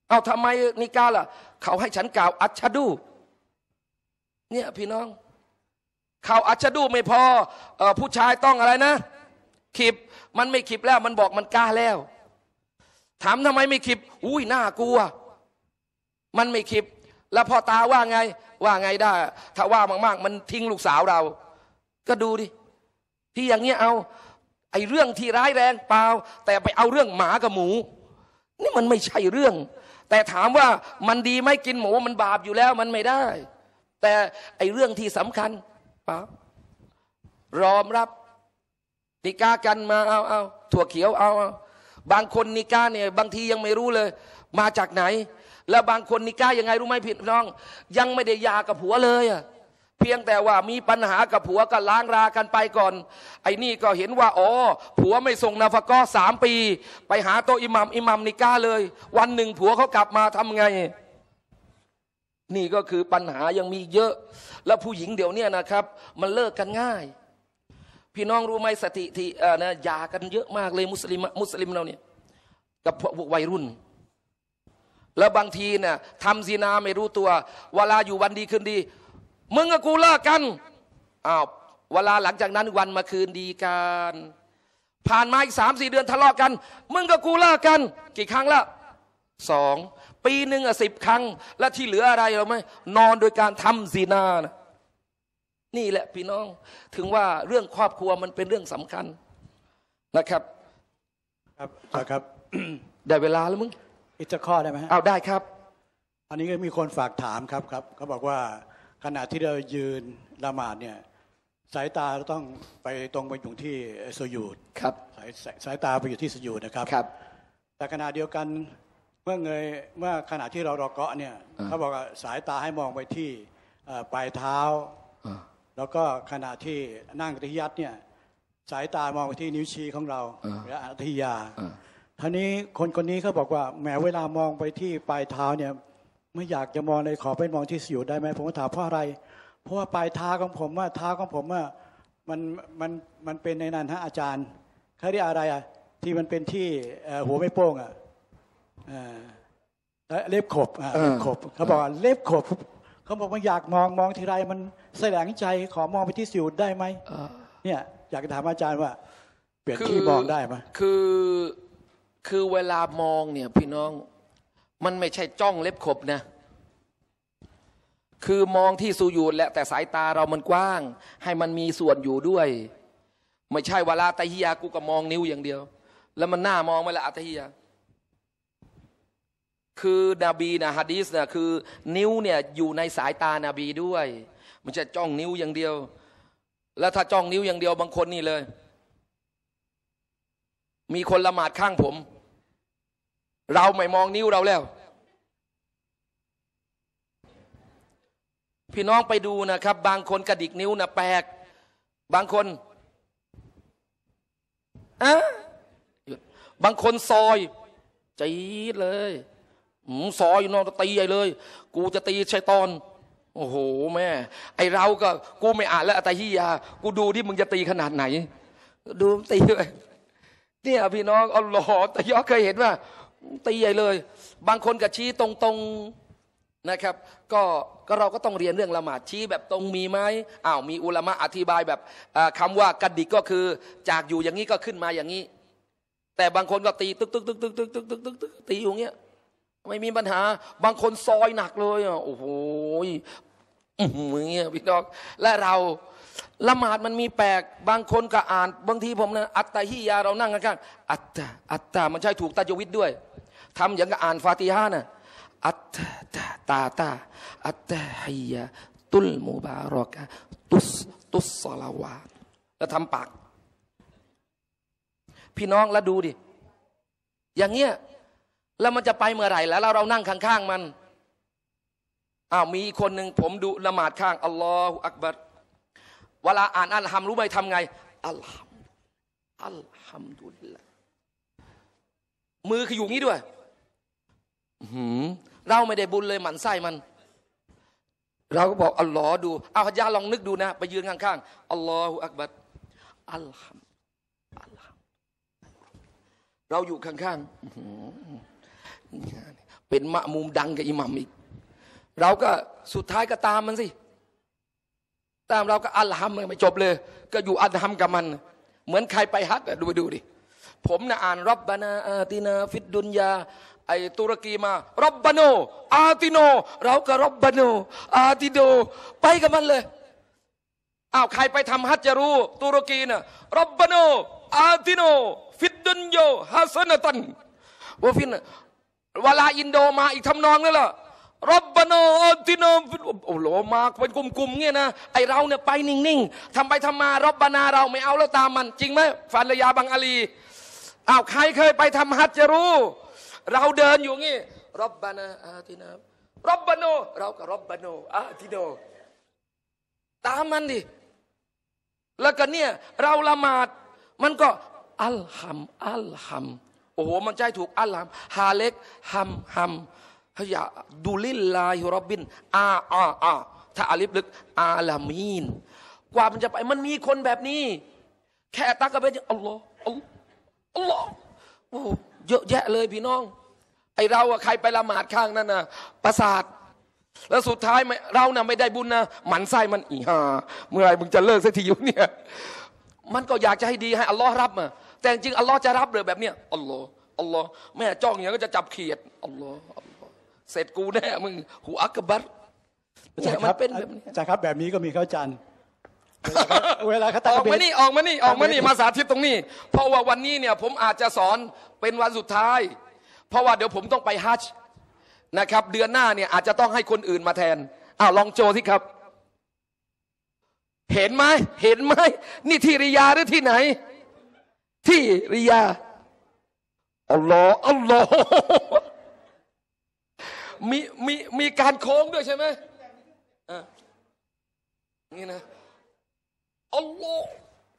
เอาทำไมนิกาล่ะเขาให้ฉันกล่าว อัชดู เนี่ยพี่น้อง เขาอัชดูไม่พออผู้ชายต้องอะไรนะขีบมันไม่ขีบแล้วมันบอกมันกล้าแล้ว ถามทำไมไม่ขีบอุ้ยน่ากลัว มันไม่ขีบแล้วพ่อตาว่าไงว่าไงได้ ถ้าว่ามากๆมันทิ้งลูกสาวเรา ก็ดูดิที่อย่างเงี้ยเอาไอ้เรื่องที่ร้ายแรงเปล่า แต่ไปเอาเรื่องหมากับหมู นี่มันไม่ใช่เรื่อง แต่ถามว่ามันดีไหมกินหมูมันบาปอยู่แล้วมันไม่ได้ แต่ไอ้เรื่องที่สำคัญเปล่ารอมรับนิกากันมาเอาเอาถั่วเขียวเอาเอาบางคนนิกาเนี่ยบางทียังไม่รู้เลย มาจากไหน แล้วบางคนนิกายังไงรู้ไหมพี่น้อง ยังไม่ได้ยากับผัวเลยอะเพียงแต่ว่ามีปัญหากับผัวก็ล้างรากันไปก่อน ไอ้นี่ก็เห็นว่าอ๋อผัวไม่ส่งนาฟก็สามปี ไปหาโตอิหมัมอิหมัมนิก้าเลย วันหนึ่งผัวเขากลับมาทำไง นี่ก็คือปัญหายังมีเยอะ แล้วผู้หญิงเดี๋ยวนี้นะครับ มันเลิกกันง่าย พี่น้องรู้ไหมสติที่นะยากันเยอะมากเลย มุสลิมมุสลิมเราเนี่ย กับพวกวัยรุ่น แล้วบางทีเนี่ยทำซีนาไม่รู้ตัว เวลาอยู่วันดีคืนดีมึงกับกูเลิกกัน อ้าว เวลาหลังจากนั้นวันมาคืนดีกัน ผ่านมาอีกสามสี่เดือนทะเลาะกัน มึงกับกูเลิกกัน กี่ครั้งละสอง ปีหนึ่งอะสิบครั้ง และที่เหลืออะไรเราไหมนอนโดยการทำซีนานะนี่แหละพี่น้อง ถึงว่าเรื่องครอบครัวมันเป็นเรื่องสำคัญนะครับ ครับครับได้เวลาแล้วมึงอีกจะข้อได้ไหมเอาได้ครับ อันนี้ก็มีคนฝากถามครับครับเขาบอกว่าขณะที่เรายืนละหมาดเนี่ยสายตาเราต้องไปตรงไปอยู่ที่สยูดครับสายสายตาไปอยู่ที่สยูดนะครับครับ แต่ขณะเดียวกันเมื่อเงยเมื่อขณะที่เรารอเกาะเนี่ยเขาบอกสายตาให้มองไปที่ปลายเท้าแล้วก็ขณะที่นั่งอธิยัตเนี่ยสายตามองไปที่นิ้วชี้ของเราและอธิยาท่านี้คนคนนี้เขาบอกว่าแหมเวลามองไปที่ปลายเท้าเนี่ยไม่อยากจะมองเลยขอไปมองที่สิวได้ไหมผมก็ถามเพราะอะไรเพราะว่าปลายเท้าของผมว่าเท้าของผมว่ามันมันมันเป็นในนั้นฮะอาจารย์ใครเรียกอะไรอ่ะ ที่มันเป็นที่หัวไม่โป้งอ่ะเล็บขบเล็บขบเขาบอกเล็บขบเขาบอกว่าอยากมองมองทีไร มันแสลงใจ ขอมองไปที่สิวได้ไหมเนี่ยอยากถามอาจารย์ว่า เปลี่ยนที่มองได้ไหมคือคือเวลามองเนี่ยพี่น้องมันไม่ใช่จ้องเล็บขบนะคือมองที่สูยูดแหละแต่สายตาเรามันกว้าง ให้มันมีส่วนอยู่ด้วย ไม่ใช่วลาตะฮิยากูก็มองนิ้วอย่างเดียว แล้วมันหน้ามองไม่ละอัตฮิยาคือนาบีนะฮะดีสนะคือนิ้วเนี่ยอยู่ในสายตานาบีด้วย มันจะจ้องนิ้วอย่างเดียว แล้วถ้าจ้องนิ้วอย่างเดียวบางคนนี่เลย มีคนละหมาดข้างผมเราไม่มองนิ้วเราแล้ว พี่น้องไปดูนะครับ บางคนกระดิกนิ้วนะแปลก บางคนอะบางคนซอยจีดเลยซอยอยู่นอนตีใหญ่เลย กูจะตีชัยตอน โอ้โหแม่ ไอเราก็กูไม่อ่านแล้วอาตฮิยากูดูที่มึงจะตีขนาดไหน ดูตีเลยเนี่ยพี่น้องอัลลอแต่ยอเคยเห็นว่าตีใหญ่เลย บางคนก็ชี้ตรง ๆนะครับก็ก็เราก็ต้องเรียนเรื่องละหมาดชี้แบบตรงมีไหมอ้าวมีอุลามะอธิบายแบบคำว่ากัดดิกก็คือจากอยู่อย่างนี้ก็ขึ้นมาอย่างนี้ แต่บางคนก็ตีตึกตึกตึกตึกตึกตึกตึกตึกตึกตีอยู่เงี้ยไม่มีปัญหา บางคน ซอยหนักเลยอ่ะโอ้โหอย่างเงี้ยพี่น้องและเราละหมาดมันมีแปลก บางคนก็อ่านบางทีผมนะอัตตาฮียาเรานั่งกันข้างอัตตาอัตตามันใช่ถูกตาจวิทด้วยทำอย่างกับอ่านฟาติฮานะอัตตาตาตาอัตฮิยาตุลมุบารอกะตุสตุสลาวาแล้วทำปาก พี่น้องแล้วดูดิ อย่างเงี้ย แล้วมันจะไปเมื่อไหร่ แล้วเรานั่งข้างๆมัน อ้าว มีคนหนึ่งผมดูละหมาดข้าง อัลลอฮฺอักบัรเวลาอ่านอัลฮัมรู้ไหมทำไงอัลฮัมอัลฮัมดุลละมือคืออยู่งี้ด้วยเราไม่ได้บุญเลยหมันไส้มัน เราก็บอกอัลลอฮ์ดูเอาพญาลองนึกดูนะไปยืนข้างๆอัลลอฮฺอักบัดอัลฮัมอัลฮัมเราอยู่ข้างๆเป็นมะมุมดังกับอิหมัมอีกเราก็สุดท้ายก็ตามมันสิ ตามเราก็ อัลฮัมมันไม่จบเลย ก็อยู่อัลฮัมกับมัน เหมือนใครไปฮัทดูไปดูดิผมนะอ่านรับบานาอาตินาฟิดดุนยาไอตุรกีมารบบโนอาติโน เราก็รบบโนอาติโนไปกับมันเลย อ้าวใครไปทำฮัจจะรู้ ตุรกีนะรบบโนอาติโนฟิดดุนโยฮัสนตันวฟินเวลาอินโดมาอีกทำนองนั่นแหละรบบโนอาติโนโอ้โหมาเป็นกลุ่มๆเงี้ยนะ ไอเราเนี่ยไปนิ่งๆ ทำไปทำมารบบนาเรา ไม่เอาแล้วตามมัน จริงไหมฟันระยาบังอาลีอ้าวใครเคยไปทำฮัจจะรู้เราเดินอยู่งี้รับบานาอาตินารับบานโน เราก็รับบานโนอาติโนตามมันดิ แล้วก็เนี่ย เราละหมาดมันก็อัลฮัมอัลฮัมโอ้โหมันใจถูกอัลฮัมฮาเล็กฮัมฮัมฮยาดูลิลลาฮิรับบินอาอาอาถ้าอาลิบลึกอาลามีนกว่ามันจะไป มันมีคนแบบนี้ แค่ตักกระเบนอัลลอฮ์อัลลอฮ์อัลลอฮ์โอ้เยอะแยะเลยพี่น้อง ไอเราอะใครไปละหมาดข้างนั่นนะประสาท แล้วสุดท้ายเรานะ่ะไม่ได้บุญนะหมันไส้มันอีห่า เมื่อไรมึงจะเลิกสักทีอยู่เนี่ย มันก็อยากจะให้ดีให้อัลลอฮ์รับมา แต่จริงอัลลอฮ์จะรับเลยแบบเนี้ยอัลลอฮ์อัลลอฮ์แม่จ้องอย่างก็จะจับเขียดอัลลอฮ์เสร็จกูแน่มึงหูอักบัตจากบครับแบบนี้ก็มีเขาจันทร์เวลาเขาตั้ออกมานี่ออกมานี่ออกมานี่ มาสาธิตตรงนี้ เพราะว่าวันนี้เนี่ย ผมอาจจะสอนเป็นวันสุดท้าย เพราะว่าเดี๋ยวผมต้องไปฮัจนะครับ เดือนหน้าเนี่ย อาจจะต้องให้คนอื่นมาแทนอ้าวลองโจที่ครับ เห็นไหมเห็นไหมนี่ที่ริยาหรือที่ไหน ที่ริยาอัลลอฮ์อัลลอฮ์มีมีมีการโค้งด้วยใช่ไหมอ่านี่นะอัลลอฮ์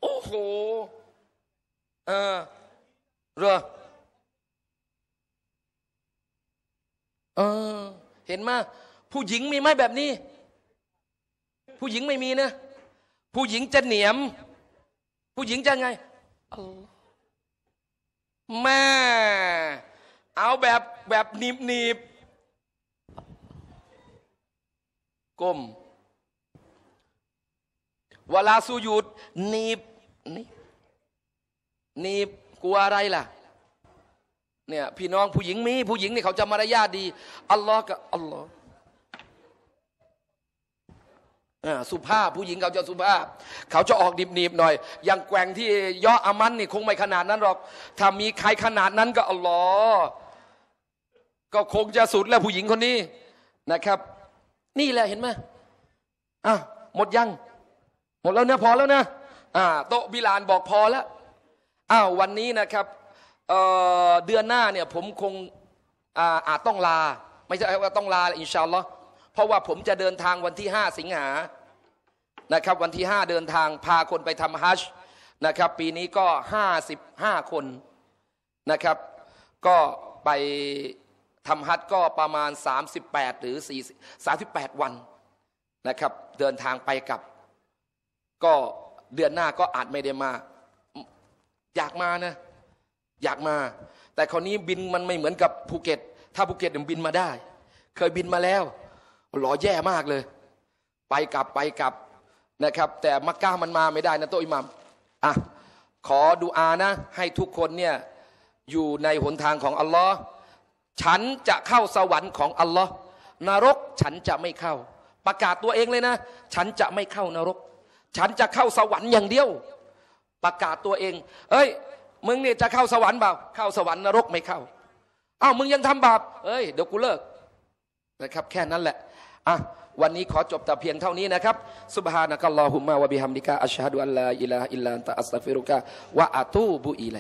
โอ้โหเออเหรอเออเห็นไหมผู้หญิงมีไหมแบบนี้ ผู้หญิงไม่มีนะ ผู้หญิงจะเหนียม ผู้หญิงจะไงแม่ เอาแบบแบบหนีบหนีบก้มเวลาสูยุดหนีบนีบนีบกลัวอะไรล่ะ เนี่ย พี่น้องผู้หญิงมี ผู้หญิงนี่เขาจะมารยาทดีอัลลอฮ์กับอัลลอฮ์สุภาพผู้หญิงเขาจะสุภาพ เขาจะออกดิบนีบหน่อยอย่างแกว่งที่ย่ออามันนี่ คงไม่ขนาดนั้นหรอกถ้ามีใครขนาดนั้นก็อัลลอฮ์ก็คงจะสุดแล้ว ผู้หญิงคนนี้นะครับ นี่แหละเห็นไหมอ่ะหมดยังหมดแล้วนะพอแล้วนะอ่าโตบิลานบอกพอแล้ว อ้าววันนี้นะครับเเดือนหน้าเนี่ยผมคงอาอาจต้องลา ไม่ใช่ว่าต้องลา อินชาอัลลอฮ์เพราะว่าผมจะเดินทางวันที่ 5 สิงหานะครับ วันที่ 5 เดินทางพาคนไปทำฮัจนะครับ ปีนี้ก็55 คนนะครับก็ไปทำฮัจก็ประมาณ 38 หรือ4 38 วันนะครับ เดินทางไปกับก็เดือนหน้าก็อาจไม่ได้มา อยากมานะ อยากมา แต่คราวนี้บินมันไม่เหมือนกับภูเก็ต ถ้าภูเก็ตบินมาได้ เคยบินมาแล้วหลอแย่มากเลย ไปกลับไปกลับนะครับแต่มักกะมันมาไม่ได้นะโตอิหมัมอ่ะขอดูอานะ ให้ทุกคนเนี่ยอยู่ในหนทางของอัลลอฮ์ฉันจะเข้าสวรรค์ของอัลลอฮ์นรกฉันจะไม่เข้า ประกาศตัวเองเลยนะ ฉันจะไม่เข้านรกฉันจะเข้าสวรรค์อย่างเดียว ประกาศตัวเอง เอ้ย มึงเนี่ยจะเข้าสวรรค์เปล่า เข้าสวรรค์นรกไม่เข้า เอ้า มึงยังทำบาป เอ้ย เดี๋ยวกูเลิกนะครับ แค่นั้นแหละ อ่ะ วันนี้ขอจบแต่เพียงเท่านี้นะครับ สุบฮานะกัลลอฮุมมะวะบิฮัมดิกะอัชฮะดุอัลลาอิลาอิลลันตะอัสตัฟิรุกะวะอะตูบุอิไล